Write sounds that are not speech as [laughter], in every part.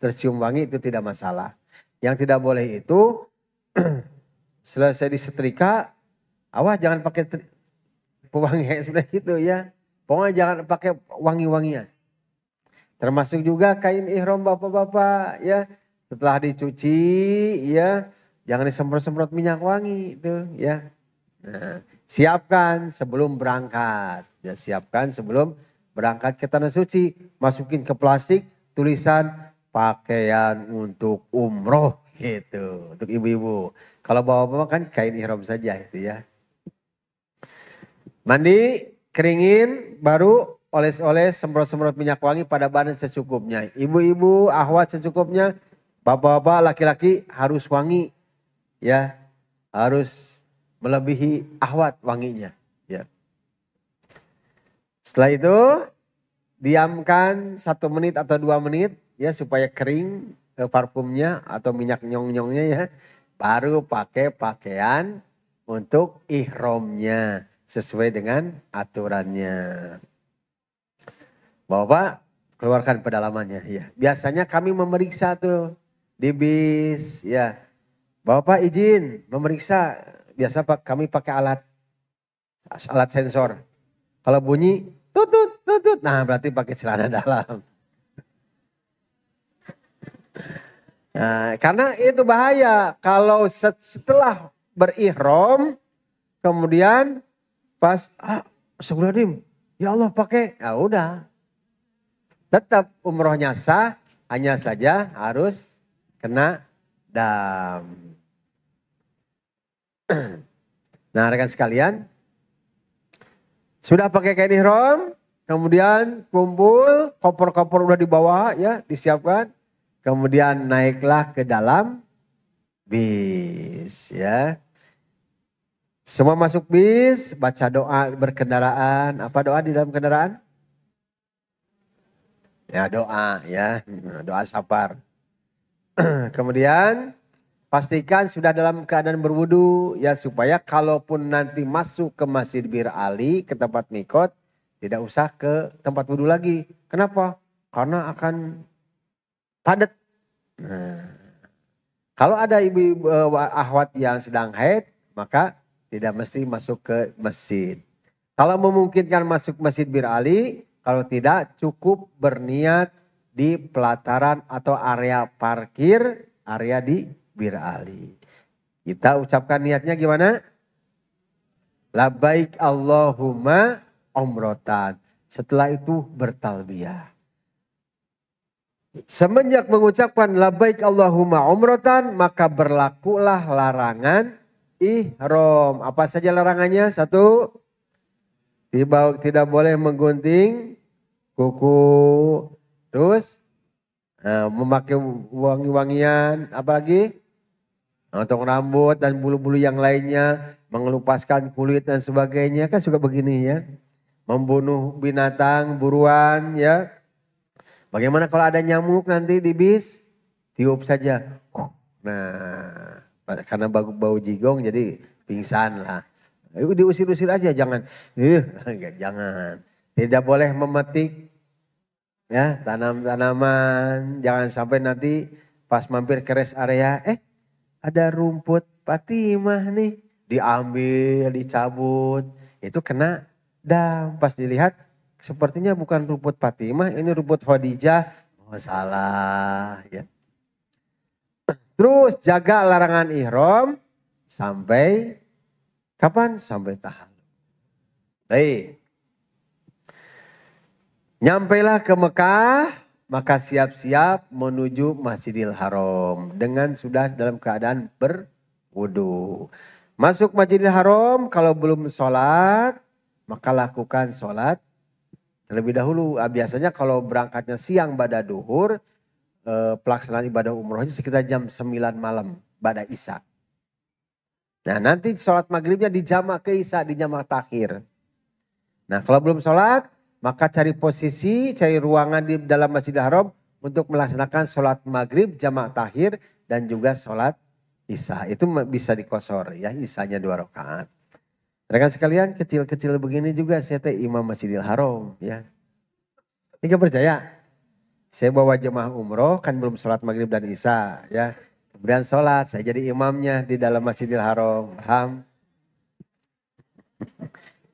tercium wangi itu tidak masalah. Yang tidak boleh itu [clears throat] selesai disetrika, awas jangan pakai pewangi [laughs] sebenarnya gitu ya. Pokoknya jangan pakai wangi-wangian. Termasuk juga kain ihram bapak-bapak ya. Setelah dicuci ya, jangan disemprot-semprot minyak wangi itu ya. Nah, siapkan sebelum berangkat. Ya, siapkan sebelum berangkat ke tanah suci, masukin ke plastik tulisan pakaian untuk umroh gitu untuk ibu-ibu. Kalau bawa-bawa kan kain ihram saja itu ya. Mandi, keringin, baru oles-oles, semprot-semprot minyak wangi pada badan secukupnya. Ibu-ibu, ahwat secukupnya, bapak-bapak, laki-laki harus wangi ya. Harus melebihi ahwat wanginya ya. Setelah itu diamkan satu menit atau dua menit ya supaya kering eh, parfumnya atau minyak nyong-nyongnya ya. Baru pakai pakaian untuk ihromnya sesuai dengan aturannya. Bapak keluarkan pedalamannya ya. Biasanya kami memeriksa tuh di bis ya. Bapak izin memeriksa biasa Pak kami pakai alat alat sensor. Kalau bunyi tutut tutut nah berarti pakai celana [laughs] dalam. Nah, karena itu bahaya kalau setelah berihram kemudian pas ah, dim, ya Allah pakai ya udah tetap umrohnya sah hanya saja harus kena dam. [clears throat] Nah rekan sekalian sudah pakai kain ihram kemudian kumpul koper-koper udah di bawah ya disiapkan Kemudian naiklah ke dalam bis ya. Semua masuk bis, baca doa berkendaraan. Apa doa di dalam kendaraan? Ya doa ya, hmm, doa safar. [clears throat] Kemudian pastikan sudah dalam keadaan berwudu ya supaya kalaupun nanti masuk ke Masjid Bir Ali ke tempat mikot tidak usah ke tempat wudu lagi. Kenapa? Karena akan padat. Nah, kalau ada ibu-ibu eh, ahwat yang sedang haid, maka tidak mesti masuk ke masjid. Kalau memungkinkan masuk masjid Bir Ali, kalau tidak cukup berniat di pelataran atau area parkir area di Bir Ali. Kita ucapkan niatnya gimana? baik Allahumma omrotan. Setelah itu bertalbiyah. Semenjak mengucapkan labaik Allahumma umrotan maka berlakulah larangan ihrom. Apa saja larangannya? Satu, tidak, boleh menggunting kuku. Terus eh, memakai wangi-wangian, apalagi untuk rambut dan bulu-bulu yang lainnya, mengelupaskan kulit dan sebagainya kan suka begini ya. Membunuh binatang buruan ya Bagaimana kalau ada nyamuk nanti di bis? Tiup saja. Nah, karena bau, bau jigong jadi pingsan lah. Ayo diusir-usir aja, jangan. Eh, jangan. Tidak boleh memetik ya tanam-tanaman. Jangan sampai nanti pas mampir ke rest area, eh ada rumput patimah nih. Diambil, dicabut. Itu kena dam. Pas dilihat, sepertinya bukan rumput Fatimah, ini rumput Khadijah. Oh salah ya. Terus jaga larangan ihram sampai kapan? Sampai tahan. Baik. Nyampailah ke Mekah, maka siap-siap menuju Masjidil Haram dengan sudah dalam keadaan berwudu. Masuk Masjidil Haram kalau belum sholat, maka lakukan sholat lebih dahulu ah, biasanya kalau berangkatnya siang pada duhur eh, pelaksanaan ibadah umrohnya sekitar jam 9 malam pada isya. Nah nanti sholat maghribnya dijamak ke isya, dijamak takhir. Nah kalau belum sholat maka cari posisi, cari ruangan di dalam Masjidil Haram untuk melaksanakan sholat maghrib, jamak takhir dan juga sholat isya. Itu bisa dikosor ya isanya dua rakaat. Rekan sekalian kecil-kecil begini juga saya teh Imam Masjidil Haram ya. Ini gak percaya? Saya bawa jemaah umroh kan belum sholat maghrib dan isya ya. Kemudian sholat saya jadi imamnya di dalam Masjidil Haram. Ham.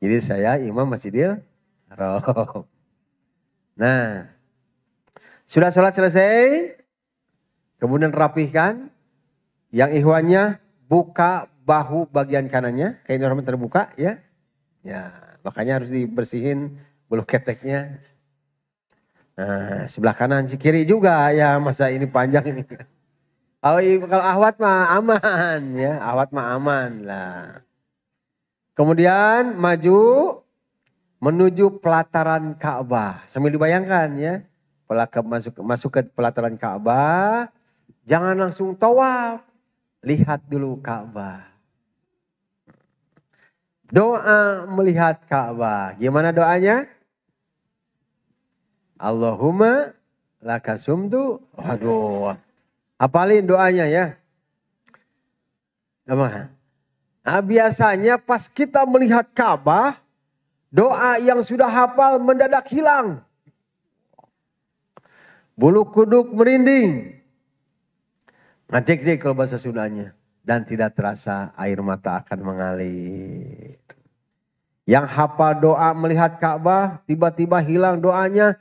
Jadi saya imam Masjidil Haram. Nah, sudah sholat selesai, kemudian rapihkan. Yang ikhwannya buka bahu bagian kanannya, kain orang terbuka ya. Ya, makanya harus dibersihin bulu keteknya. Nah, sebelah kanan, si kiri juga ya masa ini panjang ini. Kalau kalau ahwat mah aman ya, ahwat mah aman lah. Kemudian maju menuju pelataran Ka'bah. Sambil dibayangkan ya, pelaku masuk masuk ke pelataran Ka'bah, jangan langsung tawaf. Lihat dulu Ka'bah. Doa melihat Ka'bah. Gimana doanya? Allahumma lakasumdu. Aduh. Apalin doanya ya. Apa? Nah, biasanya pas kita melihat Ka'bah, doa yang sudah hafal mendadak hilang. Bulu kuduk merinding. ngadek deh kalau bahasa Sundanya dan tidak terasa air mata akan mengalir. Yang hafal doa melihat Ka'bah tiba-tiba hilang doanya.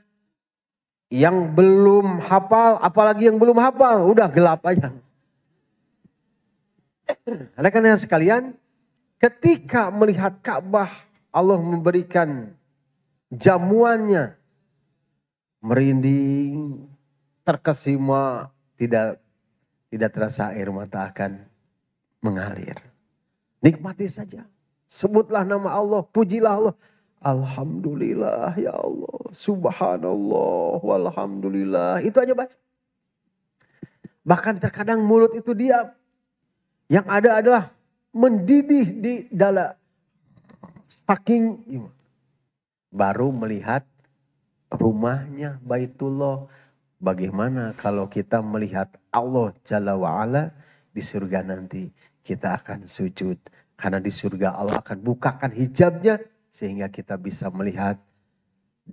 Yang belum hafal, apalagi yang belum hafal, udah gelap aja. [clears throat] rekan yang sekalian, ketika melihat Ka'bah, Allah memberikan jamuannya. Merinding, terkesima, tidak tidak terasa air mata akan mengalir. Nikmati saja. Sebutlah nama Allah, pujilah Allah. Alhamdulillah ya Allah, subhanallah, walhamdulillah. Itu aja baca. Bahkan terkadang mulut itu diam. Yang ada adalah mendidih di dalam saking baru melihat rumahnya Baitullah. Bagaimana kalau kita melihat Allah Jalla wa'ala di surga nanti kita akan sujud. Karena di surga Allah akan bukakan hijabnya sehingga kita bisa melihat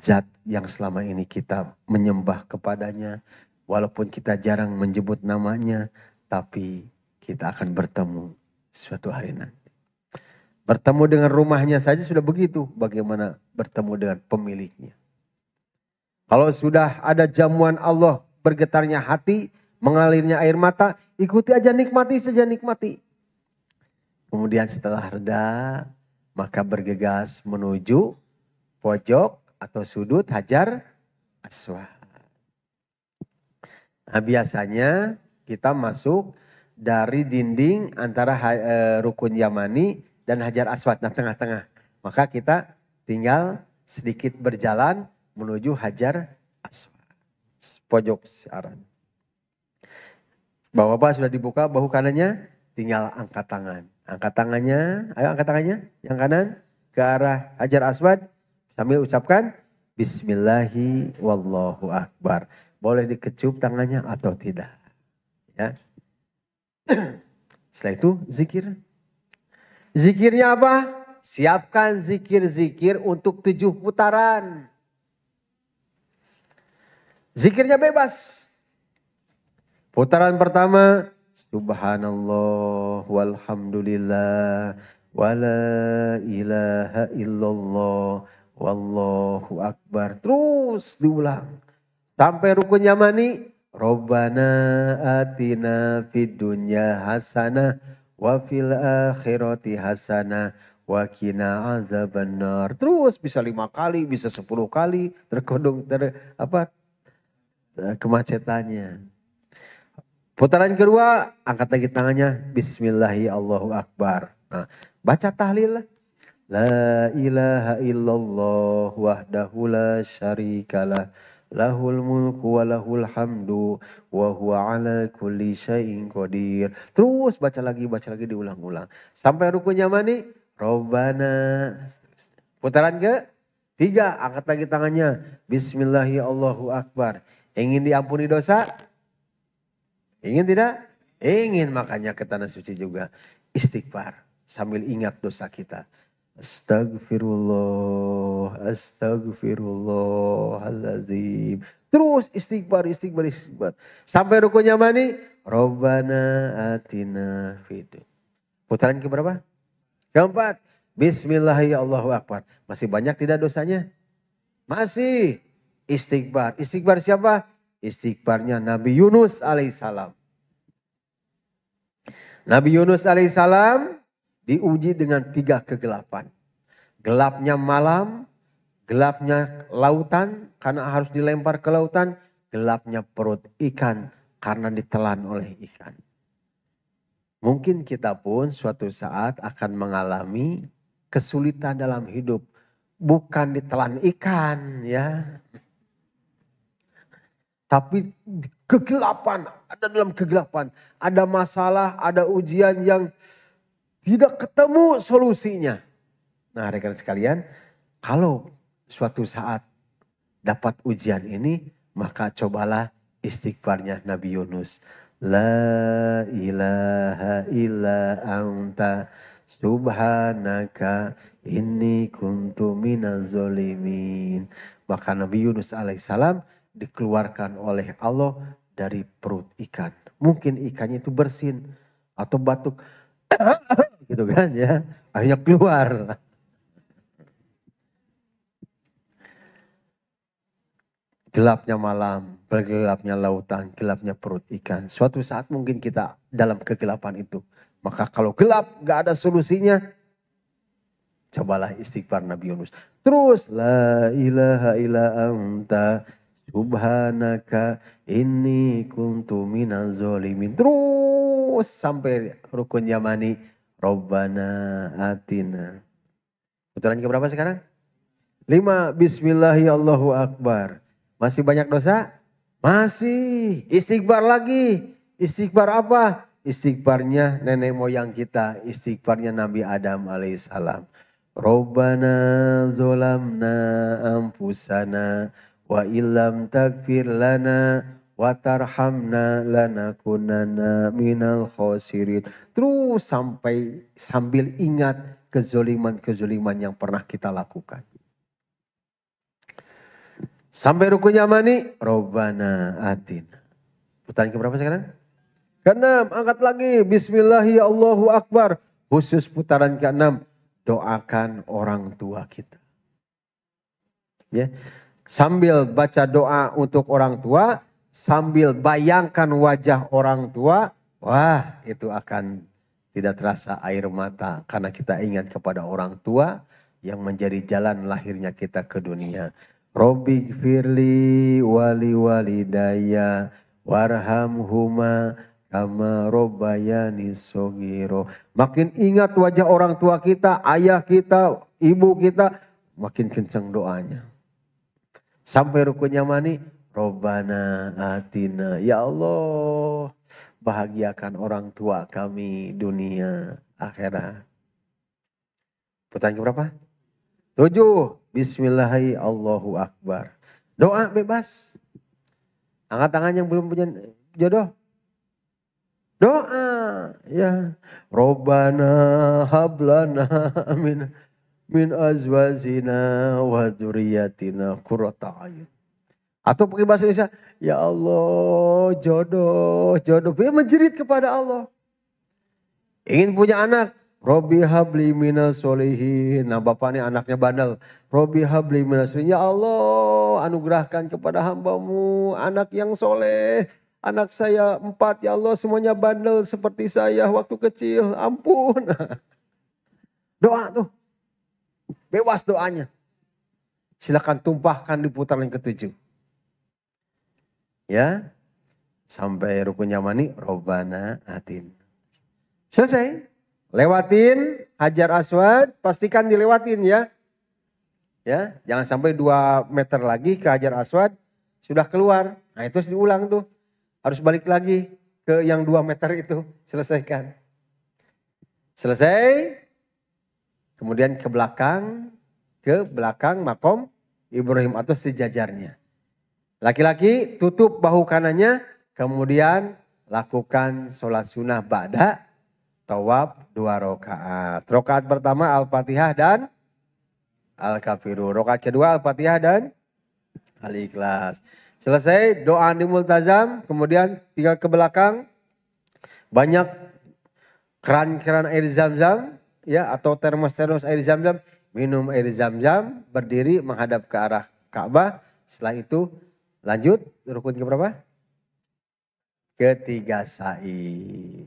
zat yang selama ini kita menyembah kepadanya. Walaupun kita jarang menyebut namanya, tapi kita akan bertemu suatu hari nanti. Bertemu dengan rumahnya saja sudah begitu, bagaimana bertemu dengan pemiliknya. Kalau sudah ada jamuan Allah bergetarnya hati, mengalirnya air mata, ikuti aja nikmati saja nikmati. Kemudian setelah reda, maka bergegas menuju pojok atau sudut hajar aswad. Nah, biasanya kita masuk dari dinding antara e, rukun Yamani dan Hajar Aswad, nah tengah-tengah. Maka kita tinggal sedikit berjalan menuju Hajar Aswad, pojok siaran. Bapak-bapak sudah dibuka bahu kanannya, tinggal angkat tangan. Angkat tangannya, ayo angkat tangannya yang kanan ke arah Hajar Aswad sambil ucapkan Bismillahi wallahu akbar. Boleh dikecup tangannya atau tidak. Ya. [clears throat] Setelah itu zikir. Zikirnya apa? Siapkan zikir-zikir untuk tujuh putaran. Zikirnya bebas. Putaran pertama Subhanallah walhamdulillah wala ilaha illallah wallahu akbar. Terus diulang sampai rukun Yamani. Robbana atina fid dunya hasanah wa fil akhirati hasanah wa kina azabannar. Terus bisa lima kali, bisa sepuluh kali terkodong ter apa kemacetannya. Putaran kedua, angkat lagi tangannya. Bismillahi Allahu Akbar. Nah, baca tahlil La ilaha illallah wahdahu la syarikalah. Lahul mulku wa lahul hamdu wa ala kulli syai'in qadir. Terus baca lagi, baca lagi diulang-ulang. Sampai rukunya mani. Robbana. Putaran ke? Tiga, angkat lagi tangannya. Bismillahirrahmanirrahim. Ingin diampuni dosa? Ingin tidak? Ingin makanya ke tanah suci juga. Istighfar sambil ingat dosa kita. Astagfirullah, astagfirullahaladzim. Terus istighfar, istighfar, istighfar. Sampai rukunya mani. Robbana atina fidu. Putaran ke berapa? Keempat. Bismillah ya Akbar. Masih banyak tidak dosanya? Masih. Istighfar. Istighfar siapa? istighfarnya Nabi Yunus alaihissalam. Nabi Yunus alaihissalam diuji dengan tiga kegelapan. Gelapnya malam, gelapnya lautan karena harus dilempar ke lautan, gelapnya perut ikan karena ditelan oleh ikan. Mungkin kita pun suatu saat akan mengalami kesulitan dalam hidup, bukan ditelan ikan ya. Tapi kegelapan, ada dalam kegelapan. Ada masalah, ada ujian yang tidak ketemu solusinya. Nah rekan sekalian, kalau suatu saat dapat ujian ini, maka cobalah istighfarnya Nabi Yunus. La ilaha illa anta subhanaka inni kuntu minaz zolimin. Maka Nabi Yunus alaihissalam dikeluarkan oleh Allah dari perut ikan. Mungkin ikannya itu bersin atau batuk [coughs] gitu kan ya. Akhirnya keluar. Gelapnya malam, bergelapnya lautan, gelapnya perut ikan. Suatu saat mungkin kita dalam kegelapan itu. Maka kalau gelap gak ada solusinya, cobalah istighfar Nabi Yunus. Terus la ilaha illa anta Subhanaka ini kuntu minal zolimin. Terus sampai rukun Yamani. Robbana atina. Putaran ke berapa sekarang? Lima. Bismillahi Allahu Akbar. Masih banyak dosa? Masih. Istighfar lagi. Istighfar apa? Istighfarnya nenek moyang kita. Istighfarnya Nabi Adam alaihissalam. Robbana zolamna ampusana wa illam takfir lana wa tarhamna lana kunana minal khosirin. Terus sampai sambil ingat kezoliman-kezoliman yang pernah kita lakukan. Sampai rukunya mani, Robana atina. Pertanyaan keberapa sekarang? Keenam, angkat lagi. Bismillahirrahmanirrahim. Khusus putaran keenam, doakan orang tua kita. Ya, sambil baca doa untuk orang tua, sambil bayangkan wajah orang tua, wah itu akan tidak terasa air mata karena kita ingat kepada orang tua yang menjadi jalan lahirnya kita ke dunia. Robi firli wali walidaya huma kama robbayani sogiro. Makin ingat wajah orang tua kita, ayah kita, ibu kita, makin kenceng doanya. Sampai rukunnya mani, Robana atina. Ya Allah, bahagiakan orang tua kami dunia akhirat. Pertanyaan berapa? Tujuh. Bismillahirrahmanirrahim Allahu Akbar. Doa bebas. Angkat tangan yang belum punya jodoh. Doa. Ya. Robana hablana amin min azwazina wa dzurriyyatina qurrata ayun. Atau pakai bahasa Indonesia, ya Allah, jodoh, jodoh. Dia menjerit kepada Allah. Ingin punya anak, Robi habli minas solihin. Nah bapak ini anaknya bandel. Robi habli minas solihin. Ya Allah anugerahkan kepada hambamu anak yang soleh. Anak saya empat ya Allah semuanya bandel seperti saya waktu kecil. Ampun. [laughs] Doa tuh. Bebas doanya. Silahkan tumpahkan di putaran yang ketujuh. Ya. Sampai rukun Yamani, Robana Atin. Selesai. Lewatin Hajar Aswad, pastikan dilewatin ya. Ya, jangan sampai dua meter lagi ke Hajar Aswad sudah keluar. Nah, itu harus diulang tuh. Harus balik lagi ke yang dua meter itu, selesaikan. Selesai, Kemudian ke belakang, ke belakang makom Ibrahim atau sejajarnya. Laki-laki tutup bahu kanannya, kemudian lakukan sholat sunnah ba'da tawab dua rokaat. Rokaat pertama Al-Fatihah dan Al-Kafiru. Rokaat kedua Al-Fatihah dan Al-Ikhlas. Selesai doa di multazam, kemudian tinggal ke belakang. Banyak keran-keran air zam-zam ya atau termos-termos air zam-zam, minum air zam-zam, berdiri menghadap ke arah Ka'bah. Setelah itu lanjut rukun ke berapa? Ketiga sa'i.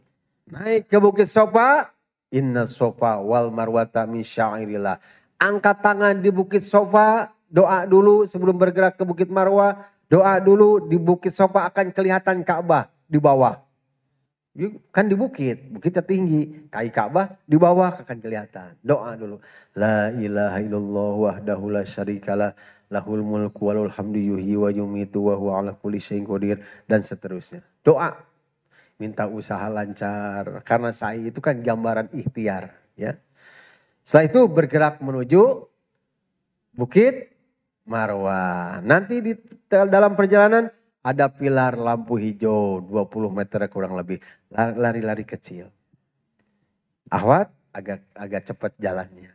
Naik ke Bukit Sofa, inna sofa wal marwata min syairillah. Angkat tangan di Bukit Sofa, doa dulu sebelum bergerak ke Bukit Marwa, doa dulu di Bukit Sofa akan kelihatan Ka'bah di bawah. Kan di bukit, bukitnya tinggi. Kai Ka'bah di bawah akan kelihatan. Doa dulu. La ilaha illallah wahdahu la syarikalah lahul mulku walul hamdu yuhyi wa yumitu wa huwa ala kulli syai'in qadir dan seterusnya. Doa minta usaha lancar karena sa'i itu kan gambaran ikhtiar ya. Setelah itu bergerak menuju Bukit Marwah. Nanti di dalam perjalanan ada pilar lampu hijau 20 meter kurang lebih. Lari-lari kecil. Ahwat agak agak cepat jalannya.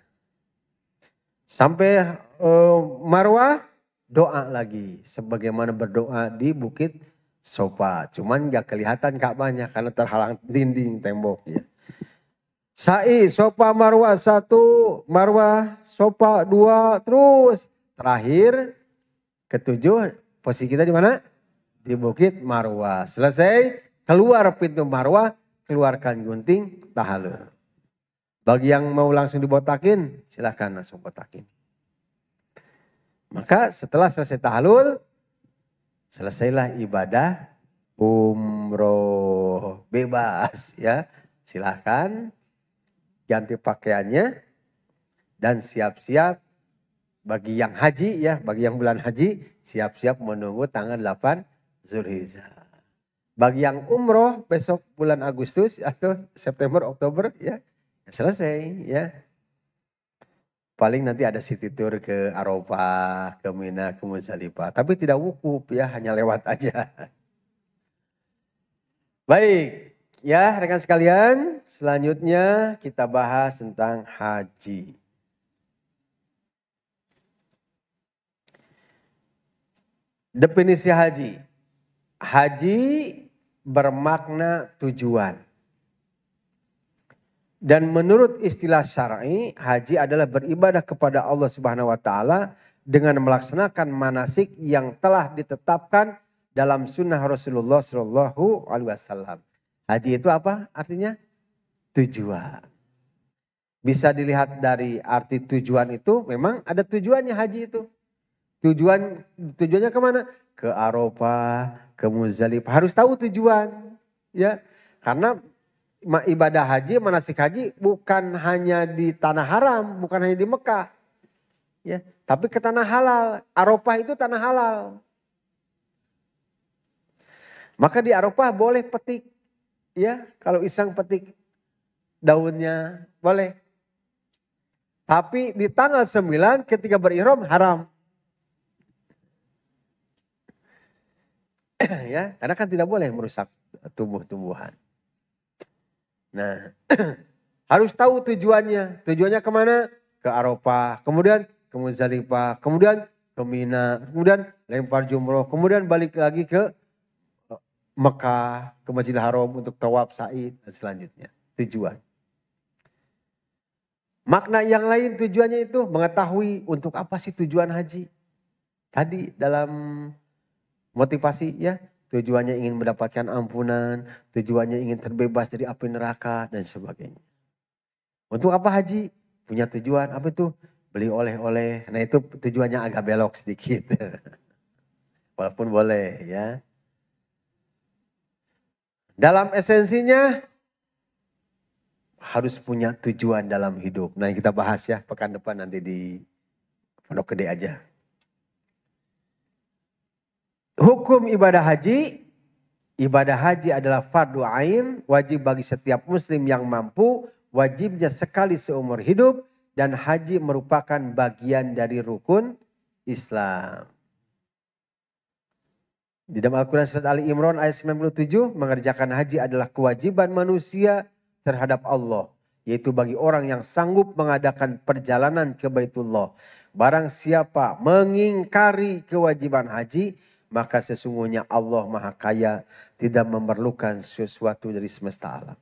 Sampai uh, Marwah doa lagi sebagaimana berdoa di bukit Sofa. Cuman gak kelihatan Ka'bahnya karena terhalang dinding tembok ya. Sa'i, sopa marwah satu, marwah sopa dua, terus terakhir ketujuh posisi kita di mana? di Bukit Marwah. Selesai keluar pintu Marwah, keluarkan gunting, tahalul. Bagi yang mau langsung dibotakin, silahkan langsung botakin. Maka setelah selesai tahalul, selesailah ibadah umroh bebas ya. Silahkan ganti pakaiannya dan siap-siap bagi yang haji ya, bagi yang bulan haji siap-siap menunggu tanggal 8 Zulhijjah. Bagi yang umroh besok bulan Agustus atau September, Oktober ya, ya selesai ya. Paling nanti ada city tour ke Eropa, ke Mina, ke Muzdalifah. Tapi tidak wukuf ya, hanya lewat aja. Baik, ya rekan sekalian, selanjutnya kita bahas tentang haji. Definisi haji haji bermakna tujuan. Dan menurut istilah syar'i, haji adalah beribadah kepada Allah Subhanahu wa taala dengan melaksanakan manasik yang telah ditetapkan dalam sunnah Rasulullah Shallallahu alaihi wasallam. Haji itu apa artinya? Tujuan. Bisa dilihat dari arti tujuan itu memang ada tujuannya haji itu. Tujuan tujuannya kemana? Ke Aropa, ke Muzalifah. Harus tahu tujuan. Ya, karena ibadah haji, manasik haji bukan hanya di tanah haram, bukan hanya di Mekah. Ya, tapi ke tanah halal. Eropa itu tanah halal. Maka di Eropa boleh petik. Ya, kalau iseng petik daunnya boleh. Tapi di tanggal 9 ketika berihram haram. [clears throat] ya, karena kan tidak boleh merusak tumbuh-tumbuhan. Nah, [clears throat] harus tahu tujuannya. Tujuannya kemana? Ke Eropa, kemudian ke Muzdalifah, kemudian ke Mina, kemudian lempar jumroh, kemudian balik lagi ke eh, Mekah, ke Masjidil Haram untuk tawaf sa'i dan selanjutnya. Tujuan. Makna yang lain tujuannya itu mengetahui untuk apa sih tujuan haji. Tadi dalam Motivasi ya, tujuannya ingin mendapatkan ampunan, tujuannya ingin terbebas dari api neraka dan sebagainya. Untuk apa haji? Punya tujuan apa itu? Beli oleh-oleh. Nah itu tujuannya agak belok sedikit. [laughs] Walaupun boleh ya. Dalam esensinya harus punya tujuan dalam hidup. Nah kita bahas ya pekan depan nanti di Pondok Gede aja. Hukum ibadah haji, ibadah haji adalah fardu ain, wajib bagi setiap muslim yang mampu, wajibnya sekali seumur hidup dan haji merupakan bagian dari rukun Islam. Di dalam Al-Quran Surat Ali Imran ayat 97, mengerjakan haji adalah kewajiban manusia terhadap Allah. Yaitu bagi orang yang sanggup mengadakan perjalanan ke Baitullah. Barang siapa mengingkari kewajiban haji, maka sesungguhnya Allah Maha Kaya tidak memerlukan sesuatu dari semesta alam.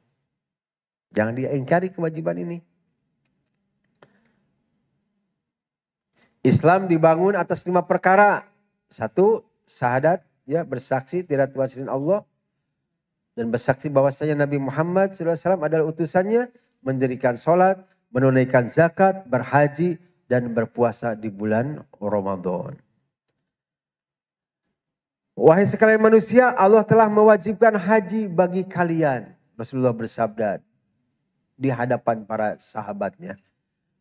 Jangan diingkari kewajiban ini. Islam dibangun atas lima perkara. Satu, sahadat, ya bersaksi tidak Tuhan selain Allah dan bersaksi bahwasanya Nabi Muhammad SAW adalah utusannya, mendirikan sholat, menunaikan zakat, berhaji, dan berpuasa di bulan Ramadan. Wahai sekalian manusia, Allah telah mewajibkan haji bagi kalian. Rasulullah bersabda di hadapan para sahabatnya.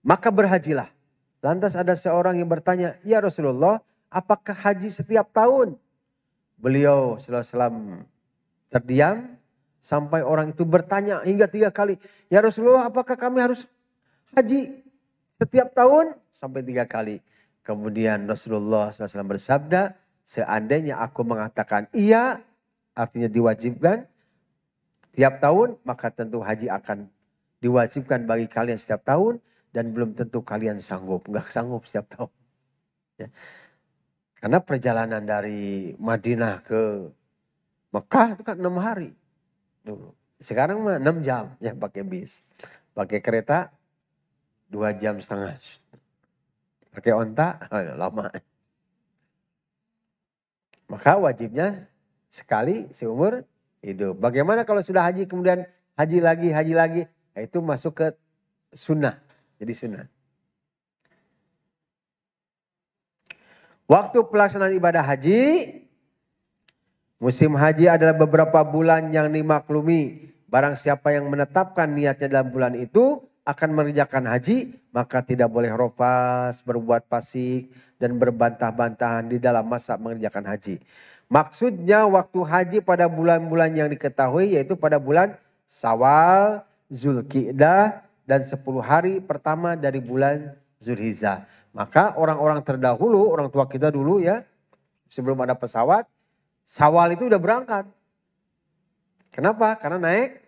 Maka berhajilah. Lantas ada seorang yang bertanya, Ya Rasulullah, apakah haji setiap tahun? Beliau SAW terdiam sampai orang itu bertanya hingga tiga kali. Ya Rasulullah apakah kami harus haji setiap tahun? Sampai tiga kali. Kemudian Rasulullah SAW bersabda, Seandainya aku mengatakan iya, artinya diwajibkan tiap tahun, maka tentu haji akan diwajibkan bagi kalian setiap tahun dan belum tentu kalian sanggup, nggak sanggup setiap tahun. Ya. Karena perjalanan dari Madinah ke Mekah itu kan enam hari Sekarang mah enam jam ya pakai bis, pakai kereta dua jam setengah, pakai onta [laughs] lama. Maka wajibnya sekali seumur hidup. Bagaimana kalau sudah haji kemudian haji lagi, haji lagi. Nah, itu masuk ke sunnah. Jadi sunnah. Waktu pelaksanaan ibadah haji. Musim haji adalah beberapa bulan yang dimaklumi. Barang siapa yang menetapkan niatnya dalam bulan itu akan mengerjakan haji, maka tidak boleh ropas, berbuat pasik, dan berbantah-bantahan di dalam masa mengerjakan haji. Maksudnya waktu haji pada bulan-bulan yang diketahui yaitu pada bulan Sawal, Zulkidah, dan 10 hari pertama dari bulan Zulhijjah. Maka orang-orang terdahulu, orang tua kita dulu ya, sebelum ada pesawat, Sawal itu udah berangkat. Kenapa? Karena naik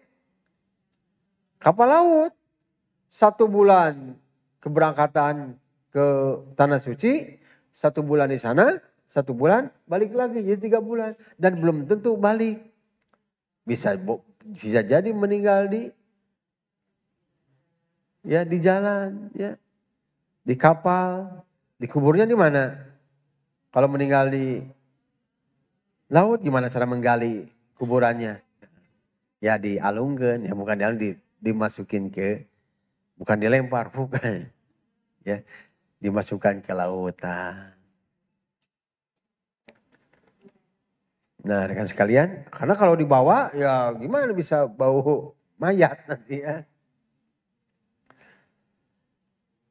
kapal laut satu bulan keberangkatan ke tanah suci, satu bulan di sana, satu bulan balik lagi jadi tiga bulan dan belum tentu balik. Bisa bisa jadi meninggal di ya di jalan ya di kapal dikuburnya di mana kalau meninggal di laut gimana cara menggali kuburannya ya di dialungkan ya bukan dialung di, dimasukin ke Bukan dilempar, [laughs] bukan. Ya, dimasukkan ke lautan. Nah, rekan sekalian, karena kalau dibawa ya gimana bisa bau mayat nanti ya.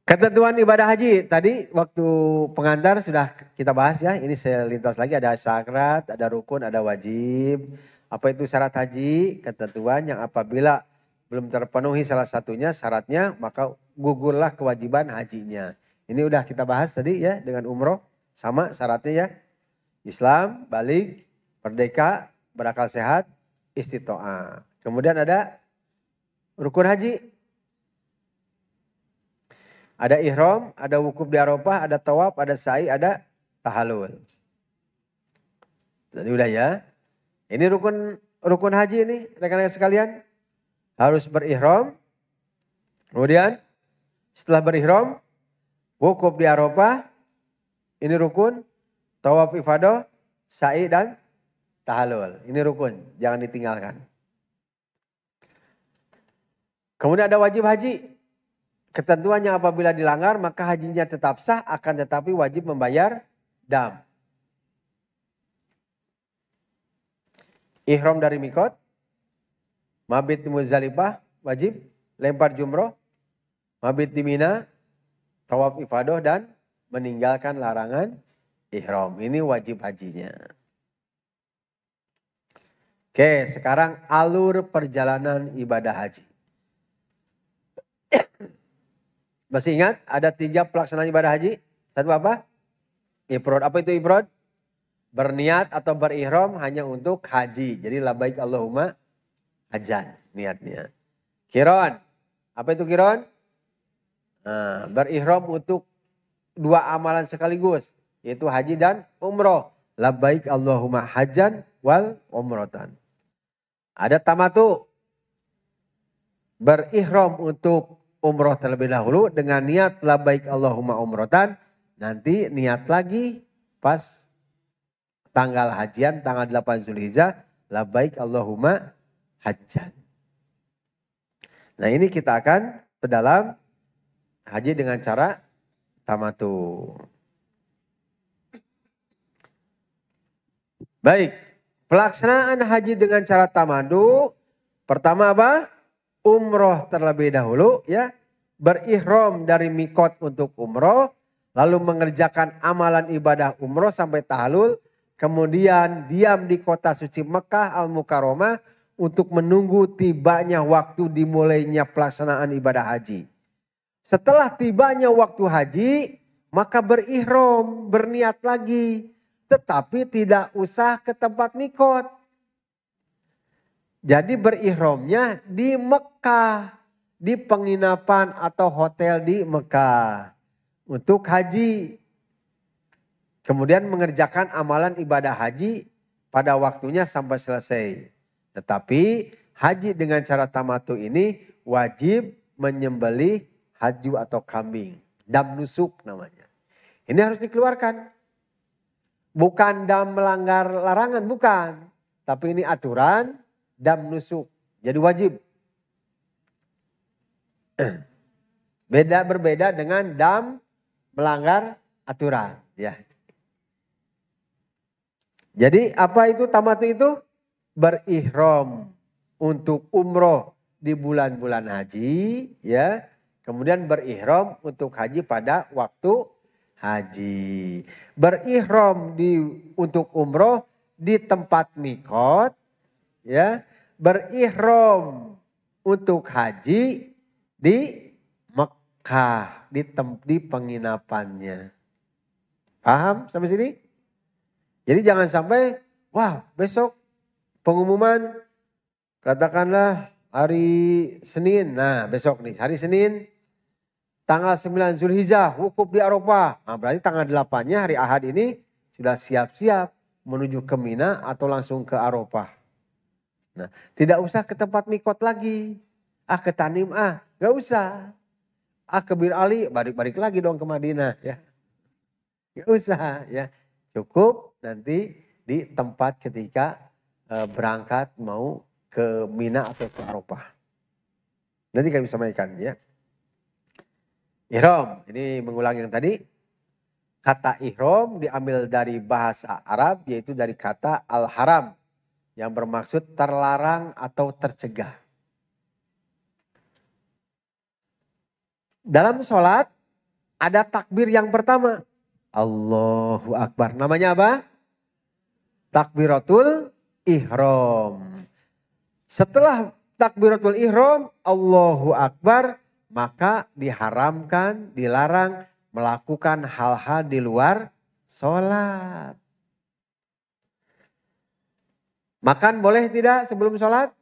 Ketentuan ibadah haji tadi waktu pengantar sudah kita bahas ya. Ini saya lintas lagi ada sakrat, ada rukun, ada wajib. Apa itu syarat haji? Ketentuan yang apabila belum terpenuhi salah satunya syaratnya maka gugurlah kewajiban hajinya. Ini udah kita bahas tadi ya dengan umroh sama syaratnya ya. Islam, balik, merdeka, berakal sehat, istitoa. Kemudian ada rukun haji. Ada ihram, ada wukuf di Arafah, ada tawaf, ada sa'i, ada tahalul. Tadi udah ya. Ini rukun rukun haji ini rekan-rekan sekalian harus berihram. Kemudian setelah berihram, wukuf di Eropa, ini rukun, tawaf ifadah, sa'i dan tahalul. Ini rukun, jangan ditinggalkan. Kemudian ada wajib haji. Ketentuannya apabila dilanggar maka hajinya tetap sah akan tetapi wajib membayar dam. Ihram dari mikot, Mabit di wajib, lempar jumroh, mabit di Mina, tawaf ifadoh dan meninggalkan larangan ihram. Ini wajib hajinya. Oke, sekarang alur perjalanan ibadah haji. [coughs] Masih ingat ada tiga pelaksanaan ibadah haji? Satu apa? Ibrod. Apa itu ibrod? Berniat atau berihram hanya untuk haji. Jadi labaik Allahumma ajan niatnya. Kiron. Apa itu kiron? Nah, berihram untuk dua amalan sekaligus. Yaitu haji dan umroh. Labbaik Allahumma hajan wal umrotan. Ada tamatu. Berihram untuk umroh terlebih dahulu dengan niat labbaik Allahumma umrotan. Nanti niat lagi pas tanggal hajian tanggal 8 Zulhijjah labbaik Allahumma Hajat. Nah ini kita akan pedalam haji dengan cara tamatu. Baik, pelaksanaan haji dengan cara tamadu pertama apa? Umroh terlebih dahulu ya. Berihrom dari mikot untuk umroh. Lalu mengerjakan amalan ibadah umroh sampai tahalul. Kemudian diam di kota suci Mekah Al-Mukarramah untuk menunggu tibanya waktu dimulainya pelaksanaan ibadah haji. Setelah tibanya waktu haji, maka berihram, berniat lagi. Tetapi tidak usah ke tempat mikot. Jadi berihramnya di Mekah, di penginapan atau hotel di Mekah untuk haji. Kemudian mengerjakan amalan ibadah haji pada waktunya sampai selesai. Tetapi haji dengan cara tamatu ini wajib menyembeli haju atau kambing. Dam nusuk namanya. Ini harus dikeluarkan. Bukan dam melanggar larangan, bukan. Tapi ini aturan dam nusuk. Jadi wajib. [clears throat] Beda berbeda dengan dam melanggar aturan. Ya. Jadi apa itu tamatu itu? berihram untuk umroh di bulan-bulan haji ya kemudian berihram untuk haji pada waktu haji berihram di untuk umroh di tempat mikot ya berihram untuk haji di Mekah di tem, di penginapannya paham sampai sini jadi jangan sampai wah besok pengumuman katakanlah hari Senin. Nah besok nih hari Senin tanggal 9 Zulhijjah wukuf di Eropa. Nah, berarti tanggal 8-nya hari Ahad ini sudah siap-siap menuju ke Mina atau langsung ke Eropa. Nah, tidak usah ke tempat mikot lagi. Ah ke Tanim ah, gak usah. Ah ke Bir Ali, balik-balik lagi dong ke Madinah ya. Gak usah ya. Cukup nanti di tempat ketika Eh, berangkat mau ke Mina atau ke Eropa. Nanti kami sampaikan ya. Ihram, ini mengulang yang tadi. Kata ihram diambil dari bahasa Arab yaitu dari kata al-haram yang bermaksud terlarang atau tercegah. Dalam sholat ada takbir yang pertama. Allahu Akbar. Namanya apa? Takbiratul ihram. Setelah takbiratul ihram, Allahu Akbar, maka diharamkan, dilarang melakukan hal-hal di luar sholat. Makan boleh tidak sebelum sholat?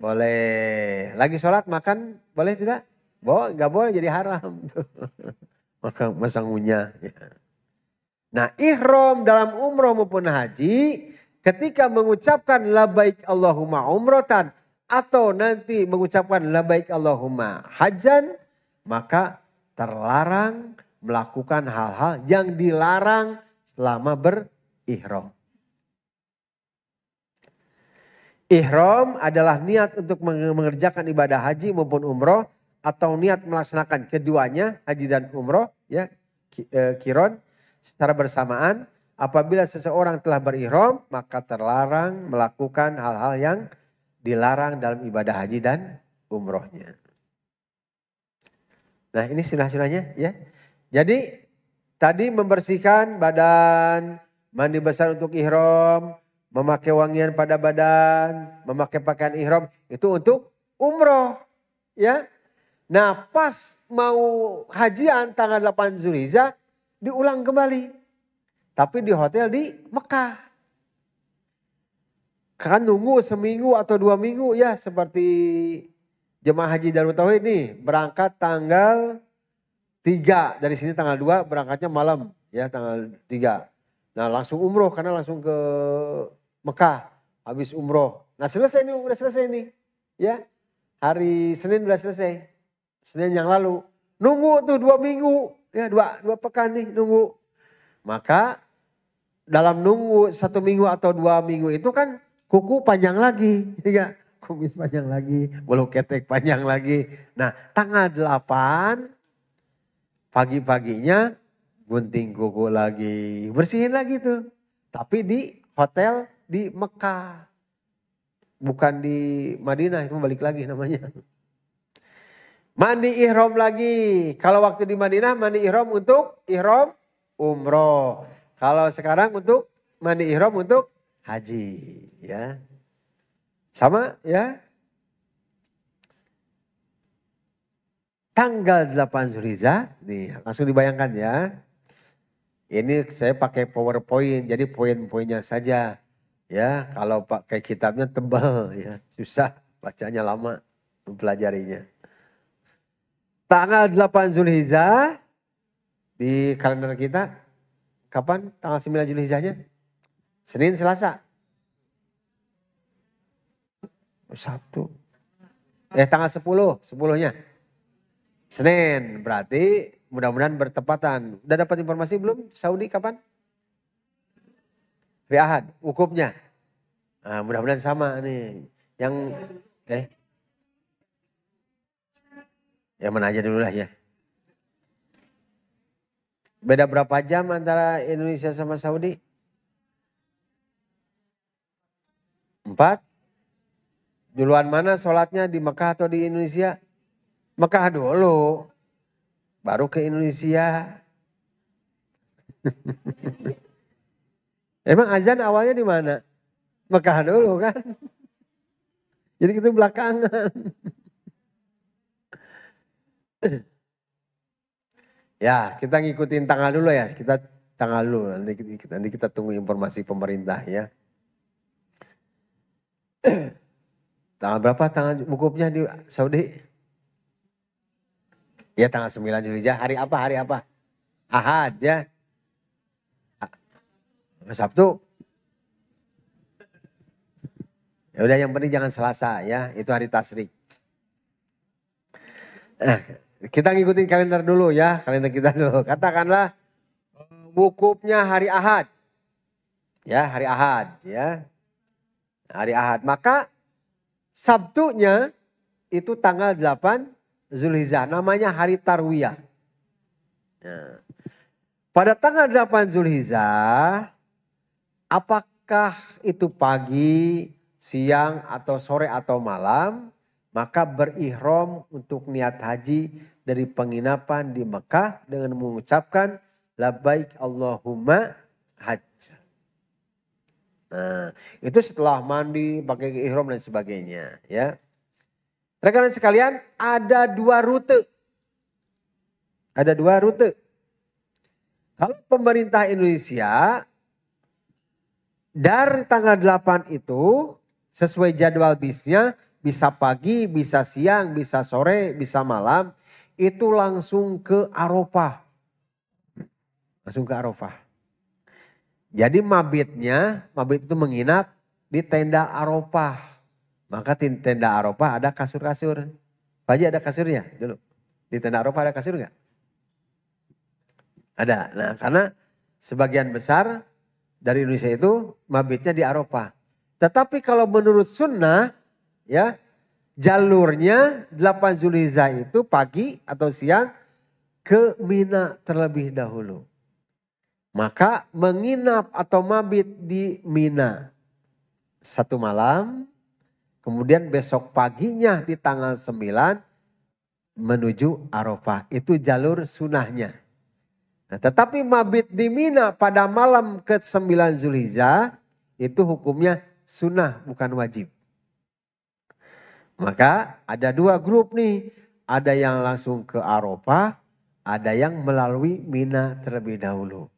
Boleh. Lagi sholat makan boleh tidak? Bo, gak boleh jadi haram. [laughs] Maka masa ngunyah. Ya. Nah ihram dalam umroh maupun haji Ketika mengucapkan labaik Allahumma umrotan atau nanti mengucapkan labaik Allahumma hajan, maka terlarang melakukan hal-hal yang dilarang selama berihram. Ihram adalah niat untuk mengerjakan ibadah haji maupun umroh atau niat melaksanakan keduanya haji dan umroh ya eh, kiron secara bersamaan Apabila seseorang telah berihram, maka terlarang melakukan hal-hal yang dilarang dalam ibadah haji dan umrohnya. Nah ini sunah-sunahnya ya. Jadi tadi membersihkan badan, mandi besar untuk ihram, memakai wangian pada badan, memakai pakaian ihram itu untuk umroh ya. Nah pas mau hajian tanggal 8 Zulhijjah diulang kembali tapi di hotel di Mekah. Kan nunggu seminggu atau dua minggu ya seperti jemaah haji dan Tauhid ini Berangkat tanggal tiga Dari sini tanggal dua berangkatnya malam ya tanggal tiga. Nah langsung umroh karena langsung ke Mekah. Habis umroh. Nah selesai nih udah selesai nih. Ya hari Senin udah selesai. Senin yang lalu. Nunggu tuh dua minggu, ya dua, dua pekan nih nunggu. Maka dalam nunggu satu minggu atau dua minggu itu kan kuku panjang lagi, [laughs] ya kumis panjang lagi, bulu ketek panjang lagi. Nah, tanggal delapan pagi-paginya gunting kuku lagi, bersihin lagi tuh. Tapi di hotel di Mekah. Bukan di Madinah, itu balik lagi namanya. Mandi ihrom lagi. Kalau waktu di Madinah mandi ihrom untuk ihrom umroh. Kalau sekarang untuk mandi ihram untuk haji ya. Sama ya. Tanggal 8 Zulhijjah, nih langsung dibayangkan ya. Ini saya pakai PowerPoint, jadi poin-poinnya saja. Ya, kalau pakai kitabnya tebal ya, susah bacanya lama mempelajarinya. Tanggal 8 Zulhijjah di kalender kita Kapan? Tanggal 9 Juli Hijahnya? Senin, Selasa. Sabtu. Eh tanggal 10, 10-nya. Senin, berarti mudah-mudahan bertepatan. Udah dapat informasi belum Saudi kapan? Hari Ahad, wukufnya. Nah, mudah-mudahan sama nih. Yang eh yang mana aja dulu lah ya. Beda berapa jam antara Indonesia sama Saudi? Empat. Duluan mana sholatnya di Mekah atau di Indonesia? Mekah dulu. Baru ke Indonesia. [laughs] Emang azan awalnya di mana? Mekah dulu kan. Jadi kita belakangan. [laughs] Ya, kita ngikutin tanggal dulu ya. Kita tanggal dulu. Nanti kita, nanti kita tunggu informasi pemerintah ya. [clears throat] tanggal berapa tanggal bukupnya di Saudi? Ya tanggal 9 ya. Hari apa? Hari apa? Ahad ya. Sabtu. Ya udah yang penting jangan Selasa ya. Itu hari tasrik. Nah, [clears throat] Kita ngikutin kalender dulu ya, kalender kita dulu. Katakanlah wukufnya hari Ahad. Ya, hari Ahad ya. Hari Ahad. Maka Sabtunya itu tanggal 8 Zulhijah Namanya hari Tarwiyah. Nah, pada tanggal 8 Zulhijah apakah itu pagi, siang, atau sore, atau malam? maka berihram untuk niat haji dari penginapan di Mekah dengan mengucapkan labbaik Allahumma hajj. Nah, itu setelah mandi, pakai ihram dan sebagainya, ya. Rekan-rekan sekalian, ada dua rute. Ada dua rute. Kalau pemerintah Indonesia dari tanggal 8 itu sesuai jadwal bisnya bisa pagi, bisa siang, bisa sore, bisa malam, itu langsung ke Arafah. Langsung ke Arafah. Jadi mabitnya, mabit itu menginap di tenda Arafah. Maka di tenda Arafah ada kasur-kasur. Pak ada kasurnya dulu. Di tenda Arafah ada kasur nggak? Ada. Nah karena sebagian besar dari Indonesia itu mabitnya di Arafah. Tetapi kalau menurut sunnah ya. Jalurnya 8 Zulhijjah itu pagi atau siang ke Mina terlebih dahulu. Maka menginap atau mabit di Mina satu malam, kemudian besok paginya di tanggal 9 menuju Arafah. Itu jalur sunahnya. Nah, tetapi mabit di Mina pada malam ke-9 Zulhijjah itu hukumnya sunnah bukan wajib. Maka ada dua grup nih. Ada yang langsung ke Eropa, ada yang melalui Mina terlebih dahulu.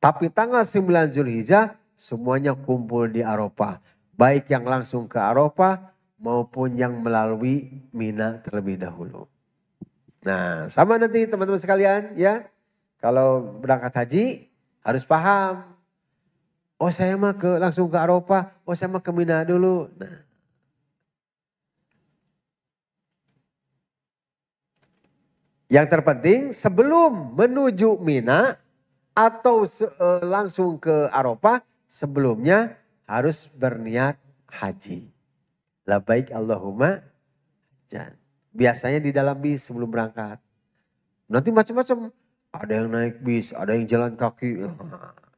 Tapi tanggal 9 Zulhijjah semuanya kumpul di Eropa, Baik yang langsung ke Eropa maupun yang melalui Mina terlebih dahulu. Nah sama nanti teman-teman sekalian ya. Kalau berangkat haji harus paham. Oh saya mah ke langsung ke Eropa, oh saya mah ke Mina dulu. Nah Yang terpenting sebelum menuju Mina atau se, e, langsung ke Eropa, sebelumnya harus berniat haji. La baik Allahumma jan. Biasanya di dalam bis sebelum berangkat. Nanti macam-macam. Ada yang naik bis, ada yang jalan kaki.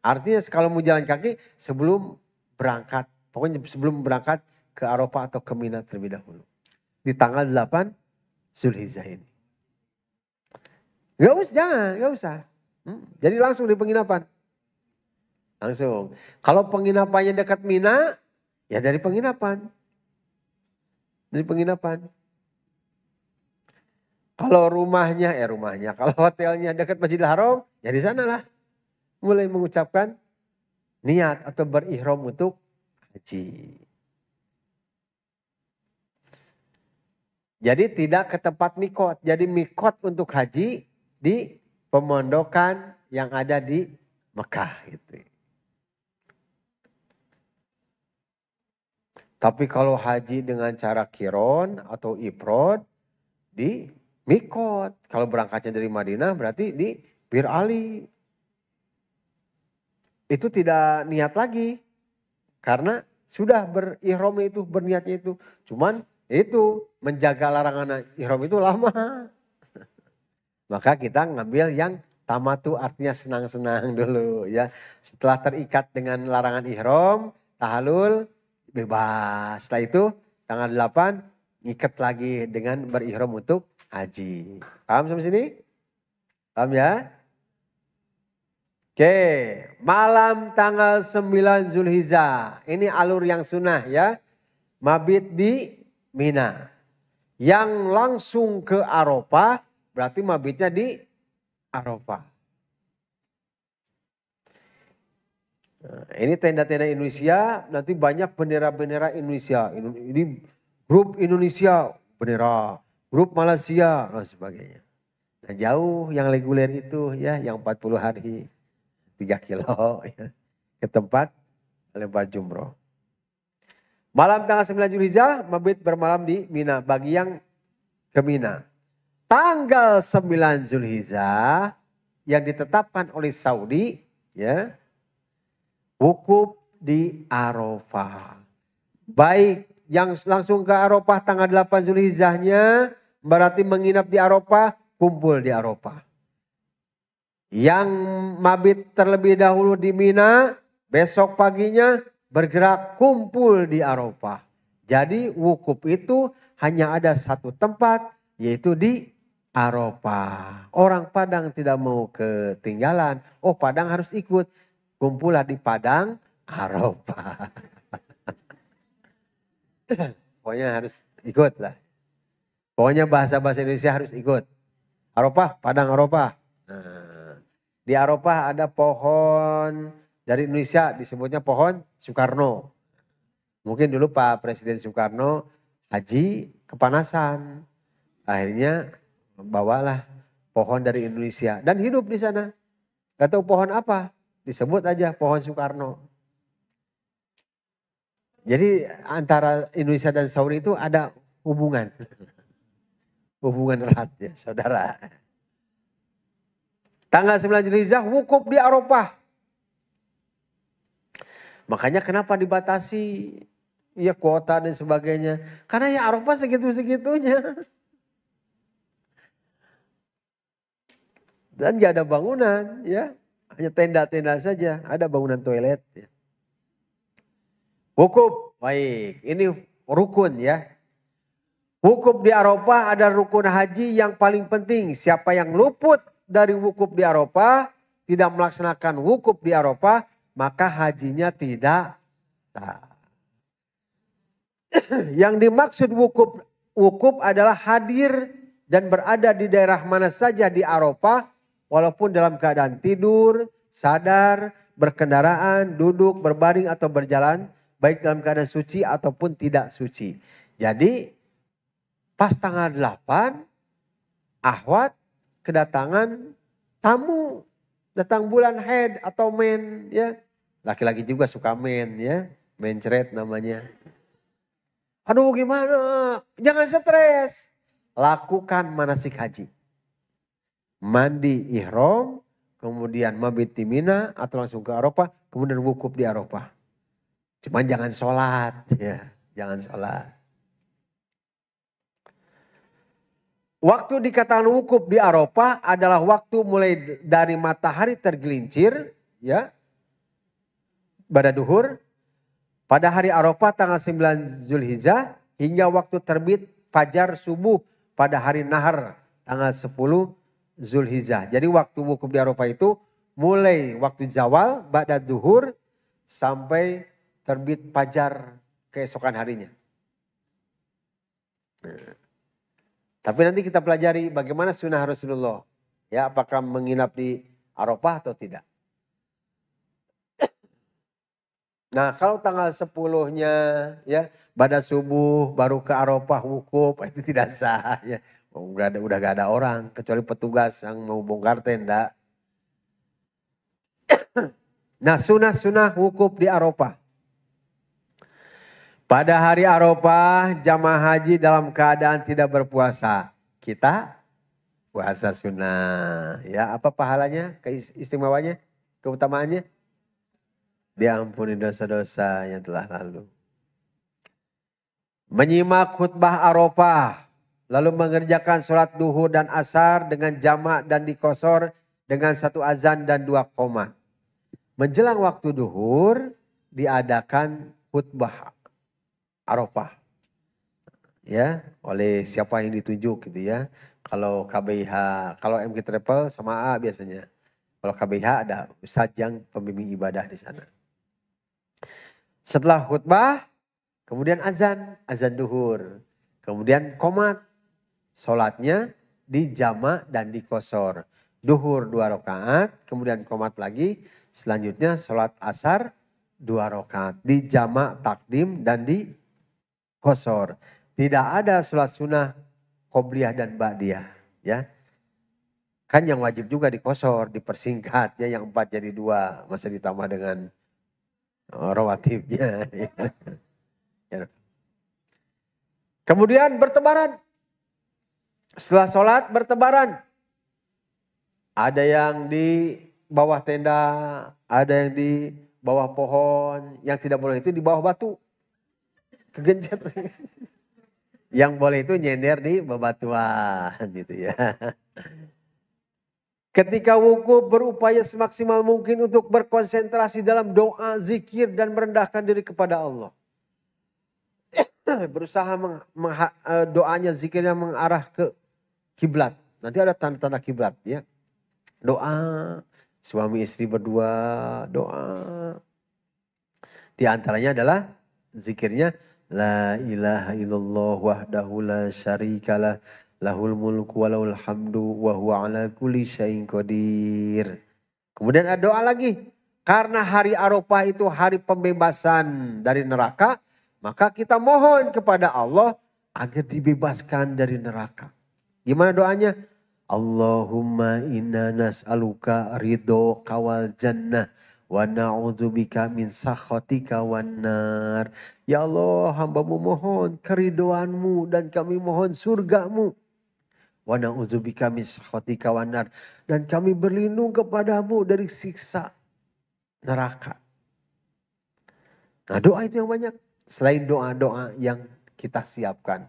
Artinya kalau mau jalan kaki sebelum berangkat. Pokoknya sebelum berangkat ke Eropa atau ke Mina terlebih dahulu. Di tanggal 8 Zulhijjah ini. Gak usah, jangan, gak usah. Hmm. Jadi langsung di penginapan. Langsung. Kalau penginapannya dekat Mina, ya dari penginapan. Dari penginapan. Kalau rumahnya, ya rumahnya. Kalau hotelnya dekat Masjidil Haram, ya di lah. Mulai mengucapkan niat atau berihram untuk haji. Jadi tidak ke tempat mikot. Jadi mikot untuk haji di pemondokan yang ada di Mekah gitu. Tapi kalau haji dengan cara kiron atau iprod di Mikot. Kalau berangkatnya dari Madinah berarti di Bir Ali. Itu tidak niat lagi. Karena sudah berihrom itu, berniatnya itu. Cuman itu menjaga larangan ihrom itu lama. Maka kita ngambil yang tamat tamatu artinya senang-senang [laughs] dulu ya. Setelah terikat dengan larangan ihram, tahalul bebas. Setelah itu tanggal 8 ngikat lagi dengan berihram untuk haji. Paham sampai sini? Paham ya? Oke, malam tanggal 9 Zulhijjah. Ini alur yang sunnah ya. Mabit di Mina. Yang langsung ke Arafah Berarti mabitnya di Arafah. Nah, ini tenda-tenda Indonesia, nanti banyak bendera-bendera Indonesia. Ini grup Indonesia, bendera, grup Malaysia, dan sebagainya. Nah jauh yang reguler itu ya, yang 40 hari, 3 kilo ya, ke tempat lebar jumroh. Malam tanggal 9 Julhijjah, Mabit bermalam di Mina bagi yang ke Mina tanggal 9 Zulhijjah yang ditetapkan oleh Saudi ya wukuf di Arafah. Baik yang langsung ke Arafah tanggal 8 Zulhijjahnya berarti menginap di Arafah, kumpul di Arafah. Yang mabit terlebih dahulu di Mina, besok paginya bergerak kumpul di Arafah. Jadi wukuf itu hanya ada satu tempat yaitu di Aropa. Orang Padang tidak mau ketinggalan. Oh Padang harus ikut. Kumpullah di Padang Aropa. [laughs] Pokoknya harus ikut lah. Pokoknya bahasa-bahasa Indonesia harus ikut. Aropa, Padang Aropa. Nah, di Aropa ada pohon dari Indonesia disebutnya pohon Soekarno. Mungkin dulu Pak Presiden Soekarno haji kepanasan. Akhirnya bawalah pohon dari Indonesia dan hidup di sana. Gak tahu pohon apa, disebut aja pohon Soekarno. Jadi antara Indonesia dan Saudi itu ada hubungan. [laughs] hubungan erat ya saudara. Tanggal 9 Jelizah wukuf di Eropa, Makanya kenapa dibatasi ya kuota dan sebagainya. Karena ya Eropa segitu-segitunya. Dan gak ada bangunan, ya. Hanya tenda-tenda saja, ada bangunan toilet. Ya. Wukuf, baik. Ini rukun ya. Wukuf di Eropa ada rukun haji yang paling penting. Siapa yang luput dari wukuf di Eropa, tidak melaksanakan wukuf di Eropa, maka hajinya tidak [clears throat] yang dimaksud wukuf wukuf adalah hadir dan berada di daerah mana saja di Eropa. Walaupun dalam keadaan tidur, sadar, berkendaraan, duduk, berbaring atau berjalan. Baik dalam keadaan suci ataupun tidak suci. Jadi pas tanggal 8 Ahwat kedatangan tamu datang bulan head atau men ya laki-laki juga suka men ya mencret namanya aduh gimana jangan stres lakukan manasik haji mandi ihrom, kemudian mabit di Mina atau langsung ke Eropa, kemudian wukuf di Eropa. Cuman jangan sholat, [laughs] ya, jangan sholat. Waktu dikatakan wukuf di Eropa adalah waktu mulai dari matahari tergelincir, ya, pada duhur, pada hari Eropa tanggal 9 Zulhijjah hingga waktu terbit fajar subuh pada hari Nahar tanggal 10 Zulhijjah. Jadi waktu wukuf di Arafah itu mulai waktu zawal, pada duhur sampai terbit pajar keesokan harinya. Nah, tapi nanti kita pelajari bagaimana sunnah Rasulullah. Ya, apakah menginap di Arafah atau tidak. [clears throat] Nah kalau tanggal sepuluhnya ya pada subuh baru ke Arafah wukuf [laughs] itu tidak sah ya. Oh, ada udah gak ada orang, kecuali petugas yang mau bongkar tenda. [coughs] nah sunah sunah wukuf di Eropa. Pada hari Eropa jamaah haji dalam keadaan tidak berpuasa. Kita puasa sunnah. Ya apa pahalanya, keistimewanya, keutamaannya? Diampuni dosa-dosa yang telah lalu. Menyimak khutbah Arafah Lalu mengerjakan sholat duhur dan asar dengan jamak dan dikosor dengan satu azan dan dua koma. Menjelang waktu duhur diadakan khutbah Arafah. Ya, oleh siapa yang ditunjuk gitu ya. Kalau KBH, kalau MK Travel sama A biasanya. Kalau KBH ada yang pembimbing ibadah di sana. Setelah khutbah, kemudian azan, azan duhur. Kemudian komat, Sholatnya di jama dan di kosor. Duhur dua rakaat, kemudian komat lagi. Selanjutnya sholat asar dua rakaat di jama takdim dan di kosor. Tidak ada sholat sunnah kobliyah dan ba'diyah. Ya. Kan yang wajib juga dikosor, dipersingkat ya yang empat jadi dua. Masa ditambah dengan oh, [laughs] Kemudian bertebaran setelah sholat bertebaran. Ada yang di bawah tenda, ada yang di bawah pohon. Yang tidak boleh itu di bawah batu. Kegencet. [laughs] yang boleh itu nyender di bebatuan gitu ya. [laughs] Ketika wukuf berupaya semaksimal mungkin untuk berkonsentrasi dalam doa, zikir dan merendahkan diri kepada Allah. [coughs] Berusaha meng, meng, eh, doanya, zikirnya mengarah ke kiblat. Nanti ada tanda-tanda kiblat ya. Doa suami istri berdua doa. Di antaranya adalah zikirnya la ilaha illallah wahdahu la syarikalah lahul mulku walahul hamdu wa huwa ala kulli syai'in qadir. Kemudian ada doa lagi. Karena hari Arafah itu hari pembebasan dari neraka, maka kita mohon kepada Allah agar dibebaskan dari neraka. Gimana doanya? Allahumma inna nas'aluka ridho kawal jannah wa na'udzubika min sakhatika wan nar. Ya Allah, hambamu mohon keridoanmu dan kami mohon surgamu. Wa na'udzubika min sakhatika wan nar. Dan kami berlindung kepadamu dari siksa neraka. Nah doa itu yang banyak. Selain doa-doa yang kita siapkan.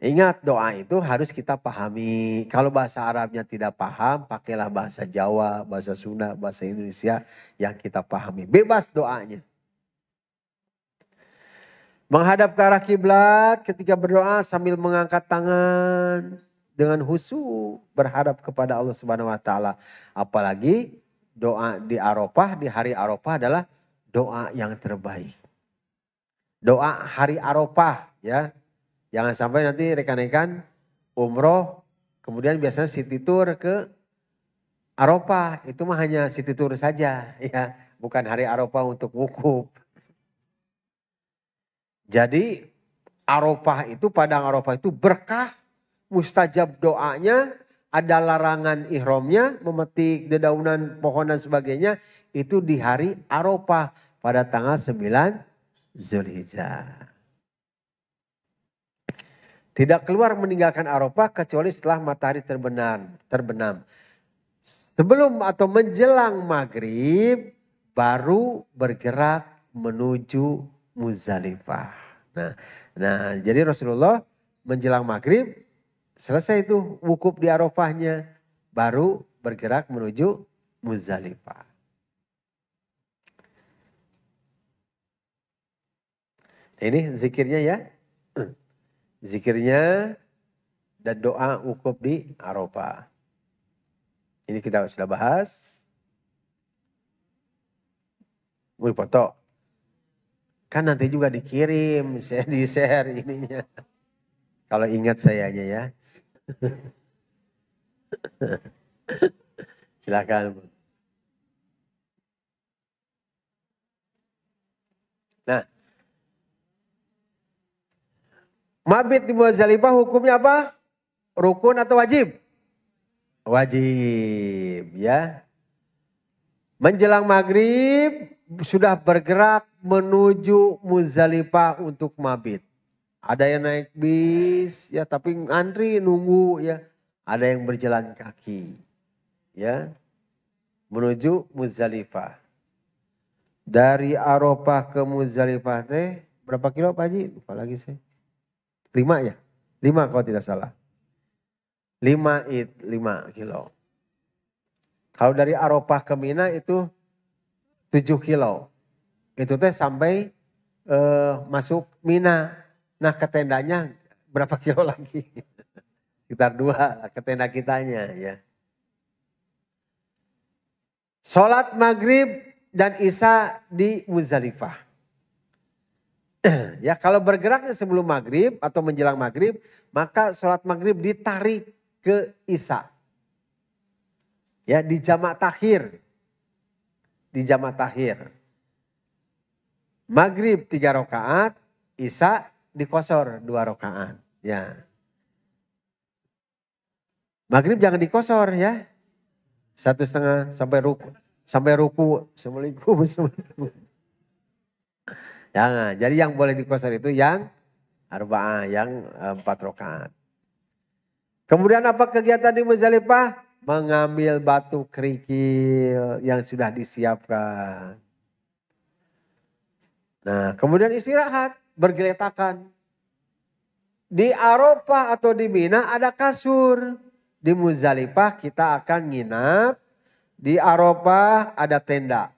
Ingat doa itu harus kita pahami. Kalau bahasa Arabnya tidak paham, pakailah bahasa Jawa, bahasa Sunda, bahasa Indonesia yang kita pahami. Bebas doanya. Menghadap ke arah kiblat ketika berdoa sambil mengangkat tangan dengan husu berhadap kepada Allah Subhanahu wa taala. Apalagi doa di Arafah di hari Arafah adalah doa yang terbaik. Doa hari Arafah ya, Jangan sampai nanti rekan-rekan umroh, kemudian biasanya city tour ke Eropa Itu mah hanya city tour saja, [laughs] ya. Bukan hari Eropa untuk wukuf. Jadi Eropa itu, Padang Eropa itu berkah, mustajab doanya, ada larangan ihromnya memetik dedaunan pohon dan sebagainya, itu di hari Eropa pada tanggal 9 Zulhijjah. Tidak keluar meninggalkan Arafah kecuali setelah matahari terbenam. terbenam. Sebelum atau menjelang maghrib baru bergerak menuju Muzalifah. Nah, nah jadi Rasulullah menjelang maghrib selesai itu wukuf di Arafahnya baru bergerak menuju Muzalifah. Nah, ini zikirnya ya zikirnya dan doa wukuf di Arafah. Ini kita sudah bahas. Mulai foto. Kan nanti juga dikirim, saya [laughs] di share ininya. Kalau ingat saya sayanya ya. [laughs] Silakan. Nah, Mabit di Muzdalifah hukumnya apa? Rukun atau wajib? Wajib ya. Menjelang maghrib sudah bergerak menuju Muzdalifah untuk mabit. Ada yang naik bis ya tapi antri nunggu ya. Ada yang berjalan kaki ya menuju Muzdalifah. Dari Arafah ke Muzdalifah teh berapa kilo Pak Haji? Lupa lagi saya. Lima ya? Lima kalau tidak salah. Lima, it, lima kilo. Kalau dari Aropah ke Mina itu tujuh kilo. Itu teh sampai uh, masuk Mina. Nah ke tendanya berapa kilo [laughs] lagi? Sekitar dua ke tenda kitanya ya. Sholat maghrib dan isya di Muzalifah. [clears throat] ya kalau bergeraknya sebelum maghrib atau menjelang maghrib, maka sholat maghrib ditarik ke isya. Ya di jamak tahir, di jamak tahir. Maghrib tiga rakaat, isya dikosor dua rakaat. Ya. Maghrib jangan dikosor ya. Satu setengah sampai ruku, sampai ruku. Assalamualaikum. Jangan. Jadi yang boleh dikosor itu yang arba'ah, yang eh, empat rakaat. Kemudian apa kegiatan di Muzalipah? Mengambil batu kerikil yang sudah disiapkan. Nah, kemudian istirahat, bergeletakan. Di Aropa atau di Mina ada kasur. Di Muzalipah kita akan nginap. Di Aropa ada tenda.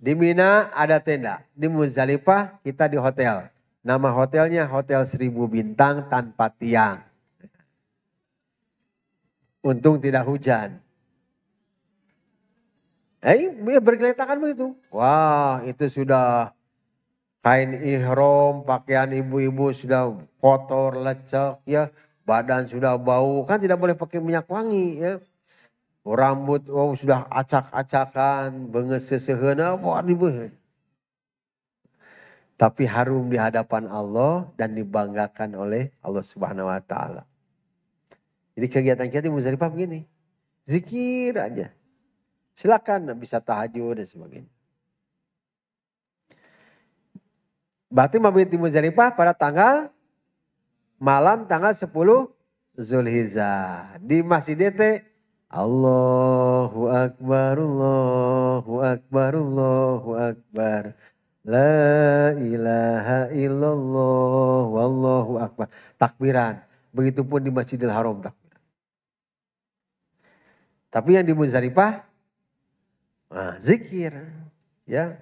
Di Mina ada tenda, di Muzdalifah kita di hotel. Nama hotelnya Hotel Seribu Bintang tanpa tiang. Untung tidak hujan. Eh, iya, bergeletakan begitu. Wah, itu sudah kain ihrom, pakaian ibu-ibu sudah kotor, lecek ya, badan sudah bau, kan tidak boleh pakai minyak wangi ya rambut wow, oh, sudah acak-acakan banget sesehena wah tapi harum di hadapan Allah dan dibanggakan oleh Allah Subhanahu wa taala. Jadi kegiatan kita di Muzdalifah begini. Zikir aja. Silakan bisa tahajud dan sebagainya. Berarti mabit di Muzdalifah pada tanggal malam tanggal 10 Zulhijjah di Masjid Allahu Akbar, Allahu Akbar, Allahu Akbar. La ilaha illallah, wallahu akbar. Takbiran. Begitupun di Masjidil Haram takbiran. Tapi yang di Muzaripah, nah, zikir. Ya.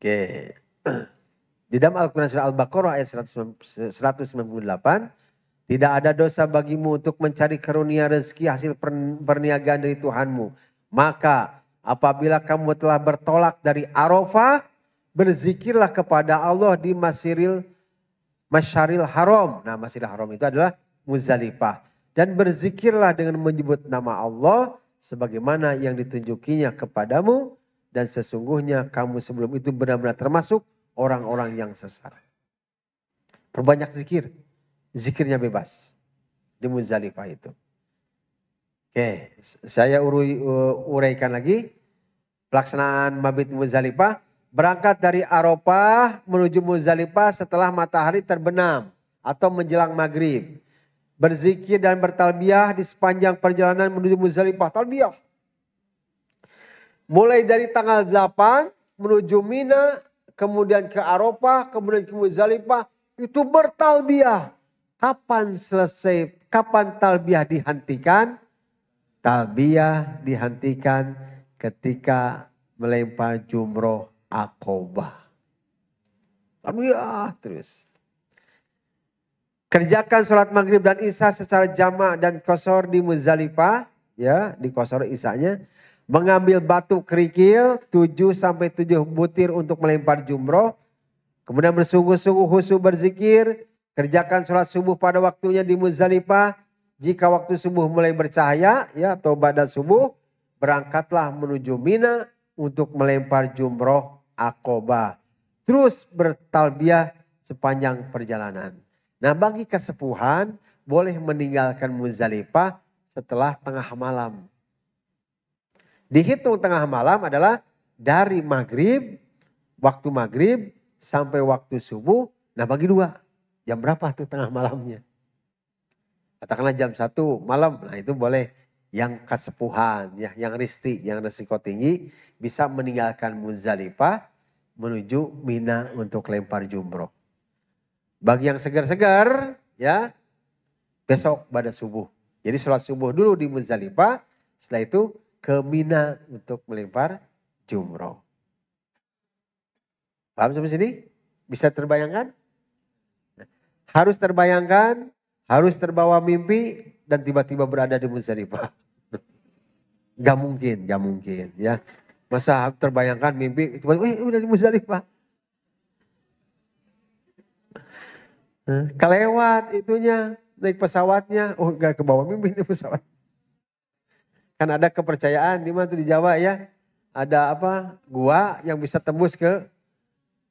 Oke. Di dalam Al-Quran Surah Al-Baqarah ayat 198, tidak ada dosa bagimu untuk mencari karunia rezeki hasil perniagaan dari Tuhanmu. Maka apabila kamu telah bertolak dari Arafah, berzikirlah kepada Allah di Masiril Masyaril Haram. Nah Masiril Haram itu adalah Muzalipah. Dan berzikirlah dengan menyebut nama Allah sebagaimana yang ditunjukinya kepadamu. Dan sesungguhnya kamu sebelum itu benar-benar termasuk orang-orang yang sesat. Perbanyak zikir zikirnya bebas di Muzdalifah itu. Oke, saya urui, uh, uraikan lagi pelaksanaan Mabit Muzdalifah. Berangkat dari Arafah menuju Muzdalifah setelah matahari terbenam atau menjelang maghrib. Berzikir dan bertalbiyah di sepanjang perjalanan menuju Muzdalifah. Talbiyah. Mulai dari tanggal 8 menuju Mina, kemudian ke Arafah, kemudian ke Muzdalifah. Itu bertalbiyah Kapan selesai, kapan talbiah dihentikan? Talbiah dihentikan ketika melempar jumroh akobah. Talbiah terus. Kerjakan sholat maghrib dan isya secara jamak dan kosor di muzalifah. Ya, di kosor isanya. Mengambil batu kerikil 7 sampai 7 butir untuk melempar jumroh. Kemudian bersungguh-sungguh husu berzikir. Kerjakan sholat subuh pada waktunya di Muzdalifah. Jika waktu subuh mulai bercahaya ya atau pada subuh berangkatlah menuju Mina untuk melempar jumroh akoba. Terus bertalbiah sepanjang perjalanan. Nah bagi kesepuhan boleh meninggalkan Muzdalifah setelah tengah malam. Dihitung tengah malam adalah dari maghrib, waktu maghrib sampai waktu subuh. Nah bagi dua. Jam berapa tuh tengah malamnya? Katakanlah jam satu malam. Nah itu boleh yang kesepuhan, ya, yang risti, yang resiko tinggi bisa meninggalkan Muzdalifah menuju Mina untuk lempar jumroh. Bagi yang segar-segar ya besok pada subuh. Jadi sholat subuh dulu di Muzdalifah, setelah itu ke Mina untuk melempar jumroh. Paham sampai sini? Bisa terbayangkan? harus terbayangkan, harus terbawa mimpi, dan tiba-tiba berada di Musdalifah. [laughs] Gak mungkin, gak mungkin ya. Masa terbayangkan mimpi, tiba-tiba udah di Musdalifah. Eh, kelewat itunya, naik pesawatnya, oh gak kebawa mimpi di pesawat. Kan ada kepercayaan di mana tuh di Jawa ya, ada apa gua yang bisa tembus ke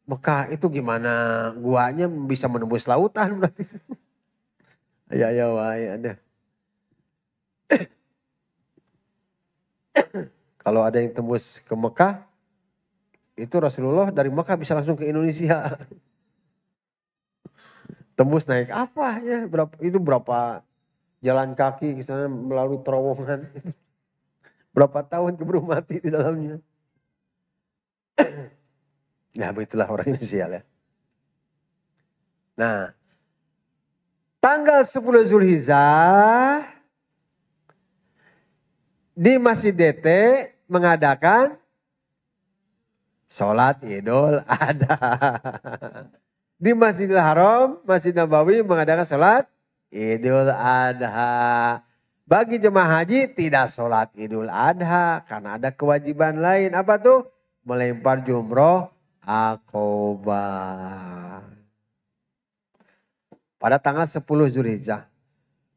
Mekah itu gimana guanya bisa menembus lautan berarti. [laughs] ya ya wah ya ada. [coughs] Kalau ada yang tembus ke Mekah, itu Rasulullah dari Mekah bisa langsung ke Indonesia. [laughs] Tembus naik apa ya? Berapa itu berapa jalan kaki ke sana melalui terowongan. [laughs] Berapa tahun keburu mati di dalamnya. [coughs] Ya begitulah orang Indonesia ya. Nah, tanggal 10 Zulhijjah di Masjid DT mengadakan sholat Idul Adha. Di Masjidil Haram, Masjid Nabawi mengadakan sholat Idul Adha. Bagi jemaah haji tidak sholat Idul Adha karena ada kewajiban lain. Apa tuh? Melempar jumroh Akobah. Pada tanggal 10 Zulhijjah.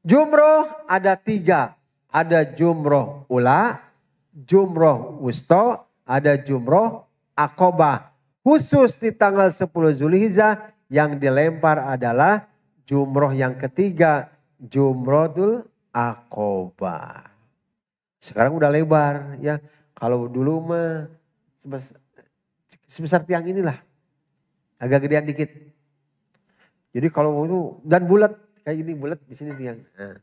Jumroh ada tiga. Ada jumroh ula, jumroh wusto, ada jumroh akobah. Khusus di tanggal 10 Zulhijjah yang dilempar adalah jumroh yang ketiga. Jumrohul akobah. Sekarang udah lebar ya. Kalau dulu mah sebesar tiang inilah. Agak gedean dikit. Jadi kalau itu dan bulat kayak ini bulat di sini tiang. Nah.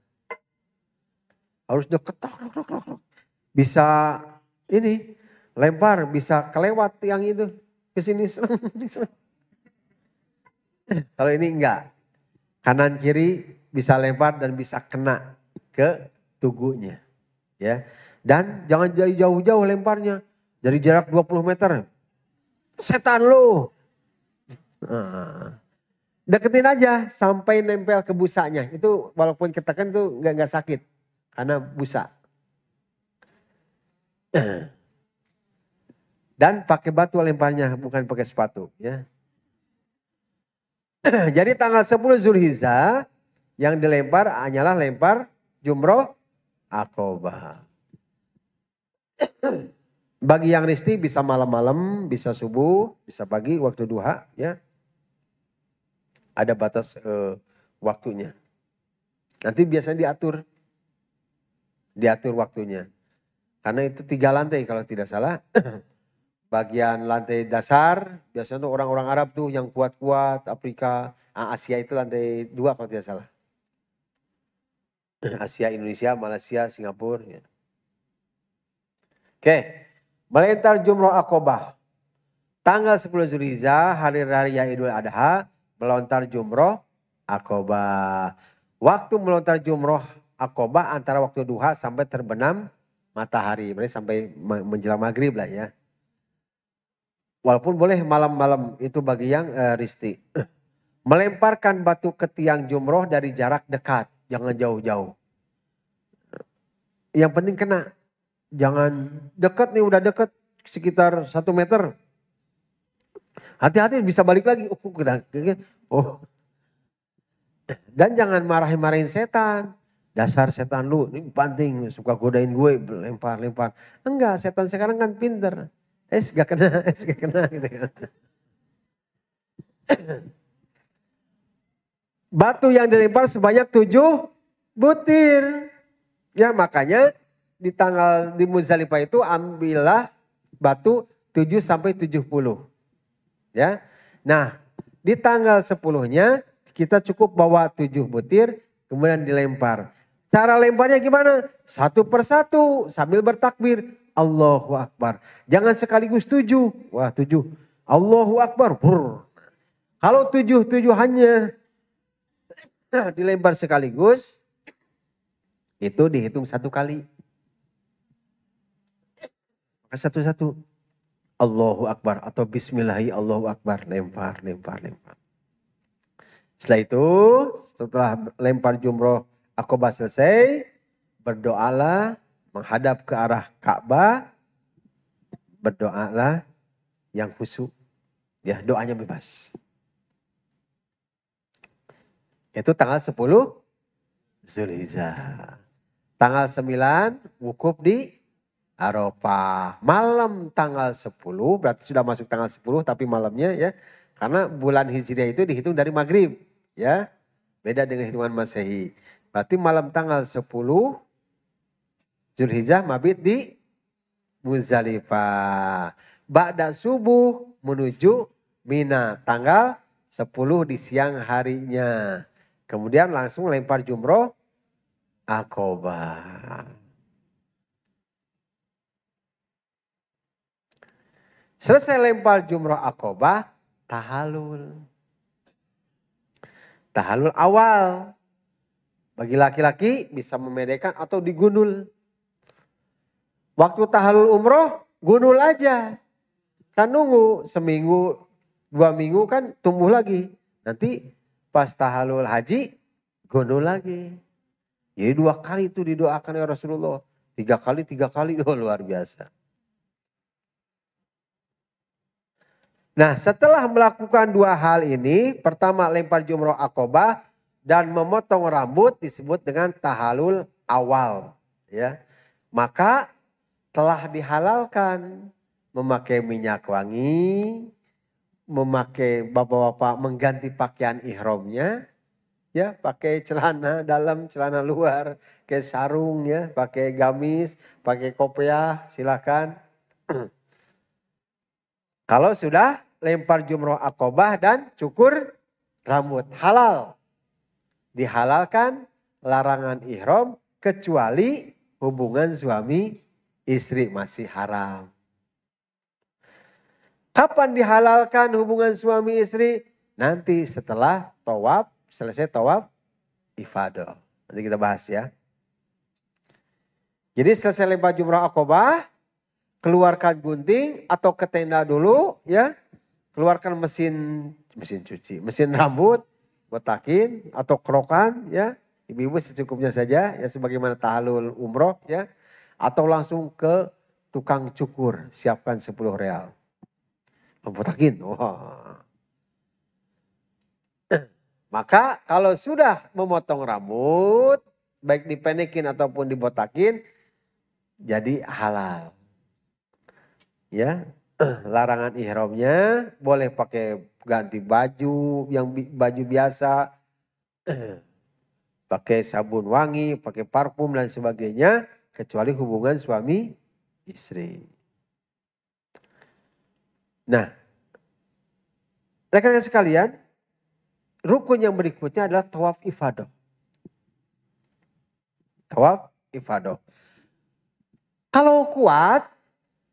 Harus deket tok Bisa ini lempar bisa kelewat tiang itu ke sini. [laughs] kalau ini enggak. Kanan kiri bisa lempar dan bisa kena ke tugunya. Ya. Dan jangan jauh-jauh lemparnya. Dari jarak 20 meter Setan lu. Nah, deketin aja sampai nempel ke busanya. Itu walaupun ketekan tuh nggak nggak sakit karena busa. [clears throat] Dan pakai batu lemparnya bukan pakai sepatu ya. [clears throat] Jadi tanggal 10 Zulhijjah yang dilempar hanyalah lempar jumroh akobah. [clears throat] Bagi yang risti bisa malam-malam, bisa subuh, bisa pagi waktu duha ya. Ada batas eh, waktunya. Nanti biasanya diatur. Diatur waktunya. Karena itu tiga lantai kalau tidak salah. [clears throat] Bagian lantai dasar, biasanya tuh orang-orang Arab tuh yang kuat-kuat, Afrika, ah, Asia itu lantai dua kalau tidak salah. [clears throat] Asia, Indonesia, Malaysia, Singapura. Ya. Oke, okay. Melempar jumroh akobah. Tanggal 10 Zuliza, hari raya Idul Adha, melontar jumroh akobah. Waktu melontar jumroh akobah antara waktu duha sampai terbenam matahari. Berarti sampai menjelang maghrib lah ya. Walaupun boleh malam-malam itu bagi yang uh, risti. [clears throat] Melemparkan batu ke tiang jumroh dari jarak dekat. Jangan jauh-jauh. Yang penting kena Jangan deket nih udah deket sekitar satu meter. Hati-hati bisa balik lagi. Oh. oh. Dan jangan marahin-marahin setan. Dasar setan lu, ini panting, suka godain gue, lempar-lempar. Enggak, setan sekarang kan pinter. Es gak kena, [laughs] es gak kena gitu kan. Batu yang dilempar sebanyak tujuh butir. Ya makanya di tanggal di Muzdalifah itu ambillah batu 7 sampai 70. Ya. Nah, di tanggal 10-nya kita cukup bawa 7 butir kemudian dilempar. Cara lemparnya gimana? Satu persatu sambil bertakbir. Allahu Akbar. Jangan sekaligus tujuh. Wah tujuh. Allahu Akbar. Brr. Kalau tujuh, tujuh hanya [clears throat] dilempar sekaligus. Itu dihitung satu kali. Satu-satu. Allahu Akbar atau Bismillahi Allahu Akbar. Lempar, lempar, lempar. Setelah itu, setelah lempar jumroh akobah selesai, berdoalah menghadap ke arah Ka'bah, berdoalah yang khusyuk. Ya, doanya bebas. Itu tanggal 10 Zulhijjah. Tanggal 9 wukuf di Arafah. Malam tanggal 10 berarti sudah masuk tanggal 10 tapi malamnya ya karena bulan Hijriah itu dihitung dari Maghrib ya. Beda dengan hitungan Masehi. Berarti malam tanggal 10 Zulhijjah mabit di Muzalifah. Ba'da subuh menuju Mina tanggal 10 di siang harinya. Kemudian langsung lempar jumroh Akobah. Selesai lempar jumroh akobah, tahalul. Tahalul awal. Bagi laki-laki bisa memedekan atau digunul. Waktu tahalul umroh, gunul aja. Kan nunggu seminggu, dua minggu kan tumbuh lagi. Nanti pas tahalul haji, gunul lagi. Jadi dua kali itu didoakan oleh ya Rasulullah. Tiga kali, tiga kali, [laughs] oh luar biasa. Nah setelah melakukan dua hal ini, pertama lempar jumroh akobah dan memotong rambut disebut dengan tahalul awal. Ya, maka telah dihalalkan memakai minyak wangi, memakai bapak-bapak mengganti pakaian ihromnya, ya pakai celana dalam, celana luar, pakai sarung ya, pakai gamis, pakai kopiah, silahkan. [clears throat] Kalau sudah lempar jumroh akobah dan cukur rambut halal. Dihalalkan larangan ihram kecuali hubungan suami istri masih haram. Kapan dihalalkan hubungan suami istri? Nanti setelah tawaf, selesai tawaf, ifadah. Nanti kita bahas ya. Jadi selesai lempar jumrah akobah, keluarkan gunting atau ke tenda dulu ya keluarkan mesin mesin cuci, mesin rambut, botakin atau kerokan ya. Ibu-ibu secukupnya saja ya sebagaimana tahalul umroh ya. Atau langsung ke tukang cukur siapkan 10 real. Botakin. Wah. [clears throat] Maka kalau sudah memotong rambut, baik dipenekin ataupun dibotakin, jadi halal. Ya, [clears throat] larangan ihramnya boleh pakai ganti baju yang baju biasa [clears throat] pakai sabun wangi pakai parfum dan sebagainya kecuali hubungan suami istri nah rekan-rekan sekalian rukun yang berikutnya adalah tawaf ifadah tawaf ifadah kalau kuat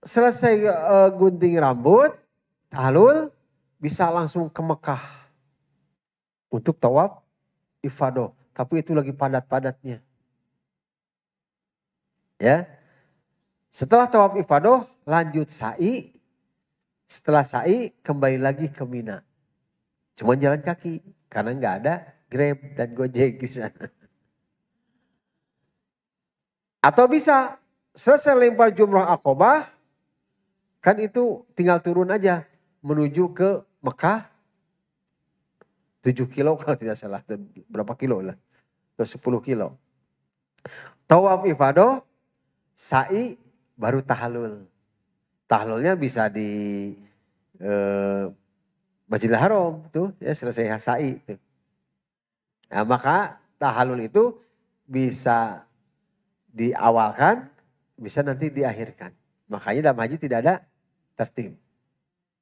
selesai uh, gunting rambut, tahlul, bisa langsung ke Mekah untuk tawaf ifado. Tapi itu lagi padat-padatnya. Ya. Setelah tawaf ifado, lanjut sa'i. Setelah sa'i, kembali lagi ke Mina. Cuman jalan kaki, karena nggak ada Grab dan Gojek di sana. Atau bisa selesai lempar jumrah akobah, Kan itu tinggal turun aja menuju ke Mekah 7 kilo kalau tidak salah berapa kilo lah atau 10 kilo. Tawaf ifado, sa'i baru tahalul. Tahalulnya bisa di eh, Masjidil Haram tuh ya selesai sa'i tuh. Nah, maka tahalul itu bisa diawalkan, bisa nanti diakhirkan. Makanya dalam haji tidak ada tertib.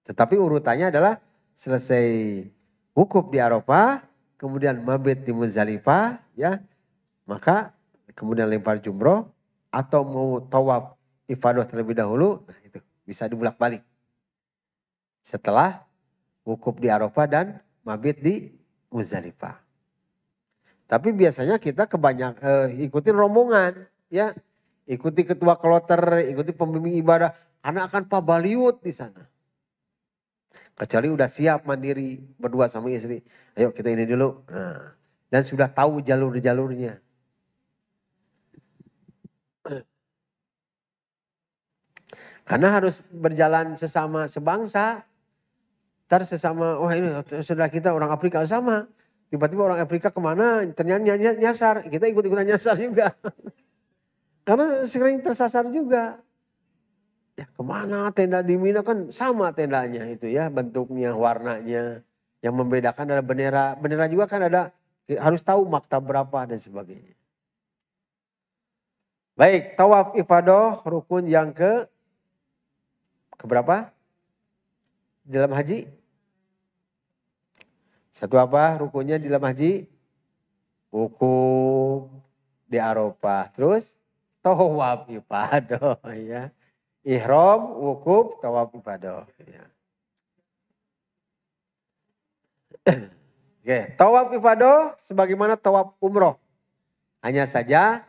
Tetapi urutannya adalah selesai wukuf di Arafah, kemudian mabit di Muzdalifah, ya. Maka kemudian lempar jumroh atau mau tawaf ifadah terlebih dahulu, nah itu bisa dibulak balik. Setelah wukuf di Arafah dan mabit di Muzdalifah. Tapi biasanya kita kebanyak eh, ikutin rombongan, ya ikuti ketua kloter, ikuti pembimbing ibadah. Anak akan pabaliut di sana. Kecuali udah siap mandiri berdua sama istri. Ayo kita ini dulu. Nah, dan sudah tahu jalur-jalurnya. Karena harus berjalan sesama sebangsa. Ntar sesama, wah ini saudara kita orang Afrika sama. Tiba-tiba orang Afrika kemana, ternyata nyasar. Kita ikut-ikutan nyasar juga. [laughs] Karena sering tersasar juga ya kemana tenda di Mina kan sama tendanya itu ya bentuknya warnanya yang membedakan adalah bendera bendera juga kan ada harus tahu maktab berapa dan sebagainya baik tawaf ifadoh rukun yang ke keberapa dalam haji satu apa rukunnya di dalam haji hukum di Eropa terus tawaf ifadoh [laughs] ya Ihram, wukuf, tawaf ibadah. Oke, ya. Oke, tawaf ibadah sebagaimana tawaf umroh. Hanya saja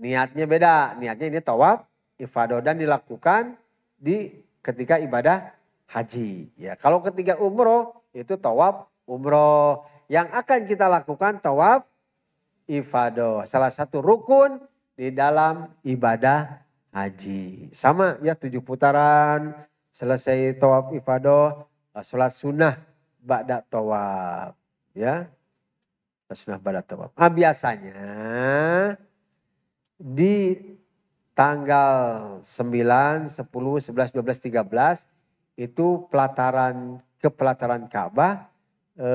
niatnya beda. Niatnya ini tawaf ibadah dan dilakukan di ketika ibadah haji. Ya, kalau ketika umroh itu tawaf umroh. Yang akan kita lakukan tawaf ifadoh. Salah satu rukun di dalam ibadah haji. Sama ya tujuh putaran, selesai tawaf ifadah, eh, sholat sunnah ba'da tawaf. Ya, sunnah ba'da tawaf. Nah, biasanya di tanggal 9, 10, 11, 12, 13 itu pelataran ke pelataran Ka'bah e,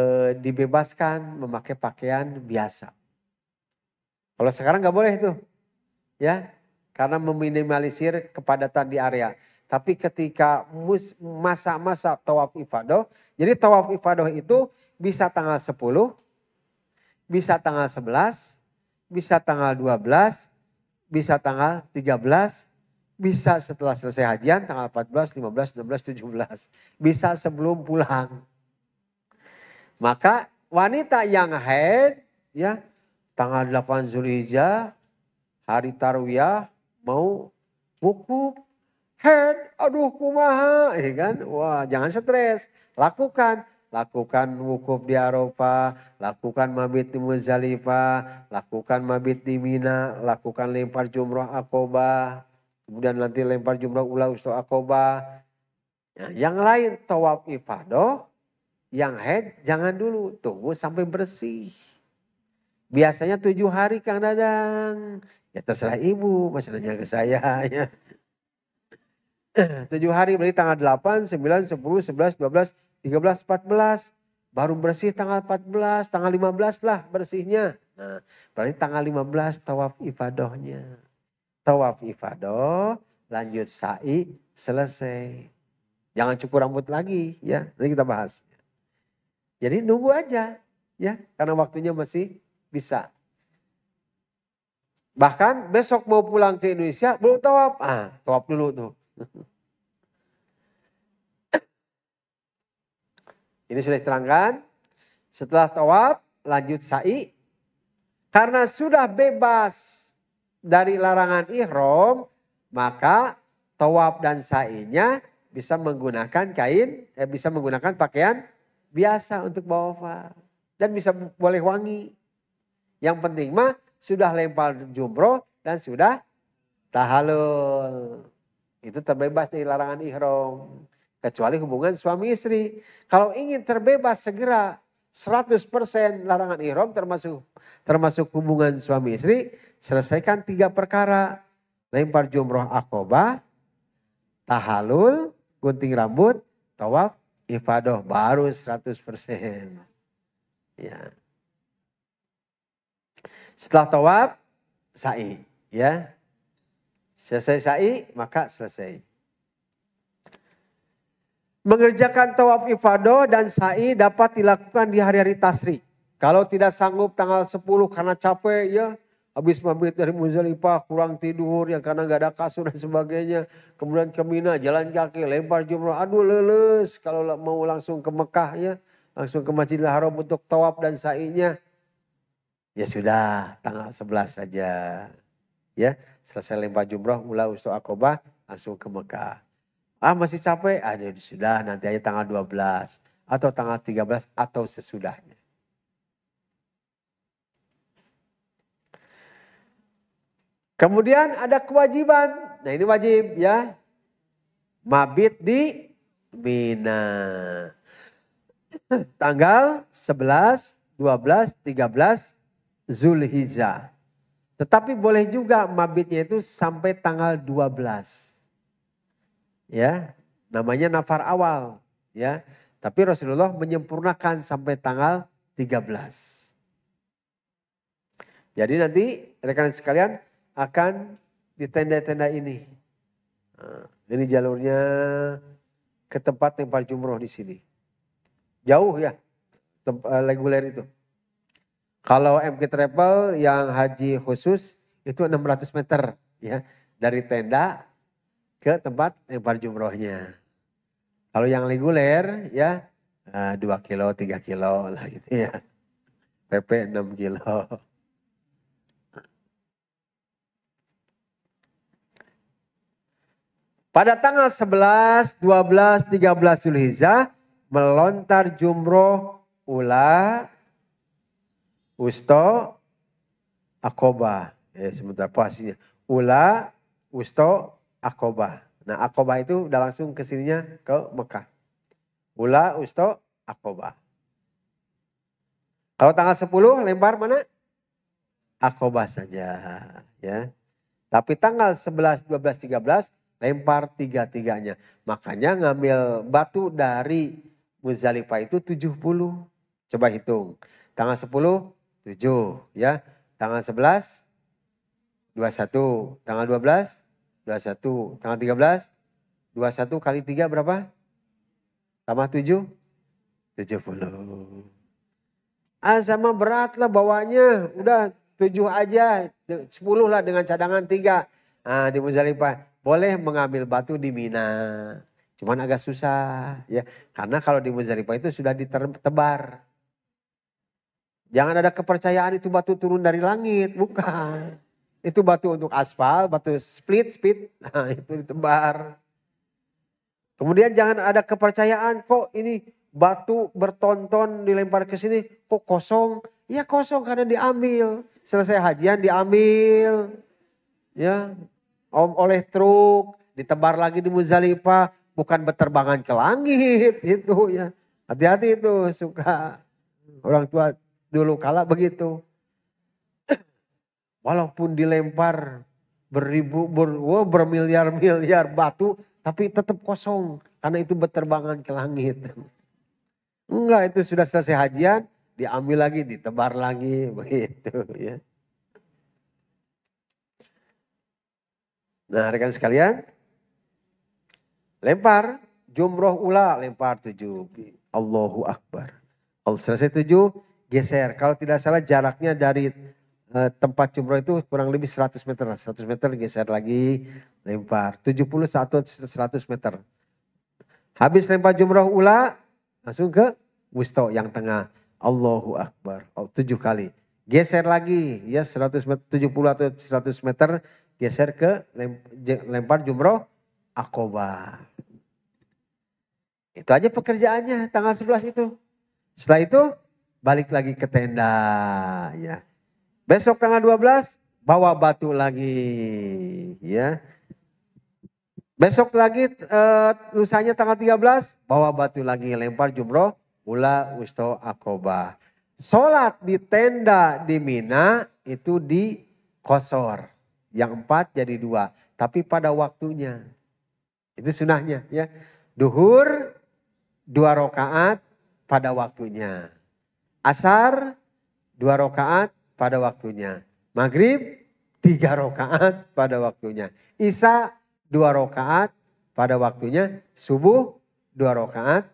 dibebaskan memakai pakaian biasa. Kalau sekarang nggak boleh itu, ya karena meminimalisir kepadatan di area. Tapi ketika masa-masa tawaf ifadoh, jadi tawaf ifadoh itu bisa tanggal 10, bisa tanggal 11, bisa tanggal 12, bisa tanggal 13, bisa setelah selesai hajian tanggal 14, 15, 16, 17, bisa sebelum pulang. Maka wanita yang haid ya tanggal 8 Zulhijjah hari Tarwiyah mau wukuf head aduh kumaha ya kan wah jangan stres lakukan lakukan wukuf di Eropa, lakukan mabit di Muzalifah, lakukan mabit di Mina, lakukan lempar jumrah Akoba, kemudian nanti lempar jumrah ulah usul Akoba. Nah, ya, yang lain tawaf ifadoh, yang head jangan dulu, tunggu sampai bersih. Biasanya tujuh hari Kang Dadang. Ya terserah ibu, masalahnya ke saya [laughs] ya. Tujuh hari berarti tanggal 8, 9, 10, 11, 12, 13, 14. Baru bersih tanggal 14, tanggal 15 lah bersihnya. Nah, berarti tanggal 15 tawaf ifadohnya. Tawaf ifadoh, lanjut sa'i, selesai. Jangan cukur rambut lagi ya, nanti kita bahas. Jadi nunggu aja ya, karena waktunya masih bisa. Bahkan besok mau pulang ke Indonesia belum tawaf. Ah, tawaf dulu tuh. [coughs] Ini sudah diterangkan. Setelah tawaf lanjut sa'i. Karena sudah bebas dari larangan ihram, maka tawaf dan sa'inya bisa menggunakan kain, eh, bisa menggunakan pakaian biasa untuk bawa dan bisa boleh wangi. Yang penting mah sudah lempar jumroh dan sudah tahalul. Itu terbebas dari larangan ihram. Kecuali hubungan suami istri. Kalau ingin terbebas segera 100% larangan ihram termasuk termasuk hubungan suami istri. Selesaikan tiga perkara. Lempar jumroh akobah, tahalul, gunting rambut, tawaf, ifadoh. Baru 100%. Ya. Setelah tawaf, sa'i. Ya. Selesai sa'i, maka selesai. Mengerjakan tawaf ifado dan sa'i dapat dilakukan di hari-hari tasri. Kalau tidak sanggup tanggal 10 karena capek ya, habis mabit dari muzalifah, kurang tidur ya karena nggak ada kasur dan sebagainya. Kemudian ke Mina jalan kaki, lempar jumroh. Aduh leles kalau mau langsung ke Mekah ya, langsung ke Masjidil Haram untuk tawaf dan sa'inya Ya sudah, tanggal 11 saja. Ya, selesai lempar jumroh, mulai usul Akobah, langsung ke Mekah. Ah masih capek? Ah sudah, nanti aja tanggal 12. Atau tanggal 13 atau sesudahnya. Kemudian ada kewajiban. Nah ini wajib ya. Mabit di Mina. Tanggal 11, 12, 13, Zulhijjah. Tetapi boleh juga mabitnya itu sampai tanggal 12. Ya, namanya nafar awal, ya. Tapi Rasulullah menyempurnakan sampai tanggal 13. Jadi nanti rekan-rekan sekalian akan di tenda-tenda ini. Ah, ini jalurnya ke tempat yang jumroh di sini. Jauh ya, eh, reguler itu. Kalau MK Travel yang haji khusus itu 600 meter ya dari tenda ke tempat lempar jumrohnya. Kalau yang reguler ya 2 eh, kilo, 3 kilo lah gitu ya. PP 6 kilo. Pada tanggal 11, 12, 13 Zulhijjah melontar jumroh ula Usto Akoba. Ya, sebentar posisinya. Ula Usto Akoba. Nah Akoba itu udah langsung kesininya ke Mekah. Ula Usto Akoba. Kalau tanggal 10 lempar mana? Akoba saja ya. Tapi tanggal 11, 12, 13 lempar tiga-tiganya. Makanya ngambil batu dari Muzalifah itu 70. Coba hitung. Tanggal 10 7 ya. Tanggal 11 21, tanggal 12 21, tanggal 13 21 kali 3 berapa? Tambah 7 70. Ah sama berat lah bawanya. Udah 7 aja, 10 lah dengan cadangan 3. Ah di Muzdalifah boleh mengambil batu di Mina. Cuman agak susah ya. Karena kalau di Muzdalifah itu sudah ditebar. Jangan ada kepercayaan itu batu turun dari langit, bukan. Itu batu untuk aspal, batu split, split, nah, itu ditebar. Kemudian jangan ada kepercayaan kok ini batu bertonton dilempar ke sini kok kosong. Ya kosong karena diambil. Selesai hajian diambil. Ya, om oleh truk ditebar lagi di Muzalipa bukan berterbangan ke langit [laughs] itu ya. Hati-hati itu suka orang tua Dulu kala begitu. Walaupun dilempar beribu, ber, wow, bermiliar-miliar batu, tapi tetap kosong karena itu berterbangan ke langit. [laughs] Enggak, itu sudah selesai hajian, diambil lagi, ditebar lagi, [laughs] begitu ya. Nah rekan sekalian, lempar, jumroh ula, lempar tujuh. Allahu Akbar. Kalau selesai tujuh, geser. Kalau tidak salah jaraknya dari eh, tempat jumroh itu kurang lebih 100 meter. 100 meter geser lagi, lempar. 70 atau 100 meter. Habis lempar jumroh ula, langsung ke wisto yang tengah. Allahu Akbar. Oh, tujuh kali. Geser lagi, ya 100 meter, 70 atau 100 meter, geser ke lempar jumroh akoba. Itu aja pekerjaannya tanggal 11 itu. Setelah itu balik lagi ke tenda ya. Besok tanggal 12 bawa batu lagi ya. Besok lagi uh, lusanya tanggal 13 bawa batu lagi lempar jumroh ula usto akoba. Sholat di tenda di Mina itu di kosor. Yang empat jadi dua. Tapi pada waktunya. Itu sunahnya ya. Duhur dua rokaat pada waktunya. Asar dua rakaat pada waktunya. Maghrib tiga rakaat pada waktunya. Isya dua rakaat pada waktunya. Subuh dua rakaat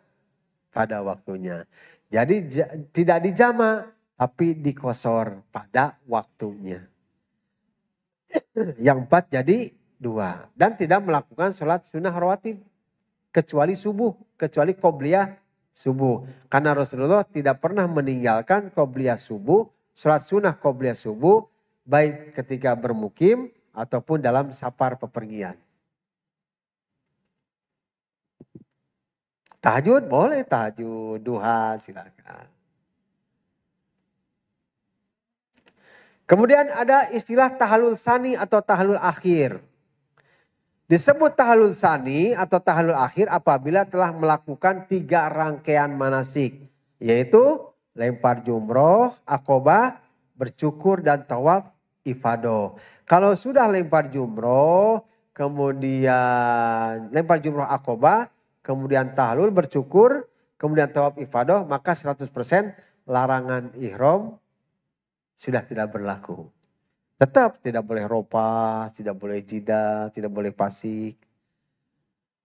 pada waktunya. Jadi tidak dijama tapi dikosor pada waktunya. Yang empat jadi dua dan tidak melakukan sholat sunnah rawatib kecuali subuh, kecuali qobliyah subuh. Karena Rasulullah tidak pernah meninggalkan qobliyah subuh, sholat sunnah qobliyah subuh, baik ketika bermukim ataupun dalam sapar pepergian. Tahajud boleh tahajud, duha silakan. Kemudian ada istilah tahalul sani atau tahalul akhir. Disebut tahalul sani atau tahalul akhir apabila telah melakukan tiga rangkaian manasik. Yaitu lempar jumroh, akobah, bercukur dan tawaf ifado. Kalau sudah lempar jumroh, kemudian lempar jumroh akobah, kemudian tahlul bercukur, kemudian tawaf ifado, maka 100% larangan ihram sudah tidak berlaku. Tetap tidak boleh ropa, tidak boleh jida, tidak boleh pasik.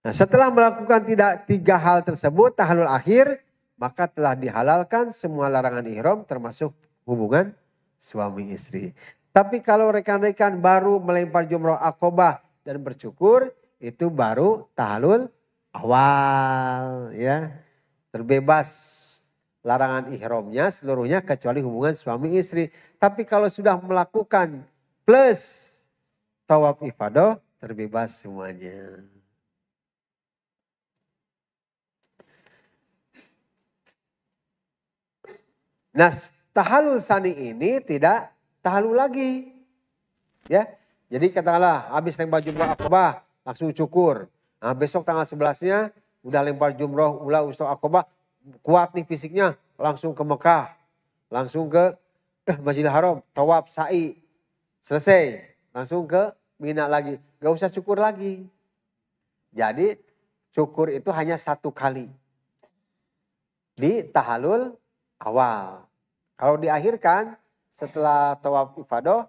Nah, setelah melakukan tidak tiga hal tersebut, tahalul akhir, maka telah dihalalkan semua larangan ihram termasuk hubungan suami istri. Tapi kalau rekan-rekan baru melempar jumroh akobah dan bercukur, itu baru tahalul awal ya. Terbebas larangan ihromnya seluruhnya kecuali hubungan suami istri. Tapi kalau sudah melakukan plus tawaf ifadah terbebas semuanya. Nah, tahalul sani ini tidak tahalul lagi. Ya. Jadi katakanlah habis lempar jumroh akobah langsung cukur. Nah, besok tanggal 11-nya udah lempar jumroh ulah ustaz akobah kuat nih fisiknya, langsung ke Mekah, langsung ke eh, Masjidil Haram, tawaf, sa'i, selesai, langsung ke Mina lagi, gak usah cukur lagi. Jadi cukur itu hanya satu kali di tahalul awal. Kalau diakhirkan setelah tawaf ifadah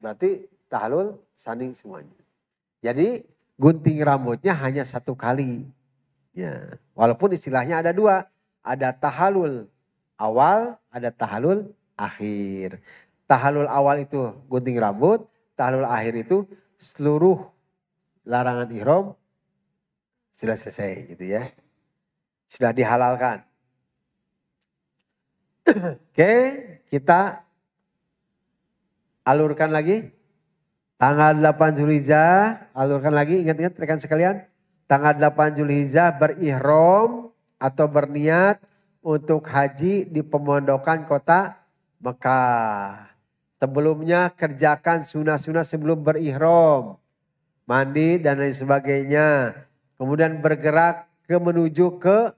berarti tahalul saning semuanya. Jadi gunting rambutnya hanya satu kali Ya. Walaupun istilahnya ada dua. Ada tahalul awal, ada tahalul akhir. Tahalul awal itu gunting rambut, tahalul akhir itu seluruh larangan ihram sudah selesai gitu ya. Sudah dihalalkan. [coughs] Oke, kita alurkan lagi. Tanggal 8 Zulhijjah, alurkan lagi. Ingat-ingat rekan sekalian, tanggal 8 Julhijjah berihrom atau berniat untuk haji di pemondokan kota Mekah. Sebelumnya kerjakan sunnah-sunnah sebelum berihrom, Mandi dan lain sebagainya. Kemudian bergerak ke menuju ke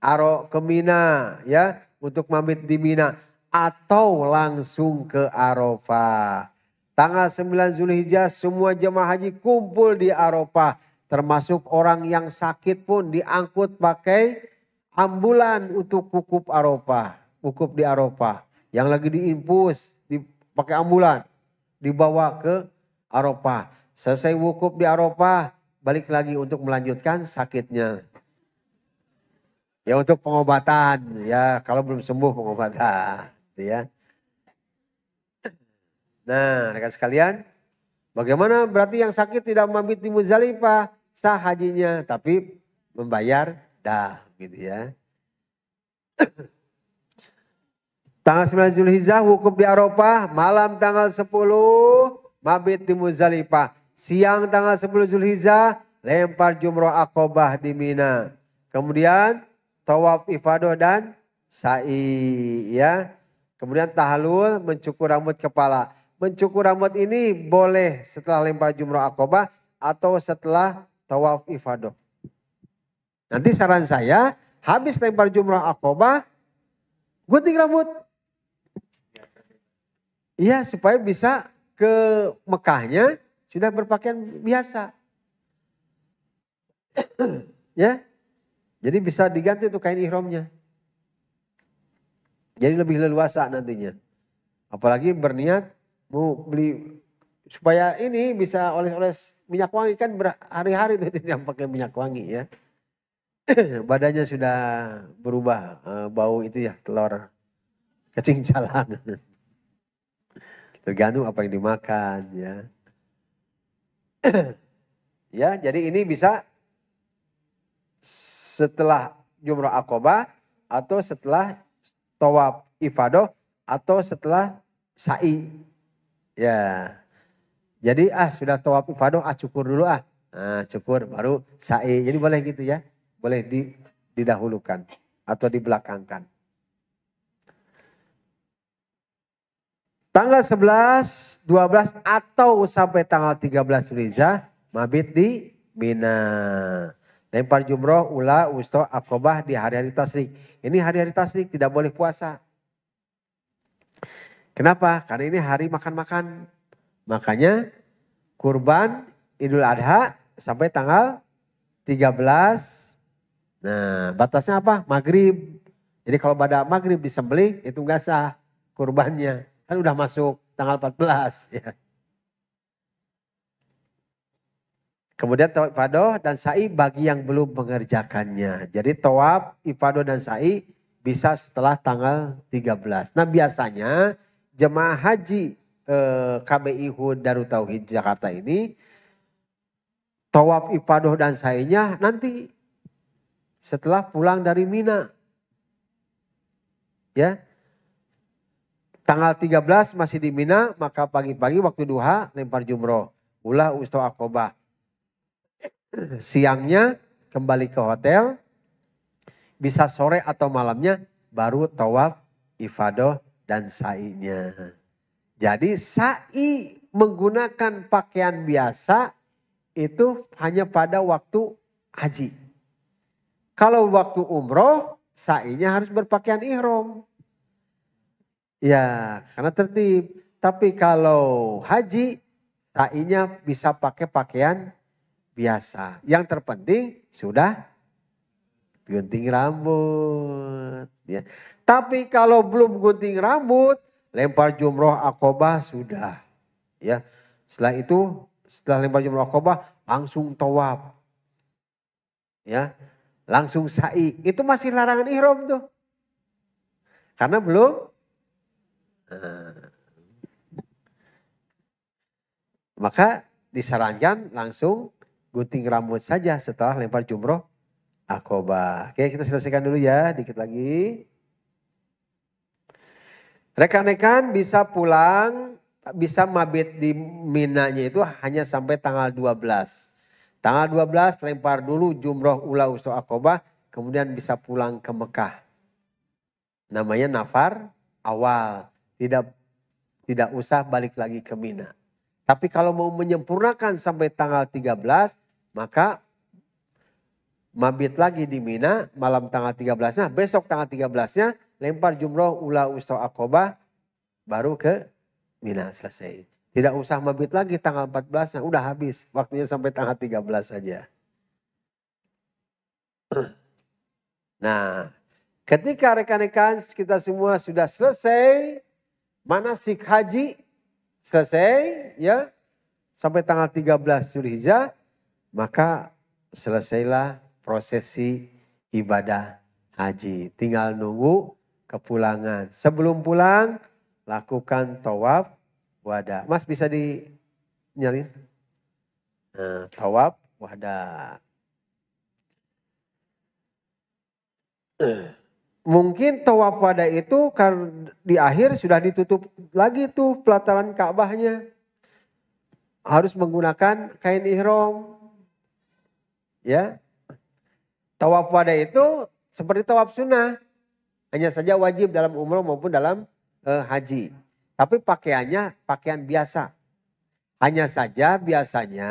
Aro ke Mina ya untuk mamit di Mina atau langsung ke Arafah. Tanggal 9 Zulhijjah semua jemaah haji kumpul di Arafah Termasuk orang yang sakit pun diangkut pakai ambulan untuk kukup Aropa. Kukup di Aropa. Yang lagi diimpus dipakai ambulan. Dibawa ke Aropa. Selesai wukuf di Aropa. Balik lagi untuk melanjutkan sakitnya. Ya untuk pengobatan. Ya kalau belum sembuh pengobatan. Ya. Nah, rekan sekalian, bagaimana berarti yang sakit tidak mabit di Muzalifah sah hajinya tapi membayar dah gitu ya. [clears throat] Tanggal 9 Zulhijjah wukuf di Arafah, malam tanggal 10 mabit di Muzalipah Siang tanggal 10 Zulhijjah lempar jumroh akobah di Mina. Kemudian tawaf ifadah dan sa'i ya. Kemudian tahalul mencukur rambut kepala. Mencukur rambut ini boleh setelah lempar jumroh akobah atau setelah tawaf ifadah. Nanti saran saya, habis lempar jumrah akobah, gunting rambut. Iya, supaya bisa ke Mekahnya sudah berpakaian biasa. [clears throat] ya. Jadi bisa diganti tuh kain ihromnya. Jadi lebih leluasa nantinya. Apalagi berniat mau beli supaya ini bisa oles-oles minyak wangi kan hari hari itu tidak pakai minyak wangi ya. [clears throat] Badannya sudah berubah eh, bau itu ya telur kecing jalan. [laughs] Tergantung apa yang dimakan ya. [clears throat] ya, jadi ini bisa setelah jumrah akobah atau setelah tawaf ifadoh atau setelah sa'i. Ya. Jadi ah sudah tawaf ifadah ah cukur dulu ah. ah cukur baru sa'i. Jadi boleh gitu ya. Boleh di, didahulukan atau dibelakangkan. Tanggal 11, 12 atau sampai tanggal 13 Riza mabit di Mina. Lempar jumroh, ula, usto, akobah di hari-hari tasrik. Ini hari-hari tasrik tidak boleh puasa. Kenapa? Karena ini hari makan-makan. Makanya kurban Idul Adha sampai tanggal 13. Nah batasnya apa? Maghrib. Jadi kalau pada maghrib disembeli itu nggak sah kurbannya. Kan udah masuk tanggal 14 [laughs] ya. Kemudian tawaf ifadoh dan sa'i bagi yang belum mengerjakannya. Jadi tawaf ifadoh dan sa'i bisa setelah tanggal 13. Nah biasanya jemaah haji eh, KBI Hud Darut Tauhid Jakarta ini tawaf ipadoh dan sa'inya nanti setelah pulang dari Mina. Ya. Tanggal 13 masih di Mina, maka pagi-pagi waktu duha lempar jumroh. Ulah Ustaz akobah. Siangnya kembali ke hotel. Bisa sore atau malamnya baru tawaf ifadoh dan sa'inya. Jadi sa'i menggunakan pakaian biasa itu hanya pada waktu haji. Kalau waktu umroh, sa'inya harus berpakaian ihram. Ya, karena tertib. Tapi kalau haji, sa'inya bisa pakai pakaian biasa. Yang terpenting sudah gunting rambut. Ya. Tapi kalau belum gunting rambut, lempar jumroh akobah sudah. Ya, setelah itu setelah lempar jumroh akobah langsung tawab. Ya, langsung sa'i. Itu masih larangan ihram tuh. Karena belum. Nah. Maka disarankan langsung gunting rambut saja setelah lempar jumroh akobah. Oke kita selesaikan dulu ya dikit lagi. Rekan-rekan bisa pulang, bisa mabit di Minanya itu hanya sampai tanggal 12. Tanggal 12 lempar dulu jumroh ula usul akobah, kemudian bisa pulang ke Mekah. Namanya nafar awal, tidak tidak usah balik lagi ke Mina. Tapi kalau mau menyempurnakan sampai tanggal 13, maka mabit lagi di Mina malam tanggal 13-nya, besok tanggal 13-nya lempar jumroh ula wisto akobah baru ke Mina selesai. Tidak usah mabit lagi tanggal 14 nah udah habis. Waktunya sampai tanggal 13 saja. [clears throat] Nah, ketika rekan-rekan kita semua sudah selesai manasik haji selesai ya sampai tanggal 13 Zulhijjah maka selesailah prosesi ibadah haji. Tinggal nunggu kepulangan. Sebelum pulang, lakukan tawaf wada. Mas bisa dinyalin? Nah, eh, tawaf wada. Mungkin tawaf wada itu kan di akhir sudah ditutup lagi tuh pelataran Ka'bahnya. Harus menggunakan kain ihram. Ya. Tawaf wada itu seperti tawaf sunnah hanya saja wajib dalam umroh maupun dalam e, haji. Tapi pakaiannya pakaian biasa. Hanya saja biasanya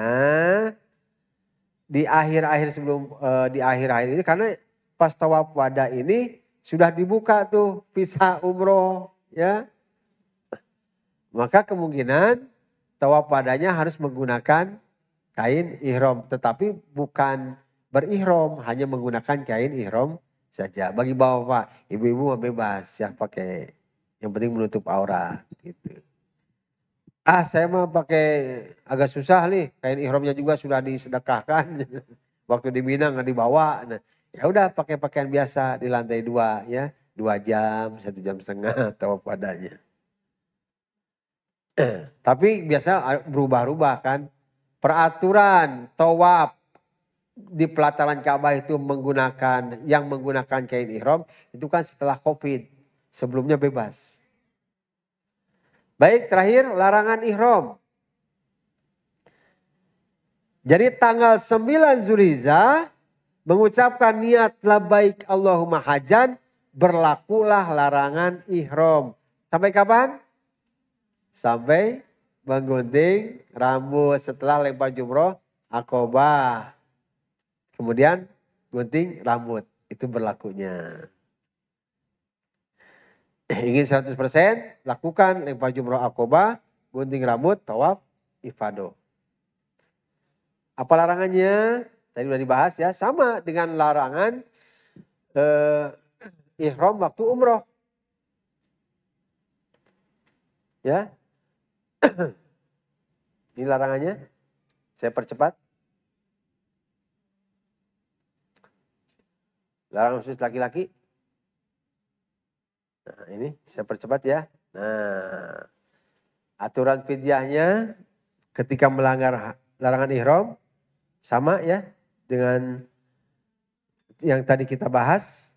di akhir-akhir sebelum e, di akhir-akhir ini karena pas tawaf wada ini sudah dibuka tuh visa umroh ya. Maka kemungkinan tawaf wadanya harus menggunakan kain ihrom tetapi bukan berihrom hanya menggunakan kain ihrom saja. Bagi bapak-bapak, ibu-ibu bebas ya pakai yang penting menutup aurat gitu. Ah saya mah pakai agak susah nih kain ihramnya juga sudah disedekahkan [laughs] waktu di Minang nggak dibawa. Nah, ya udah pakai pakaian biasa di lantai dua ya dua jam satu jam setengah [laughs] atau adanya. [clears throat] Tapi biasa berubah-ubah kan peraturan towab, di pelataran Ka'bah itu menggunakan yang menggunakan kain ihram itu kan setelah Covid. Sebelumnya bebas. Baik, terakhir larangan ihram. Jadi tanggal 9 Zulhijjah mengucapkan niat labaik Allahumma hajan berlakulah larangan ihram. Sampai kapan? Sampai menggunting rambut setelah lempar jumroh akobah. Kemudian gunting rambut. Itu berlakunya. Eh, ingin 100% lakukan lempar jumroh akoba gunting rambut, tawaf, ifado. Apa larangannya? Tadi sudah dibahas ya, sama dengan larangan eh, ihram waktu umroh. Ya, [coughs] ini larangannya. Saya percepat. Larangan khusus laki-laki. Nah, ini saya percepat ya. Nah, aturan fidyahnya ketika melanggar larangan ihram sama ya dengan yang tadi kita bahas.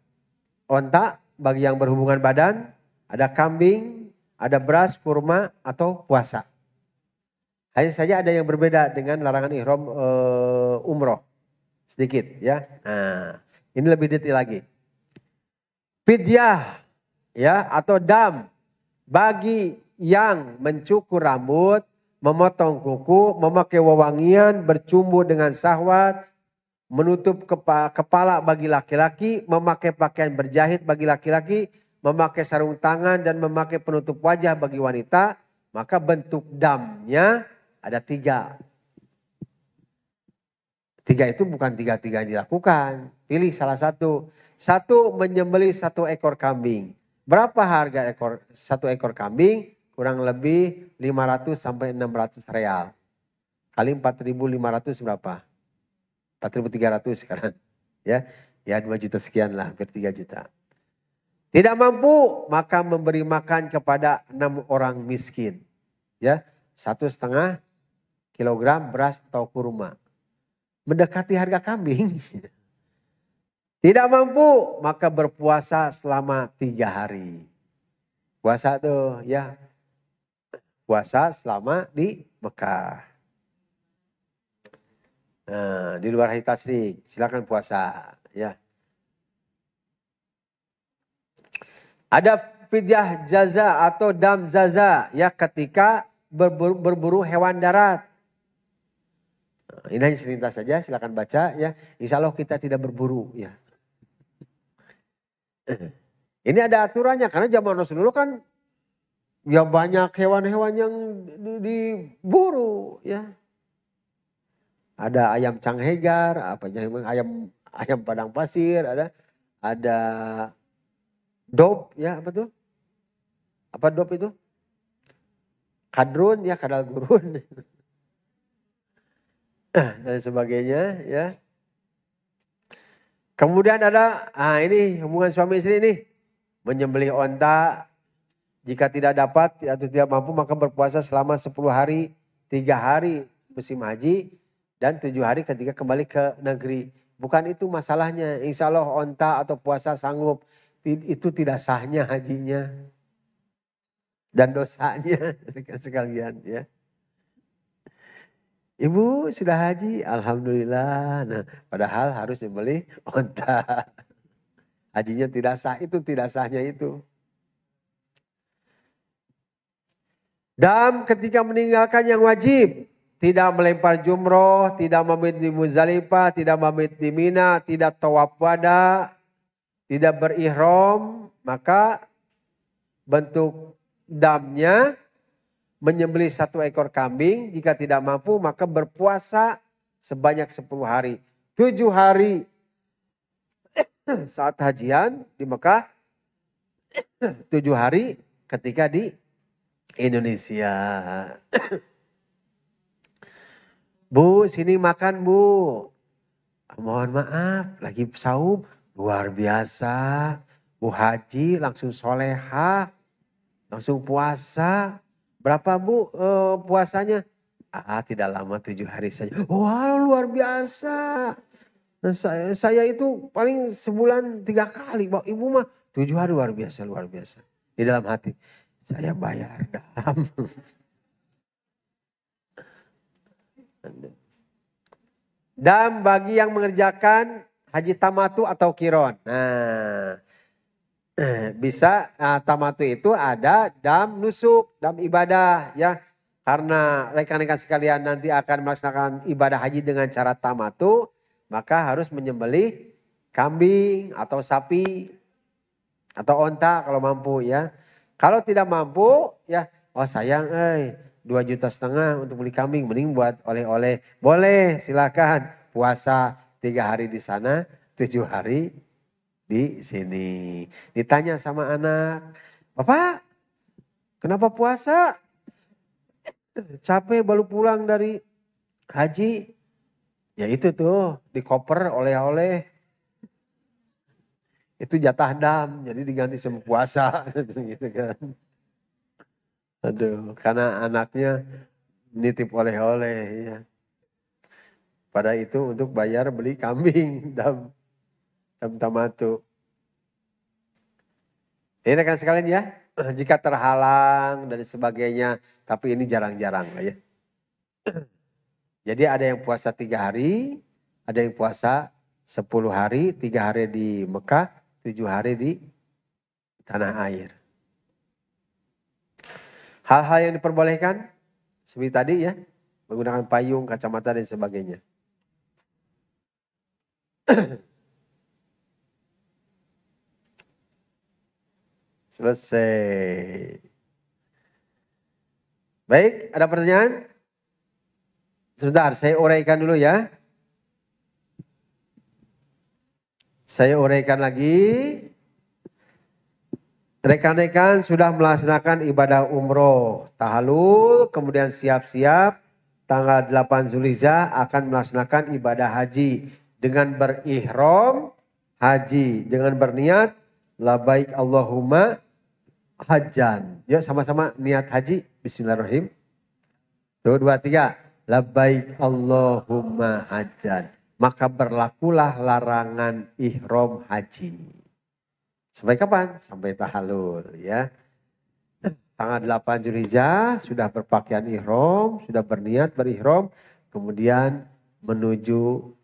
Onta bagi yang berhubungan badan, ada kambing, ada beras, kurma atau puasa. Hanya saja ada yang berbeda dengan larangan ihram e, umroh sedikit ya. Nah, ini lebih detail lagi. Pidyah ya atau dam bagi yang mencukur rambut, memotong kuku, memakai wewangian, bercumbu dengan sahwat, menutup kepa kepala bagi laki-laki, memakai pakaian berjahit bagi laki-laki, memakai sarung tangan dan memakai penutup wajah bagi wanita, maka bentuk damnya ada tiga. Tiga itu bukan tiga-tiga yang dilakukan. Pilih salah satu. Satu menyembeli satu ekor kambing. Berapa harga ekor satu ekor kambing? Kurang lebih 500 sampai 600 real. Kali 4.500 berapa? 4.300 sekarang. [laughs] Ya, ya 2 juta sekian lah, hampir 3 juta. Tidak mampu, maka memberi makan kepada enam orang miskin. Ya, satu setengah kilogram beras atau kurma. Mendekati harga kambing. [laughs] Tidak mampu, maka berpuasa selama tiga hari. Puasa tuh ya. Puasa selama di Mekah. Nah, di luar hari tasrik, silakan puasa ya. Ada fidyah jaza atau dam jaza ya ketika berburu, berburu hewan darat. Nah, ini hanya selintas saja, silakan baca ya. Insya Allah kita tidak berburu ya. [clears throat] Ini ada aturannya karena zaman Rasulullah kan ya banyak hewan-hewan yang diburu ya. Ada ayam canghegar, apa ayam ayam padang pasir, ada ada dop ya apa tuh? Apa dop itu? Kadrun ya kadal gurun [clears throat] dan sebagainya ya. Kemudian ada, ah ini hubungan suami istri ini. Menyembelih onta, jika tidak dapat atau tidak mampu maka berpuasa selama 10 hari, tiga hari musim haji dan tujuh hari ketika kembali ke negeri. Bukan itu masalahnya. Insya Allah onta atau puasa sanggup. Itu tidak sahnya hajinya. Dan dosanya [laughs] sekalian ya. Ibu sudah haji, alhamdulillah. Nah, padahal harus dibeli onta. [laughs] Hajinya tidak sah, itu tidak sahnya itu. Dan ketika meninggalkan yang wajib, tidak melempar jumroh, tidak memit di Muzdalifah, tidak memit di Mina, tidak tawaf wada, tidak berihram, maka bentuk damnya menyembelih satu ekor kambing, jika tidak mampu maka berpuasa sebanyak 10 hari. tujuh hari [clears throat] saat hajian di Mekah, [clears throat] tujuh hari ketika di Indonesia. [clears throat] Bu, sini makan bu. Mohon maaf, lagi saum. Luar biasa. Bu Haji langsung soleha. Langsung puasa. Berapa bu uh, puasanya? Ah, tidak lama tujuh hari saja. Wah luar biasa. Nah, saya, saya itu paling sebulan tiga kali. bawa ibu mah tujuh hari luar biasa, luar biasa. Di dalam hati. Saya bayar dam. [laughs] Dan bagi yang mengerjakan haji tamatu atau kiron. Nah, Eh, bisa uh, tamatu itu ada dam nusuk, dam ibadah ya. Karena rekan-rekan sekalian nanti akan melaksanakan ibadah haji dengan cara tamatu, maka harus menyembelih kambing atau sapi atau onta kalau mampu ya. Kalau tidak mampu ya, oh sayang eh dua juta setengah untuk beli kambing mending buat oleh-oleh. Boleh, silakan puasa tiga hari di sana, tujuh hari di sini. Ditanya sama anak, Bapak, kenapa puasa? Capek baru pulang dari haji. Ya itu tuh, di koper oleh-oleh. Itu jatah dam, jadi diganti sama puasa. [laughs] gitu kan. Aduh, karena anaknya nitip oleh-oleh. Ya. Pada itu untuk bayar beli kambing [laughs] dam tamtamatu. Ini kan sekalian ya, jika terhalang dan sebagainya, tapi ini jarang-jarang lah ya. Jadi ada yang puasa tiga hari, ada yang puasa sepuluh hari, tiga hari di Mekah, tujuh hari di tanah air. Hal-hal yang diperbolehkan, seperti tadi ya, menggunakan payung, kacamata dan sebagainya. [clears throat] Selesai. Baik, ada pertanyaan? Sebentar, saya uraikan dulu ya. Saya uraikan lagi. Rekan-rekan sudah melaksanakan ibadah umroh tahalul, kemudian siap-siap tanggal 8 Zulhijjah akan melaksanakan ibadah haji dengan berihram haji dengan berniat labaik Allahumma hajan. Yuk sama-sama niat haji. Bismillahirrahmanirrahim. Tuh, dua, tiga. Labbaik Allahumma hajan. Maka berlakulah larangan ihram haji. Sampai kapan? Sampai tahalul ya. Tanggal 8 Julhijjah sudah berpakaian ihram, sudah berniat berihram, kemudian menuju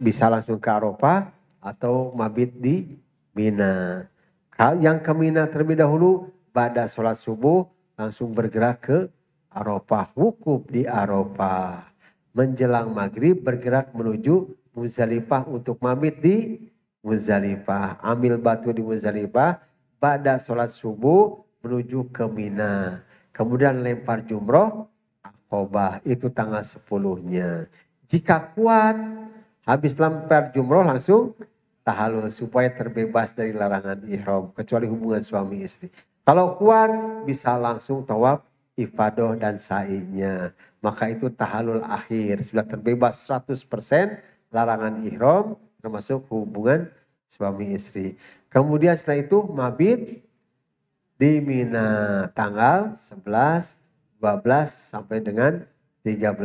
bisa langsung ke Eropa atau mabit di Mina. Hal yang ke Mina terlebih dahulu, pada sholat subuh langsung bergerak ke Arafah, wukuf di Arafah. Menjelang maghrib bergerak menuju Muzalifah untuk mabit di Muzalifah. Ambil batu di Muzalifah. pada sholat subuh menuju ke Mina. Kemudian lempar jumroh, Akobah, itu tanggal sepuluhnya. Jika kuat, habis lempar jumroh langsung tahalul supaya terbebas dari larangan ihram kecuali hubungan suami istri. Kalau kuat bisa langsung tawaf ifadoh dan sa'inya. Maka itu tahalul akhir. Sudah terbebas 100% larangan ihram termasuk hubungan suami istri. Kemudian setelah itu mabit di Mina tanggal 11, 12 sampai dengan 13.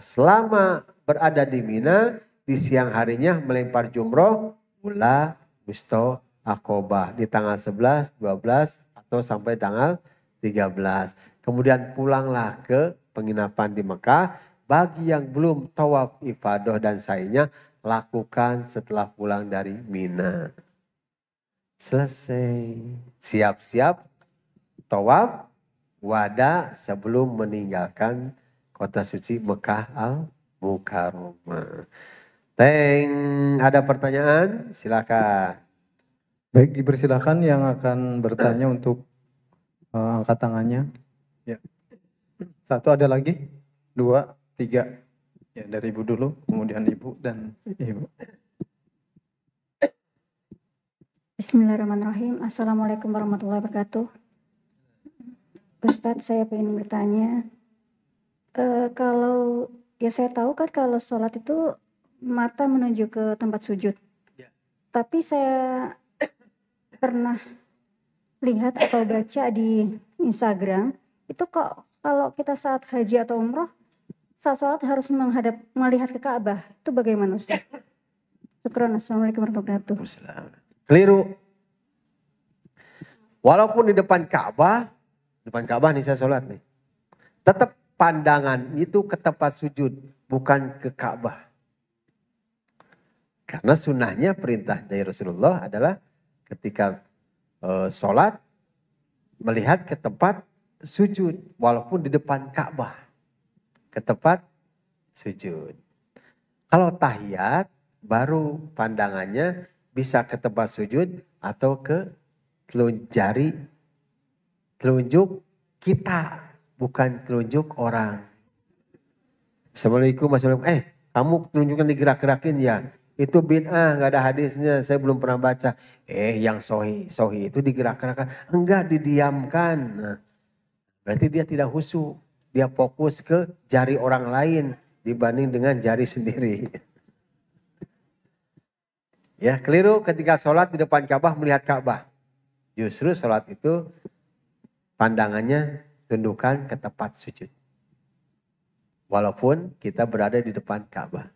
Selama berada di Mina di siang harinya melempar jumroh Mula Gusto, Akobah di tanggal 11, 12 atau sampai tanggal 13. Kemudian pulanglah ke penginapan di Mekah. Bagi yang belum tawaf ifadoh dan sa'inya lakukan setelah pulang dari Mina. Selesai. Siap-siap tawaf wada sebelum meninggalkan kota suci Mekah al-Mukarramah. Teng, ada pertanyaan? Silakan. Baik, dipersilakan yang akan bertanya untuk uh, angkat tangannya. Ya. Satu ada lagi, dua, tiga. Ya dari ibu dulu, kemudian ibu dan ibu. Bismillahirrahmanirrahim. Assalamualaikum warahmatullahi wabarakatuh. Ustadz, saya ingin bertanya. Uh, kalau ya saya tahu kan kalau sholat itu mata menuju ke tempat sujud. Ya. Tapi saya pernah lihat atau baca di Instagram itu kok kalau kita saat haji atau umroh saat sholat harus menghadap melihat ke Ka'bah itu bagaimana Ustaz? Ya. Syukran Assalamualaikum warahmatullahi wabarakatuh. Keliru. Walaupun di depan Ka'bah, depan Ka'bah nih saya sholat nih. Tetap pandangan itu ke tempat sujud, bukan ke Ka'bah. Karena sunnahnya perintah dari Rasulullah adalah ketika e, sholat melihat ke tempat sujud walaupun di depan Ka'bah ke tempat sujud. Kalau tahiyat baru pandangannya bisa ke tempat sujud atau ke telunjuk telunjuk kita bukan telunjuk orang. Assalamualaikum, Assalamualaikum. Eh, kamu telunjuknya digerak-gerakin ya itu bid'ah, nggak ada hadisnya. Saya belum pernah baca. Eh, yang sohi, sohi itu digerak-gerakan. Enggak, didiamkan. Nah, berarti dia tidak husu. Dia fokus ke jari orang lain dibanding dengan jari [laughs] sendiri. Ya, keliru ketika sholat di depan Ka'bah melihat Ka'bah. Justru sholat itu pandangannya tundukan ke tempat sujud. Walaupun kita berada di depan Ka'bah.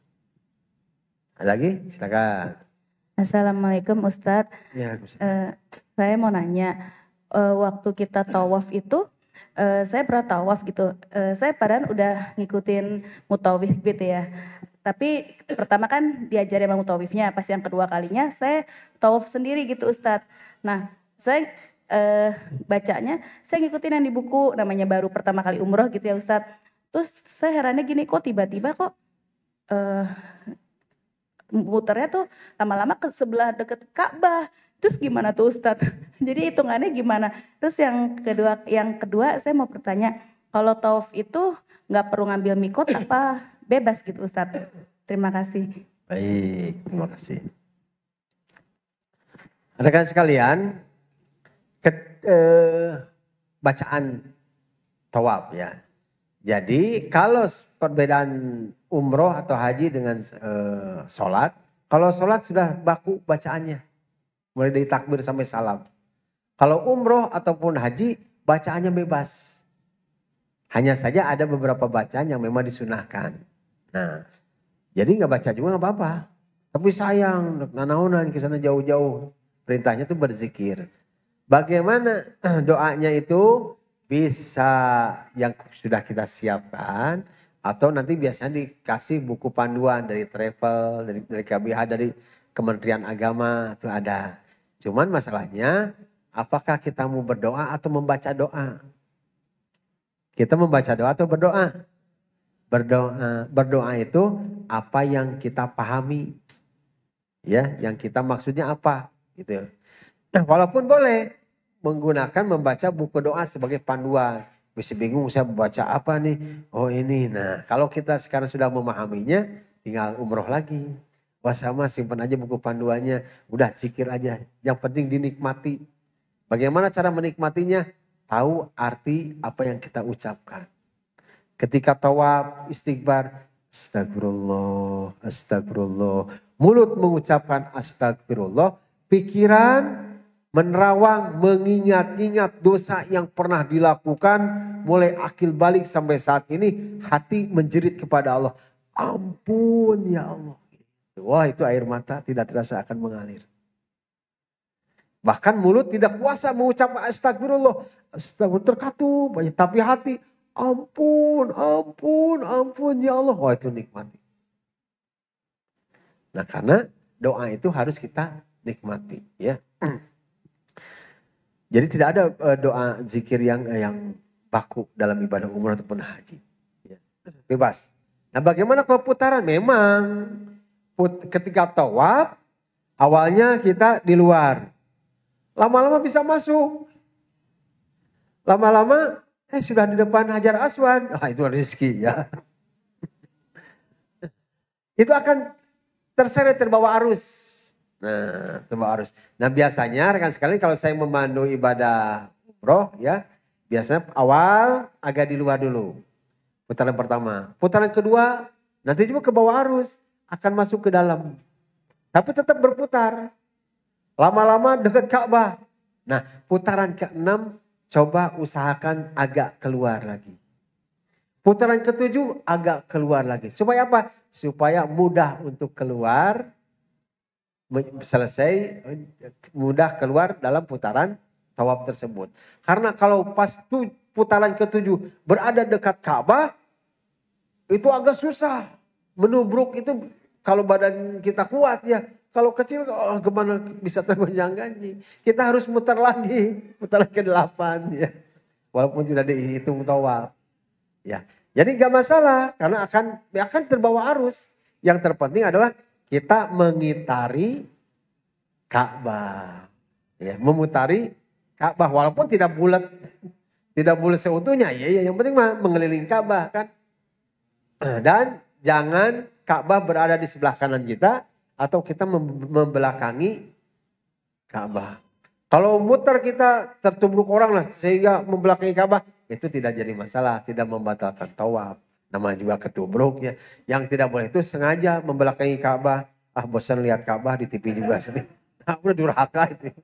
Ada lagi? Silakan. Assalamualaikum Ustadz. Ya, uh, saya mau nanya, uh, waktu kita tawaf itu, uh, saya pernah tawaf gitu. Uh, saya padahal udah ngikutin mutawif gitu ya. Tapi pertama kan diajari sama mutawifnya, pas yang kedua kalinya saya tawaf sendiri gitu Ustadz. Nah, saya uh, bacanya, saya ngikutin yang di buku, namanya baru pertama kali umroh gitu ya Ustadz. Terus saya herannya gini, kok tiba-tiba kok uh, muternya tuh lama-lama ke sebelah deket Ka'bah. Terus gimana tuh Ustadz? [laughs] Jadi hitungannya gimana? Terus yang kedua, yang kedua saya mau bertanya, kalau tauf itu nggak perlu ngambil mikot apa bebas gitu Ustadz? Terima kasih. Baik, terima kasih. Rekan sekalian, ke, eh, bacaan tawaf ya. Jadi kalau perbedaan umroh atau haji dengan e, sholat, kalau sholat sudah baku bacaannya. Mulai dari takbir sampai salam. Kalau umroh ataupun haji, bacaannya bebas. Hanya saja ada beberapa bacaan yang memang disunahkan. Nah, jadi nggak baca juga nggak apa-apa. Tapi sayang, nanaunan ke sana jauh-jauh. Perintahnya itu berzikir. Bagaimana eh, doanya itu? bisa yang sudah kita siapkan atau nanti biasanya dikasih buku panduan dari travel, dari, dari KBH, dari Kementerian Agama itu ada. Cuman masalahnya apakah kita mau berdoa atau membaca doa? Kita membaca doa atau berdoa? Berdoa, berdoa itu apa yang kita pahami. Ya, yang kita maksudnya apa gitu. Nah, walaupun boleh menggunakan membaca buku doa sebagai panduan. Bisa bingung saya membaca apa nih? Oh ini. Nah kalau kita sekarang sudah memahaminya tinggal umroh lagi. Wah sama simpan aja buku panduannya. Udah zikir aja. Yang penting dinikmati. Bagaimana cara menikmatinya? Tahu arti apa yang kita ucapkan. Ketika tawab, istighfar, astagfirullah, astagfirullah. Mulut mengucapkan astagfirullah, pikiran menerawang, mengingat-ingat dosa yang pernah dilakukan, mulai akil balik sampai saat ini hati menjerit kepada Allah. Ampun ya Allah. Wah itu air mata tidak terasa akan mengalir. Bahkan mulut tidak kuasa mengucapkan astagfirullah. Astagfirullah terkatup, tapi hati ampun, ampun, ampun ya Allah. Wah itu nikmati. Nah karena doa itu harus kita nikmati ya. Jadi tidak ada uh, doa zikir yang uh, yang baku dalam ibadah umur ataupun haji. Ya. Bebas. Nah bagaimana kalau putaran? Memang put, ketika tawaf awalnya kita di luar. Lama-lama bisa masuk. Lama-lama eh sudah di depan Hajar Aswan. Ah, itu rezeki ya. [laughs] itu akan terseret terbawa arus Nah, itu harus. Nah, biasanya rekan sekali kalau saya memandu ibadah umroh ya, biasanya awal agak di luar dulu. Putaran pertama. Putaran kedua nanti juga ke bawah arus akan masuk ke dalam. Tapi tetap berputar. Lama-lama dekat Ka'bah. Nah, putaran ke-6 coba usahakan agak keluar lagi. Putaran ketujuh agak keluar lagi. Supaya apa? Supaya mudah untuk keluar selesai mudah keluar dalam putaran tawaf tersebut. Karena kalau pas tu, putaran ketujuh berada dekat Ka'bah itu agak susah. Menubruk itu kalau badan kita kuat ya. Kalau kecil oh, kemana bisa tergonjang gaji. Kita harus muter lagi. Putaran ke delapan ya. Walaupun tidak dihitung tawaf. Ya. Jadi gak masalah karena akan akan terbawa arus. Yang terpenting adalah kita mengitari Ka'bah. Ya, memutari Ka'bah walaupun tidak bulat tidak bulat seutuhnya ya, ya yang penting mah mengelilingi Ka'bah kan. Nah, dan jangan Ka'bah berada di sebelah kanan kita atau kita membelakangi Ka'bah. Kalau muter kita tertubruk orang lah sehingga membelakangi Ka'bah itu tidak jadi masalah, tidak membatalkan tawaf. Nama juga ketubruk ya Yang tidak boleh itu sengaja membelakangi Ka'bah. Ah bosan lihat Ka'bah di TV juga sini. Nah, [laughs] udah durhaka itu. [coughs]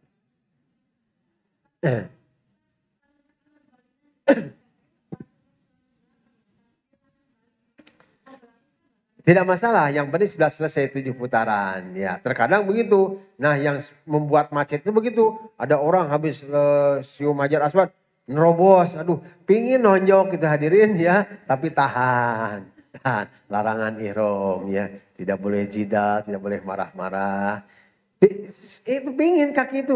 Tidak masalah, yang penting sudah selesai tujuh putaran. Ya, terkadang begitu. Nah, yang membuat macetnya begitu. Ada orang habis uh, sium hajar aswad, Nerobos, aduh pingin nonjok kita hadirin ya, tapi tahan. Tahan, larangan ihrom ya. Tidak boleh jidal, tidak boleh marah-marah. Itu pingin kaki itu,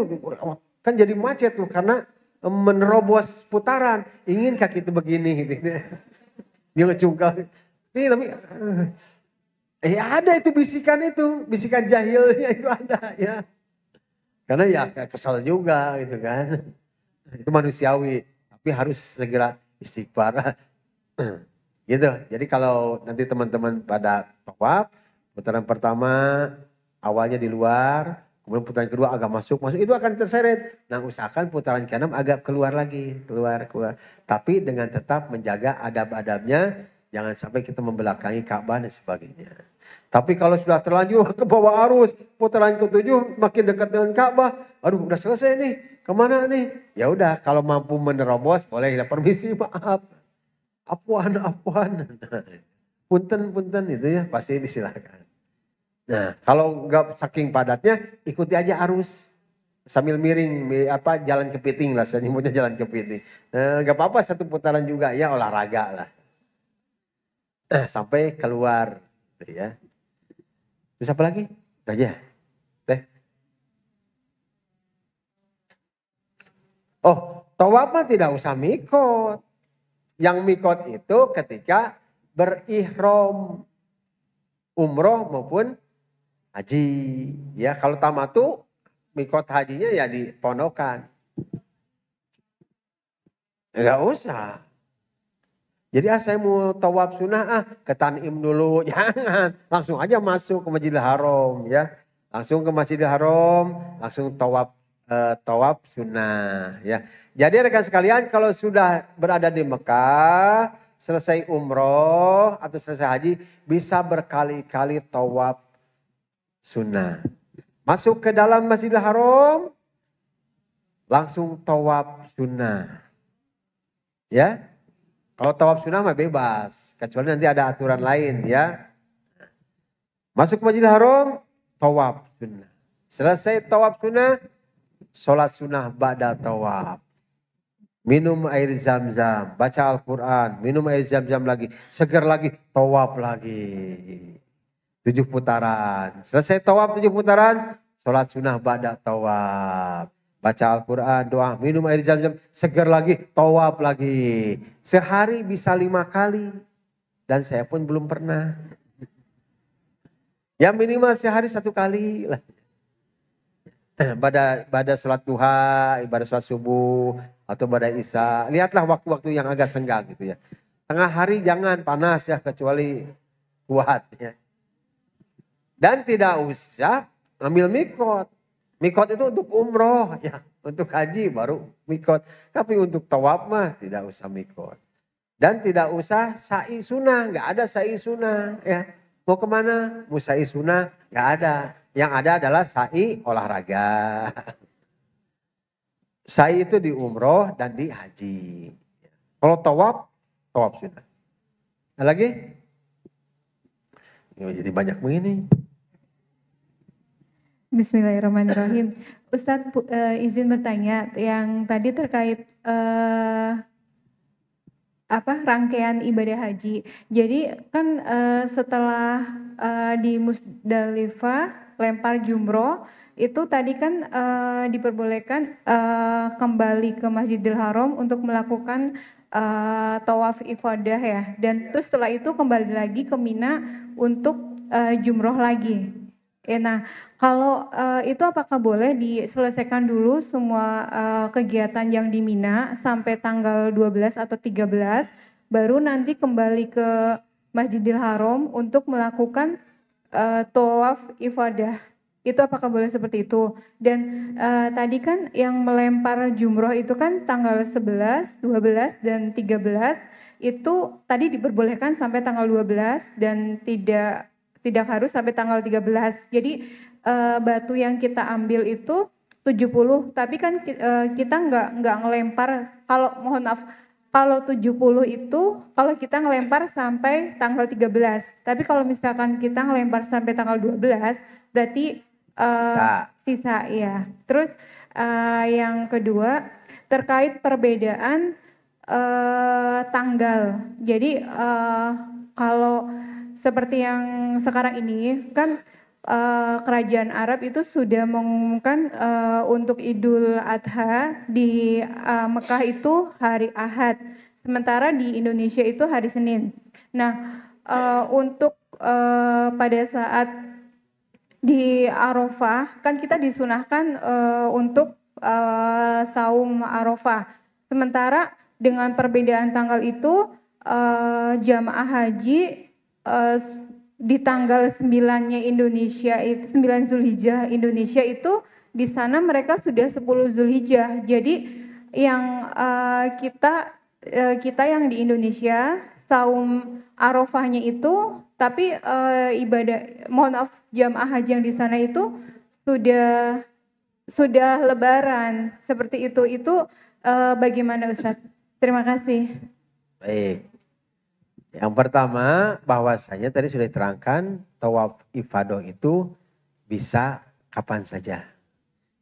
kan jadi macet tuh karena menerobos putaran. Ingin kaki itu begini. Gitu. [laughs] Dia ngecungkal. nih tapi Eh ya ada itu bisikan itu, bisikan jahilnya itu ada ya. Karena ya, ya kesal juga gitu kan itu manusiawi tapi harus segera istighfar [clears throat] gitu jadi kalau nanti teman-teman pada tawaf putaran pertama awalnya di luar kemudian putaran kedua agak masuk masuk itu akan terseret nah usahakan putaran keenam agak keluar lagi keluar keluar tapi dengan tetap menjaga adab-adabnya jangan sampai kita membelakangi Ka'bah dan sebagainya tapi kalau sudah terlanjur ke bawah arus putaran ketujuh makin dekat dengan Ka'bah aduh udah selesai nih kemana nih? Ya udah, kalau mampu menerobos boleh kita permisi maaf. Apuan, apuan. [laughs] punten, punten itu ya pasti disilakan. Nah, kalau nggak saking padatnya, ikuti aja arus sambil miring apa jalan kepiting lah saya nyebutnya jalan kepiting eh, nggak nah, apa-apa satu putaran juga ya olahraga lah nah, sampai keluar ya bisa apa lagi itu ya. Oh, tawaf tidak usah mikot. Yang mikot itu ketika berihrom umroh maupun haji. Ya, kalau tamat tuh mikot hajinya ya di ponokan. Enggak usah. Jadi ah saya mau tawaf sunnah ah ke Tanim dulu. [laughs] Jangan, langsung aja masuk ke Masjidil Haram ya. Langsung ke Masjidil Haram, langsung tawaf Eh, tawaf sunnah ya. Jadi rekan sekalian kalau sudah berada di Mekah, selesai umroh atau selesai haji bisa berkali-kali tawaf sunnah. Masuk ke dalam Masjidil Haram langsung tawaf sunnah. Ya. Kalau tawaf sunnah mah bebas, kecuali nanti ada aturan lain ya. Masuk Masjidil Haram tawaf sunnah. Selesai tawaf sunnah sholat sunnah ba'da tawaf. Minum air zam-zam, baca Al-Quran, minum air zam-zam lagi, seger lagi, tawaf lagi. Tujuh putaran. Selesai tawaf tujuh putaran, sholat sunnah ba'da tawaf. Baca Al-Quran, doa, minum air zam-zam, seger lagi, tawaf lagi. Sehari bisa lima kali. Dan saya pun belum pernah. yang minimal sehari satu kali lah. Eh, pada pada sholat duha, ibadah sholat subuh atau pada isya. Lihatlah waktu-waktu yang agak senggang gitu ya. Tengah hari jangan panas ya kecuali kuat ya. Dan tidak usah ambil mikot. Mikot itu untuk umroh ya, untuk haji baru mikot. Tapi untuk tawaf mah tidak usah mikot. Dan tidak usah sa'i sunnah, nggak ada sa'i sunnah ya. Mau kemana? Mau sa'i sunnah, nggak ada yang ada adalah sa'i olahraga. Sa'i itu di umroh dan di haji. Kalau tawaf, tawaf sunnah. Ada lagi? Ini jadi banyak begini. Bismillahirrahmanirrahim. Ustadz uh, izin bertanya yang tadi terkait uh, apa rangkaian ibadah haji. Jadi kan uh, setelah uh, di Musdalifah lempar jumroh itu tadi kan uh, diperbolehkan uh, kembali ke Masjidil Haram untuk melakukan uh, tawaf ifadah ya dan iya. terus setelah itu kembali lagi ke Mina untuk uh, jumroh lagi. Eh, nah, kalau uh, itu apakah boleh diselesaikan dulu semua uh, kegiatan yang di Mina sampai tanggal 12 atau 13 baru nanti kembali ke Masjidil Haram untuk melakukan uh, eh, tawaf ifadah itu apakah boleh seperti itu? Dan uh, tadi kan yang melempar jumroh itu kan tanggal 11, 12, dan 13 itu tadi diperbolehkan sampai tanggal 12 dan tidak tidak harus sampai tanggal 13. Jadi uh, batu yang kita ambil itu 70, tapi kan uh, kita nggak nggak ngelempar. Kalau mohon maaf kalau 70 itu kalau kita ngelempar sampai tanggal 13. Tapi kalau misalkan kita ngelempar sampai tanggal 12 berarti uh, sisa. sisa ya. Terus uh, yang kedua terkait perbedaan uh, tanggal. Jadi uh, kalau seperti yang sekarang ini kan uh, kerajaan Arab itu sudah mengumumkan uh, untuk Idul Adha di uh, Mekah itu hari Ahad, sementara di Indonesia itu hari Senin. Nah, uh, untuk uh, pada saat di Arafah kan kita disunahkan uh, untuk uh, saum Arafah. Sementara dengan perbedaan tanggal itu uh, jamaah haji uh, di tanggal 9-nya Indonesia itu 9 Zulhijjah Indonesia itu di sana mereka sudah 10 Zulhijjah. Jadi yang uh, kita uh, kita yang di Indonesia saum Arafahnya itu tapi uh, ibadah mohon maaf jamaah haji yang di sana itu sudah sudah lebaran seperti itu itu uh, bagaimana Ustadz? Terima kasih. Baik. Yang pertama bahwasanya tadi sudah diterangkan tawaf ifadoh itu bisa kapan saja.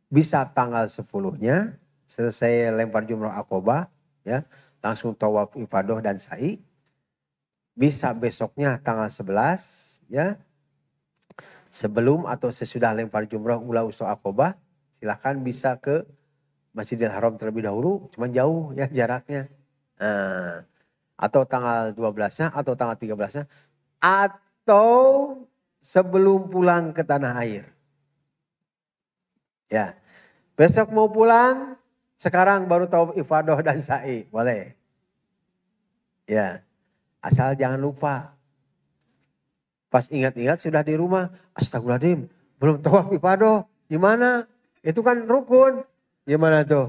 Bisa tanggal 10-nya selesai lempar jumrah akobah ya langsung tawaf ifadoh dan sa'i. Bisa besoknya tanggal 11 ya sebelum atau sesudah lempar jumrah ulah usul akobah silahkan bisa ke Masjidil Haram terlebih dahulu cuman jauh ya jaraknya. Nah, atau tanggal 12-nya atau tanggal 13-nya atau sebelum pulang ke tanah air. Ya. Besok mau pulang, sekarang baru tahu ifadoh dan sa'i, boleh. Ya. Asal jangan lupa. Pas ingat-ingat sudah di rumah, astagfirullahaladzim, belum tahu ifadoh gimana? Itu kan rukun. Gimana tuh?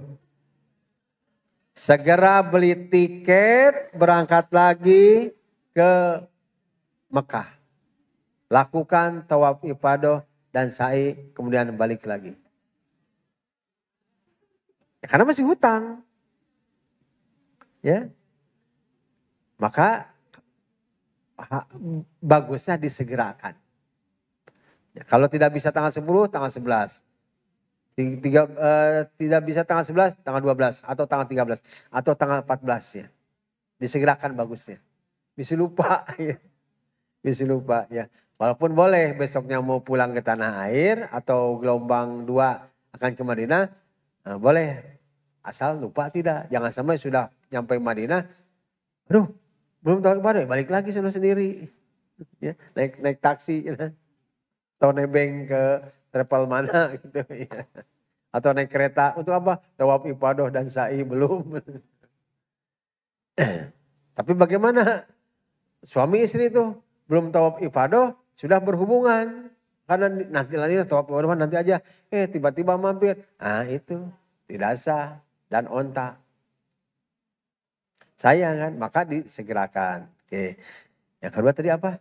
Segera beli tiket, berangkat lagi ke Mekah. Lakukan tawaf ifadah dan sa'i, kemudian balik lagi. Ya, karena masih hutang. Ya. Maka bagusnya disegerakan. Ya, kalau tidak bisa tanggal 10, tanggal 11. Tiga, uh, tidak bisa tanggal 11, tanggal 12 atau tanggal 13 atau tanggal 14 ya. Disegerakan bagusnya. Bisa lupa [laughs] ya. Bisa lupa ya. Walaupun boleh besoknya mau pulang ke tanah air atau gelombang dua akan ke Madinah, nah, boleh. Asal lupa tidak. Jangan sampai sudah nyampe Madinah, aduh belum tahu kemana, balik lagi sana sendiri. Ya, naik naik taksi, ya. atau nebeng ke travel mana [laughs] gitu ya. Atau naik kereta untuk apa? Tawaf ibadah dan sa'i belum. [clears throat] Tapi bagaimana suami istri itu belum tawaf ibadah sudah berhubungan karena nanti nanti tawaf ibadah nanti aja eh tiba-tiba mampir ah itu tidak sah dan onta sayang kan maka disegerakan oke yang kedua tadi apa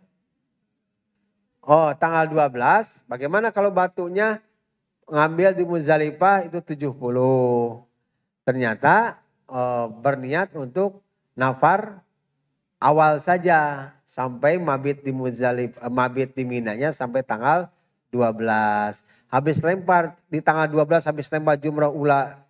Oh, tanggal 12. Bagaimana kalau batunya ngambil di Muzalipah itu 70. Ternyata eh, berniat untuk nafar awal saja sampai mabit di Muzalip eh, mabit di Minanya sampai tanggal 12. Habis lempar di tanggal 12 habis lempar jumrah ula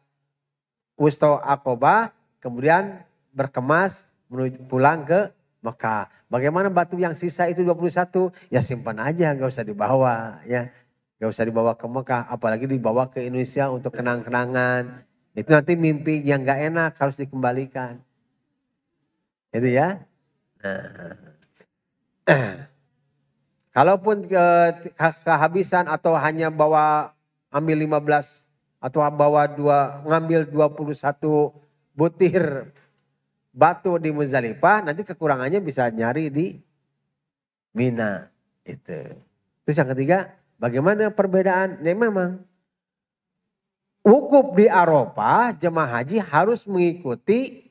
Wusto Akoba kemudian berkemas menuju pulang ke maka bagaimana batu yang sisa itu 21? Ya simpan aja, nggak usah dibawa ya. Nggak usah dibawa ke Mekah, apalagi dibawa ke Indonesia untuk kenang-kenangan. Itu nanti mimpi yang nggak enak harus dikembalikan. Itu ya. Nah. [clears throat] Kalaupun ke, kehabisan atau hanya bawa ambil 15 atau bawa dua ngambil 21 butir batu di Muzdalifah, nanti kekurangannya bisa nyari di Mina. Itu. Terus yang ketiga, bagaimana perbedaan? Ya memang wukuf di Eropa, jemaah haji harus mengikuti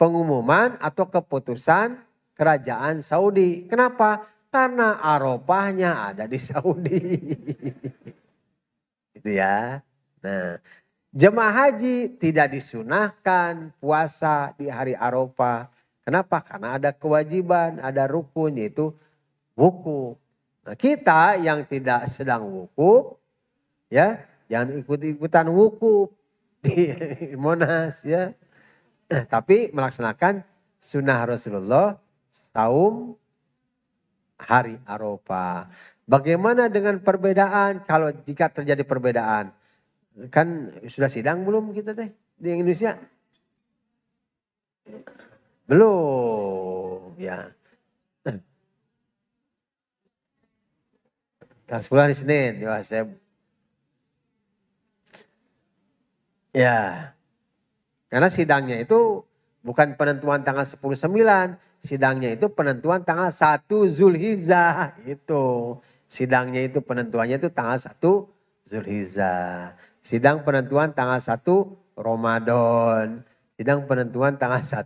pengumuman atau keputusan kerajaan Saudi. Kenapa? Karena Eropanya ada di [laughs] Saudi. itu ya. Nah, Jemaah haji tidak disunahkan puasa di hari Arafah. Kenapa? Karena ada kewajiban, ada rukun yaitu wuku. Nah, kita yang tidak sedang wuku, ya, jangan ikut-ikutan wuku [laughs] di Monas ya. Tapi melaksanakan sunnah Rasulullah saum hari Arafah. Bagaimana dengan perbedaan kalau jika terjadi perbedaan? Kan sudah sidang belum kita teh di Indonesia? Belum ya. Tanggal sepuluh hari Senin, ya saya Ya. Karena sidangnya itu bukan penentuan tanggal sepuluh sembilan sidangnya itu penentuan tanggal satu Zulhijjah itu. Sidangnya itu penentuannya itu tanggal satu zulhizah Sidang penentuan tanggal 1 Ramadan. Sidang penentuan tanggal 1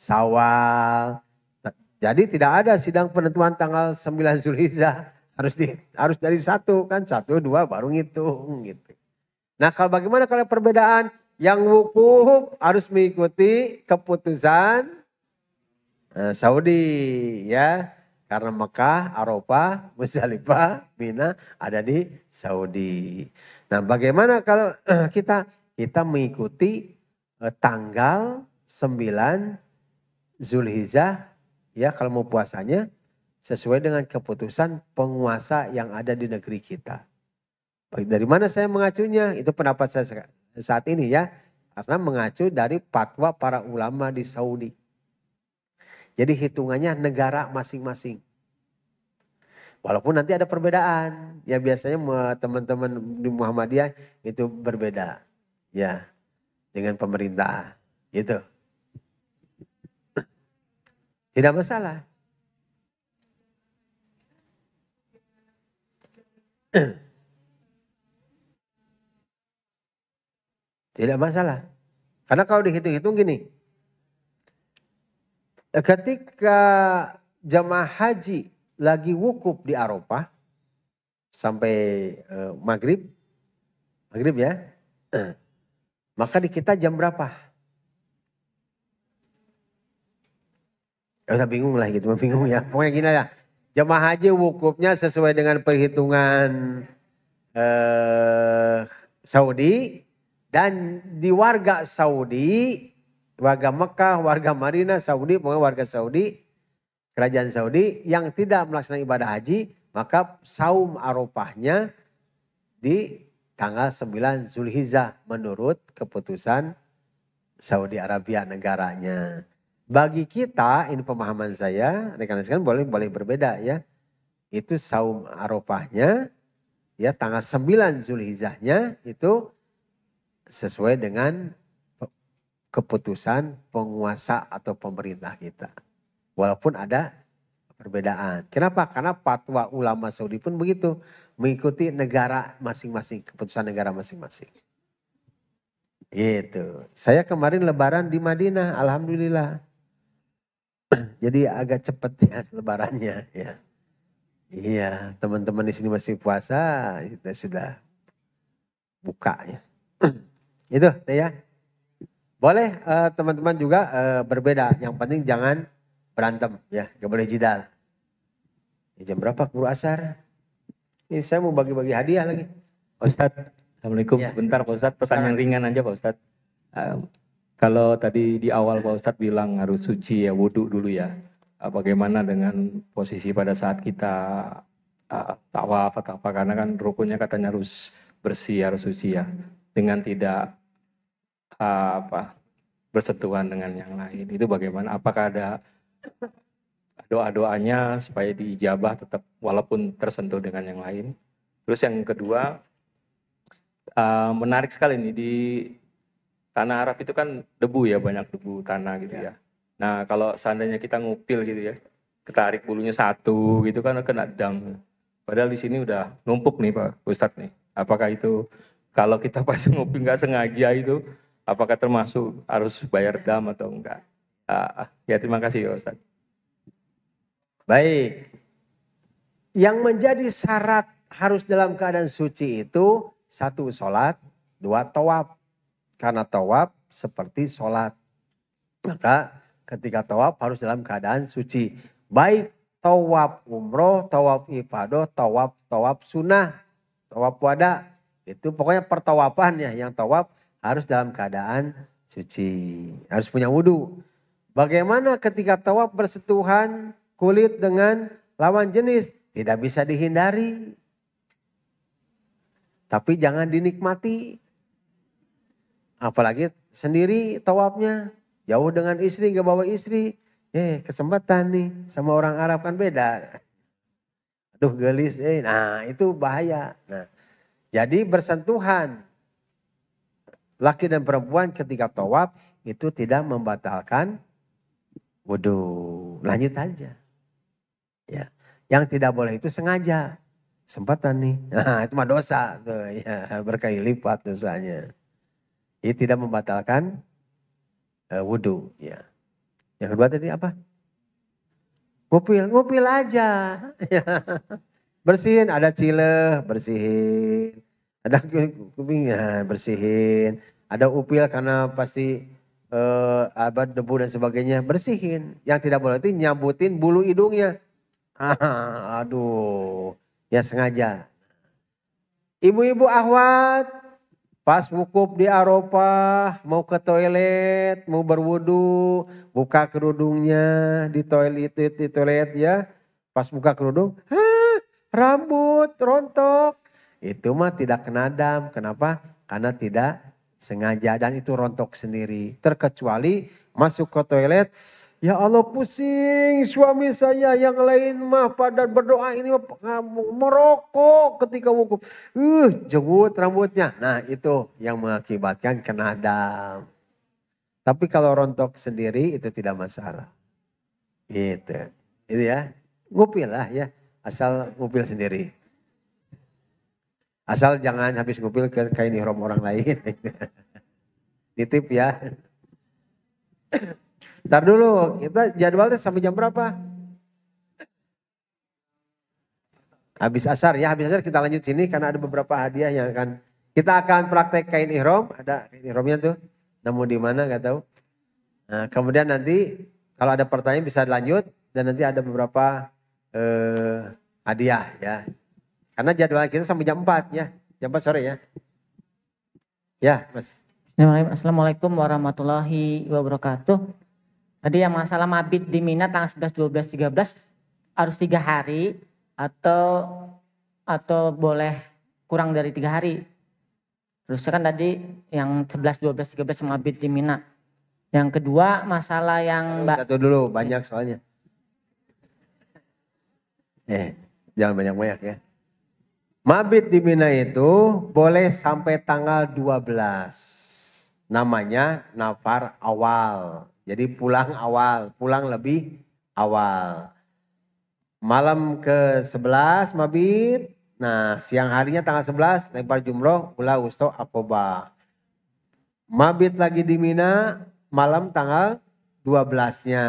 Sawal. Jadi tidak ada sidang penentuan tanggal 9 Zulhijjah. Harus di, harus dari satu kan satu dua baru ngitung gitu. Nah kalau bagaimana kalau perbedaan yang wukuf harus mengikuti keputusan eh, Saudi ya karena Mekah, Eropa, Musdalifah, Mina ada di Saudi. Nah, bagaimana kalau [clears throat] kita kita mengikuti eh, tanggal 9 Zulhijjah ya kalau mau puasanya sesuai dengan keputusan penguasa yang ada di negeri kita. Dari mana saya mengacunya? Itu pendapat saya saat ini ya. Karena mengacu dari fatwa para ulama di Saudi. Jadi hitungannya negara masing-masing. Walaupun nanti ada perbedaan. Ya biasanya teman-teman di Muhammadiyah itu berbeda. Ya. Dengan pemerintah. Gitu. Tidak masalah. Tidak masalah. Karena kalau dihitung-hitung gini. Ketika jamaah haji lagi wukuf di Eropa sampai eh, maghrib, maghrib ya, [clears throat] maka di kita jam berapa? Ya udah bingung lah gitu, [laughs] bingung ya. Pokoknya gini lah, jemaah haji wukufnya sesuai dengan perhitungan eh, Saudi dan di warga Saudi warga Mekah, warga Marina, Saudi, pokoknya warga Saudi kerajaan Saudi yang tidak melaksanakan ibadah haji maka saum arafahnya di tanggal 9 Zulhijjah menurut keputusan Saudi Arabia negaranya. Bagi kita ini pemahaman saya rekan-rekan boleh boleh berbeda ya. Itu saum arafahnya ya tanggal 9 Zulhijjahnya itu sesuai dengan keputusan penguasa atau pemerintah kita. Walaupun ada perbedaan. Kenapa? Karena fatwa ulama Saudi pun begitu. Mengikuti negara masing-masing, keputusan negara masing-masing. Gitu. Saya kemarin lebaran di Madinah, Alhamdulillah. [clears throat] Jadi agak cepet ya [laughs] lebarannya ya. Iya, teman-teman di sini masih puasa, kita sudah buka ya. [clears throat] Itu ya. Boleh eh, teman-teman uh, juga uh, berbeda. Yang penting jangan berantem ya gak boleh jidal ya, jam berapa guru asar ini saya mau bagi-bagi hadiah lagi Pak Ustadz Assalamualaikum ya. sebentar Pak Ustadz pesan yang ringan aja Pak Ustadz um, kalau tadi di awal Pak Ustadz bilang harus suci ya wudhu dulu ya eh, bagaimana dengan posisi pada saat kita uh, tawaf atau apa karena kan rukunnya katanya harus bersih harus suci ya dengan tidak uh, apa bersentuhan dengan yang lain itu bagaimana apakah ada doa-doanya supaya diijabah tetap walaupun tersentuh dengan yang lain. Terus yang kedua uh, menarik sekali ini di tanah Arab itu kan debu ya banyak debu tanah gitu iya. ya. Nah kalau seandainya kita ngupil gitu ya, ketarik bulunya satu gitu kan kena dam. Padahal di sini udah numpuk nih Pak ustad nih. Apakah itu kalau kita [laughs] pas ngupil nggak sengaja itu apakah termasuk harus bayar dam atau enggak? Uh, ya terima kasih Ustaz. Baik. Yang menjadi syarat harus dalam keadaan suci itu satu sholat, dua tawaf. Karena tawaf seperti sholat. Maka ketika tawaf harus dalam keadaan suci. Baik tawaf umroh, tawaf ifadoh, tawaf tawaf sunnah, tawaf wada. Itu pokoknya pertawapan ya. Yang tawaf harus dalam keadaan suci. Harus punya wudhu. Bagaimana ketika tawaf bersentuhan kulit dengan lawan jenis? Tidak bisa dihindari. Tapi jangan dinikmati. Apalagi sendiri tawafnya. Jauh dengan istri, gak bawa istri. Eh kesempatan nih sama orang Arab kan beda. Aduh gelis. Eh. Nah itu bahaya. Nah, jadi bersentuhan laki dan perempuan ketika tawaf itu tidak membatalkan Wudhu lanjut aja. Ya. Yang tidak boleh itu sengaja. Sempatan nih. [laughs] Nah, itu mah dosa tuh ya, berkali lipat dosanya. Ini tidak membatalkan uh, eh, wudhu ya. Yang kedua tadi apa? Ngupil, ngupil aja. Ya. [laughs] bersihin, ada cile, bersihin. Ada [laughs] kuping, ya, bersihin. Ada upil karena pasti eh, apa debu dan sebagainya bersihin. Yang tidak boleh itu nyambutin bulu hidungnya. [laughs] aduh, ya sengaja. Ibu-ibu ahwat pas wukuf di Eropa mau ke toilet, mau berwudu, buka kerudungnya di toilet di toilet ya. Pas buka kerudung, rambut rontok. Itu mah tidak kena dam. Kenapa? Karena tidak sengaja dan itu rontok sendiri. Terkecuali masuk ke toilet, ya Allah pusing suami saya yang lain mah pada berdoa ini merokok ketika wukuf. Uh, jengut rambutnya. Nah itu yang mengakibatkan kena dam. Tapi kalau rontok sendiri itu tidak masalah. Gitu. Gitu ya. Ngupil lah ya. Asal ngupil sendiri. Asal jangan habis ngupil ke kain ihrom orang lain. [laughs] Nitip ya. Ntar dulu, kita jadwalnya sampai jam berapa? Habis asar ya, habis asar kita lanjut sini karena ada beberapa hadiah yang akan kita akan praktek kain ihrom, ada kain ihromnya tuh. Namun di mana gak tahu. Nah, kemudian nanti kalau ada pertanyaan bisa lanjut dan nanti ada beberapa eh, hadiah ya. Karena jadwal kita sampai jam 4 ya. Jam 4 sore ya. Ya, Mas. Assalamualaikum warahmatullahi wabarakatuh. Tadi yang masalah mabit di Mina tanggal 11, 12, 13 harus tiga hari atau atau boleh kurang dari tiga hari. Terus kan tadi yang 11, 12, 13 mabit di Mina. Yang kedua masalah yang Mbak Satu dulu banyak soalnya. Eh, jangan banyak-banyak ya. Mabit di Mina itu boleh sampai tanggal 12. Namanya nafar awal. Jadi pulang awal, pulang lebih awal. Malam ke-11 mabit. Nah, siang harinya tanggal 11 lempar jumroh pula usto akoba. Mabit lagi di Mina malam tanggal 12-nya.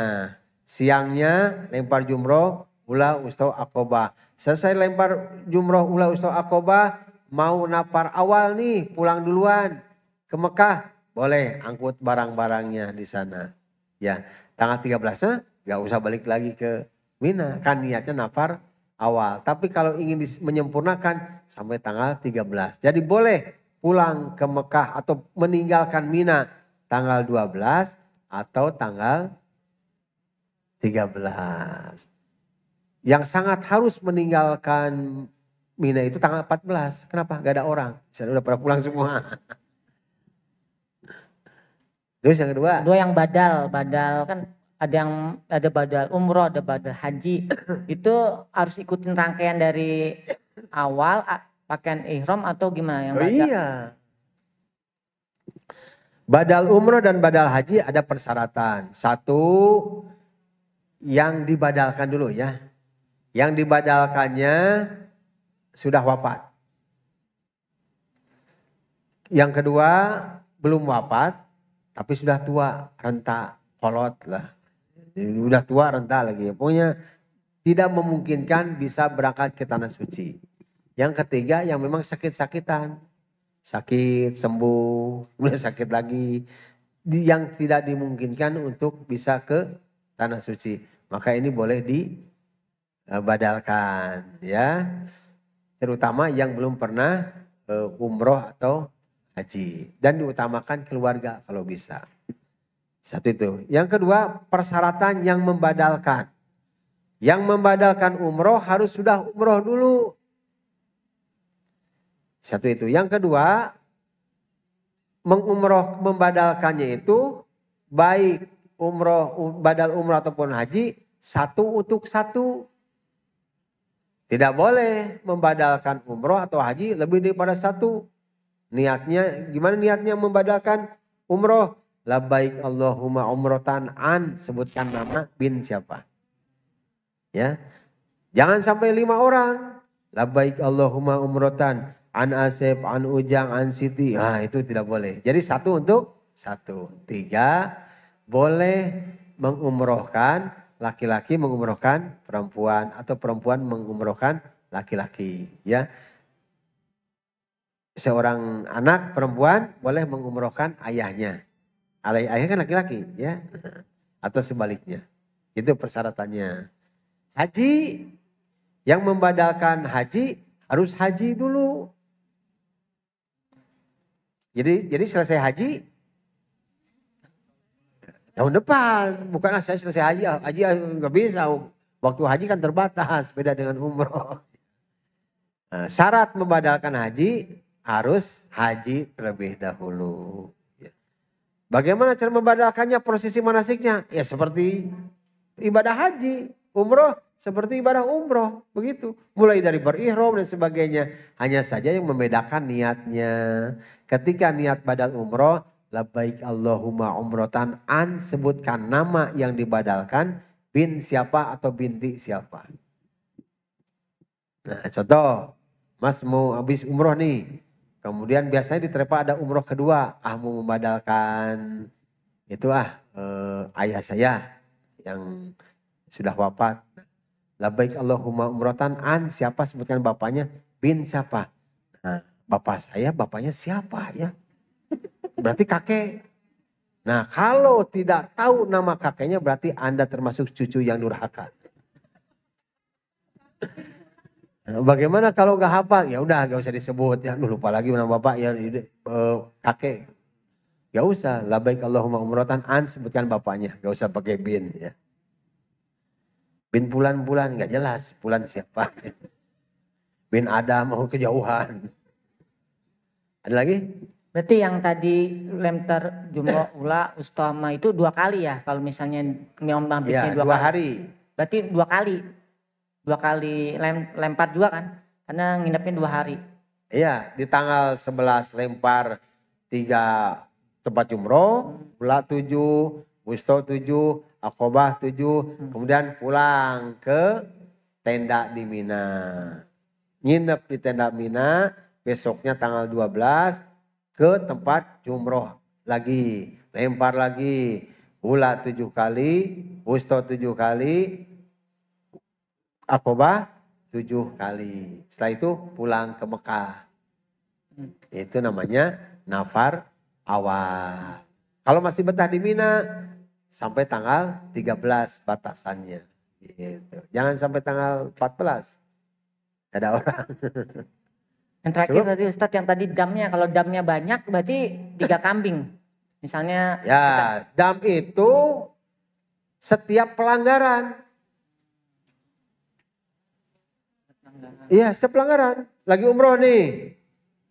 Siangnya lempar jumroh Ula Ustaz akoba. Selesai lempar jumroh ula Ustaz akoba, Mau nafar awal nih pulang duluan ke Mekah. Boleh angkut barang-barangnya di sana. Ya tanggal 13 nya gak usah balik lagi ke Mina. Kan niatnya nafar awal. Tapi kalau ingin menyempurnakan sampai tanggal 13. Jadi boleh pulang ke Mekah atau meninggalkan Mina tanggal 12 atau tanggal 13 yang sangat harus meninggalkan Mina itu tanggal 14. Kenapa? Gak ada orang. Saya udah pada pulang semua. [laughs] Terus yang kedua? Dua yang badal, badal kan ada yang ada badal umroh, ada badal haji. [coughs] itu harus ikutin rangkaian dari awal pakaian ihram atau gimana yang oh badal? Oh, iya. Badal umroh dan badal haji ada persyaratan. Satu yang dibadalkan dulu ya yang dibadalkannya sudah wafat. Yang kedua belum wafat tapi sudah tua, renta, kolot lah. Sudah tua, renta lagi. Pokoknya tidak memungkinkan bisa berangkat ke tanah suci. Yang ketiga yang memang sakit-sakitan. Sakit, sembuh, kemudian sakit lagi. Yang tidak dimungkinkan untuk bisa ke tanah suci. Maka ini boleh di Eh, badalkan ya terutama yang belum pernah eh, umroh atau haji dan diutamakan keluarga kalau bisa satu itu yang kedua persyaratan yang membadalkan yang membadalkan umroh harus sudah umroh dulu satu itu yang kedua mengumroh membadalkannya itu baik umroh badal umroh ataupun haji satu untuk satu tidak boleh membadalkan umroh atau haji lebih daripada satu. Niatnya, gimana niatnya membadalkan umroh? Labaik Allahumma umrotan an. Sebutkan nama bin siapa. Ya. Jangan sampai lima orang. Labaik Allahumma umrotan an Asep, an Ujang, an Siti. Nah, itu tidak boleh. Jadi satu untuk satu. Tiga, boleh mengumrohkan laki-laki mengumrohkan perempuan atau perempuan mengumrohkan laki-laki ya seorang anak perempuan boleh mengumrohkan ayahnya ayah ayah kan laki-laki ya atau sebaliknya itu persyaratannya haji yang membadalkan haji harus haji dulu jadi jadi selesai haji Tahun depan, bukanlah saya selesai haji, haji nggak bisa. Waktu haji kan terbatas, beda dengan umroh. [laughs] Nah, syarat membadalkan haji harus haji terlebih dahulu. Ya. Bagaimana cara membadalkannya, prosesi manasiknya? Ya seperti ibadah haji, umroh seperti ibadah umroh begitu mulai dari berihram dan sebagainya hanya saja yang membedakan niatnya ketika niat badal umroh labbaik Allahumma umrotan an sebutkan nama yang dibadalkan bin siapa atau binti siapa. Nah contoh mas mau habis umroh nih kemudian biasanya di Trepa ada umroh kedua ah mau membadalkan itu ah eh, ayah saya yang sudah wafat. Labbaik Allahumma umrotan an siapa sebutkan bapaknya bin siapa. Nah, bapak saya bapaknya siapa ya? Berarti kakek. Nah kalau tidak tahu nama kakeknya berarti Anda termasuk cucu yang durhaka. Bagaimana kalau gak hafal? Ya udah gak usah disebut. Ya lu lupa lagi nama bapak ya uh, kakek. Gak usah. Labaik Allahumma umrotan an sebutkan bapaknya. Gak usah pakai bin ya. Bin pulan-pulan gak jelas. Pulan siapa? bin Adam mau oh, kejauhan. Ada lagi? Berarti yang tadi lemter jumlah [laughs] ula ustama itu dua kali ya kalau misalnya miombang ya, dua, dua kali. hari. Berarti dua kali. Dua kali lem, lempar juga kan? Karena nginepnya dua hari. Iya, di tanggal 11 lempar tiga tempat jumroh, hmm. pula tujuh, Wisto tujuh, Akobah tujuh, hmm. kemudian pulang ke tenda di Mina. Nginep di tenda Mina, besoknya tanggal 12, ke tempat jumroh lagi, lempar lagi, ula tujuh kali, wusto tujuh kali, akobah tujuh kali. Setelah itu pulang ke Mekah. Itu namanya nafar awal. Kalau masih betah di Mina sampai tanggal 13 batasannya. Gitu. Jangan sampai tanggal 14. Ada orang. [laughs] Yang terakhir tadi Ustadz yang tadi damnya, kalau damnya banyak berarti tiga kambing. Misalnya ya kita... dam itu setiap pelanggaran. Iya, setiap pelanggaran. Lagi umroh nih,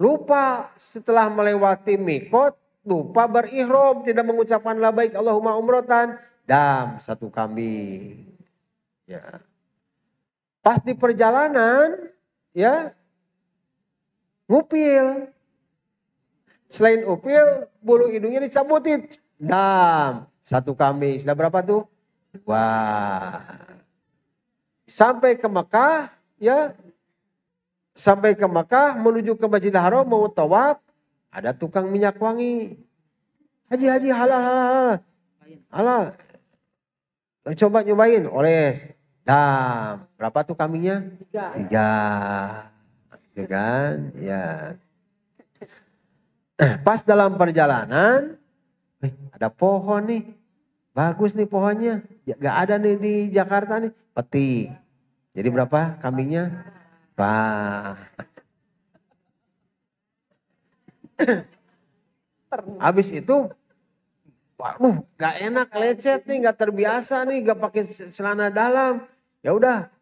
lupa setelah melewati mikot, lupa berihrom, tidak mengucapkan baik Allahumma umrotan, dam satu kambing. Ya. Pas di perjalanan, ya ngupil. Selain upil, bulu hidungnya dicabutin. Dam, satu kambing. Sudah berapa tuh? Wah. Sampai ke Mekah, ya. Sampai ke Mekah, menuju ke Masjidil Haram, mau tawaf. Ada tukang minyak wangi. Haji, haji, halal, halal, halal. halal. Coba nyobain, oles. Dam, berapa tuh kambingnya? Tiga. Tiga ya kan? Ya. [clears throat] Pas dalam perjalanan, eh, ada pohon nih, bagus nih pohonnya, ya, gak ada nih di Jakarta nih, peti. Jadi berapa kambingnya? Pak. [clears throat] Habis itu, waduh, gak enak lecet nih, gak terbiasa nih, gak pakai celana dalam. Ya udah,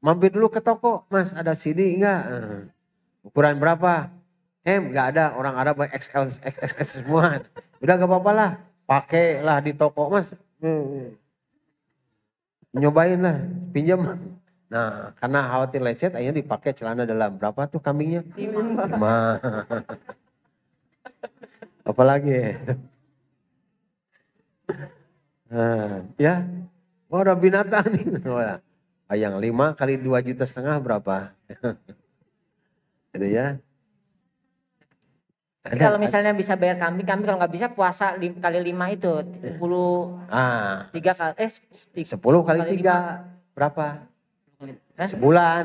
Mampir dulu ke toko, mas ada CD enggak? Eh, ukuran berapa? M enggak ada orang Arab XL, XXX semua. Udah gak apa-apa lah, pakailah di toko mas. Hmm. Nyobain lah, pinjam. Nah, karena khawatir lecet, akhirnya dipakai celana dalam. Berapa tuh kambingnya? Lima. Lima. [laughs] Apalagi? Nah, ya, wah oh, ada binatang nih. Ah, yang 5 kali 2 juta setengah berapa? Ada ya. Ada, kalau misalnya bisa bayar kambing, kami kalau nggak bisa puasa lim, kali lima itu sepuluh ah, tiga kali eh sepuluh kali tiga berapa? Hah? Sebulan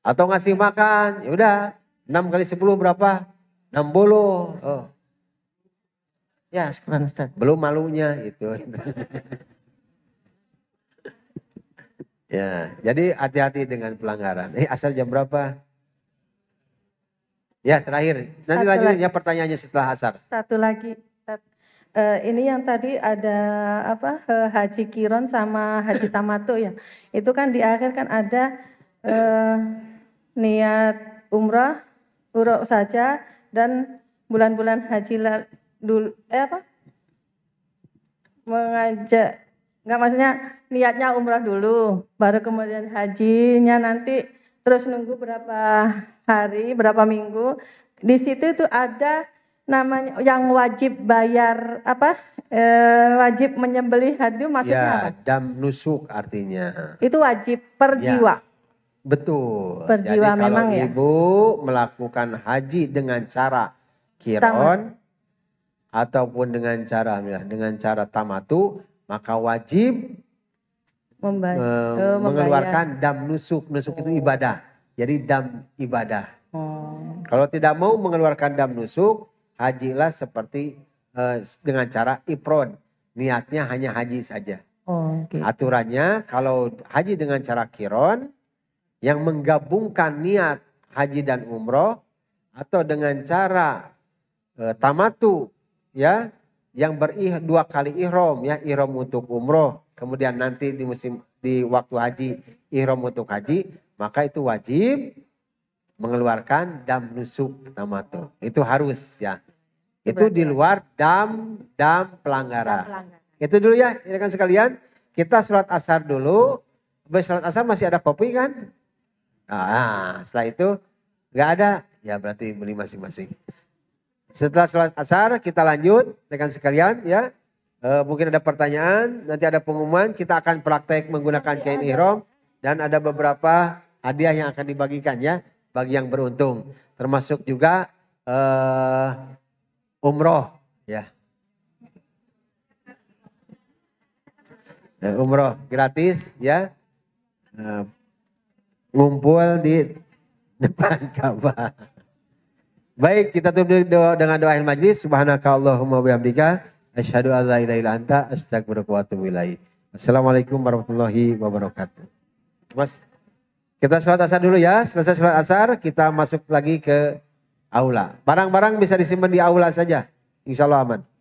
Atau ngasih makan, ya udah enam kali sepuluh berapa? Enam puluh. Oh. Ya, sekarang Ustaz. Belum malunya itu. [laughs] Ya, jadi hati-hati dengan pelanggaran. Eh, asar jam berapa? Ya, terakhir. Nanti lanjutnya pertanyaannya setelah asar. Satu lagi. Uh, ini yang tadi ada apa uh, Haji Kiron sama Haji Tamato ya. Itu kan di akhir kan ada uh, niat umrah, urok saja dan bulan-bulan haji lalu eh apa? Mengajak nggak maksudnya niatnya umrah dulu, baru kemudian hajinya nanti terus nunggu berapa hari, berapa minggu. Di situ itu ada namanya yang wajib bayar apa? E, wajib menyembelih hadu maksudnya ya, apa? dam nusuk artinya. Itu wajib per ya. jiwa. Betul. Per Jadi jiwa kalau memang ibu ya. Ibu melakukan haji dengan cara kiron ataupun dengan cara ya, dengan cara tamatu maka wajib Memba uh, mengeluarkan dam nusuk. Nusuk oh. itu ibadah. Jadi dam ibadah. Oh. Kalau tidak mau mengeluarkan dam nusuk, hajilah seperti uh, dengan cara ipron Niatnya hanya haji saja. Oh, okay. Aturannya kalau haji dengan cara kiron yang menggabungkan niat haji dan umroh atau dengan cara uh, tamatu ya yang berih dua kali ihrom ya ihrom untuk umroh kemudian nanti di musim di waktu haji ihram untuk haji maka itu wajib mengeluarkan dam nusuk nama itu itu harus ya itu di luar dam dam pelanggaran. dam itu dulu ya ini kan sekalian kita sholat asar dulu habis sholat asar masih ada kopi kan nah setelah itu nggak ada ya berarti beli masing-masing setelah sholat asar kita lanjut rekan sekalian ya Uh, mungkin ada pertanyaan, nanti ada pengumuman, kita akan praktek menggunakan kain ihram dan ada beberapa hadiah yang akan dibagikan ya bagi yang beruntung, termasuk juga uh, umroh ya. umroh gratis ya. Uh, ngumpul di depan [laughs] Ka'bah. Baik, kita tutup dengan doa majlis Subhanakallahumma Allahumma bihamdika Asyhadu an la ilaha illa anta astaghfiruka wa atubu ilaik. Assalamualaikum warahmatullahi wabarakatuh. Mas, kita sholat asar dulu ya. Selesai sholat asar, kita masuk lagi ke aula. Barang-barang bisa disimpan di aula saja. Insya Allah aman.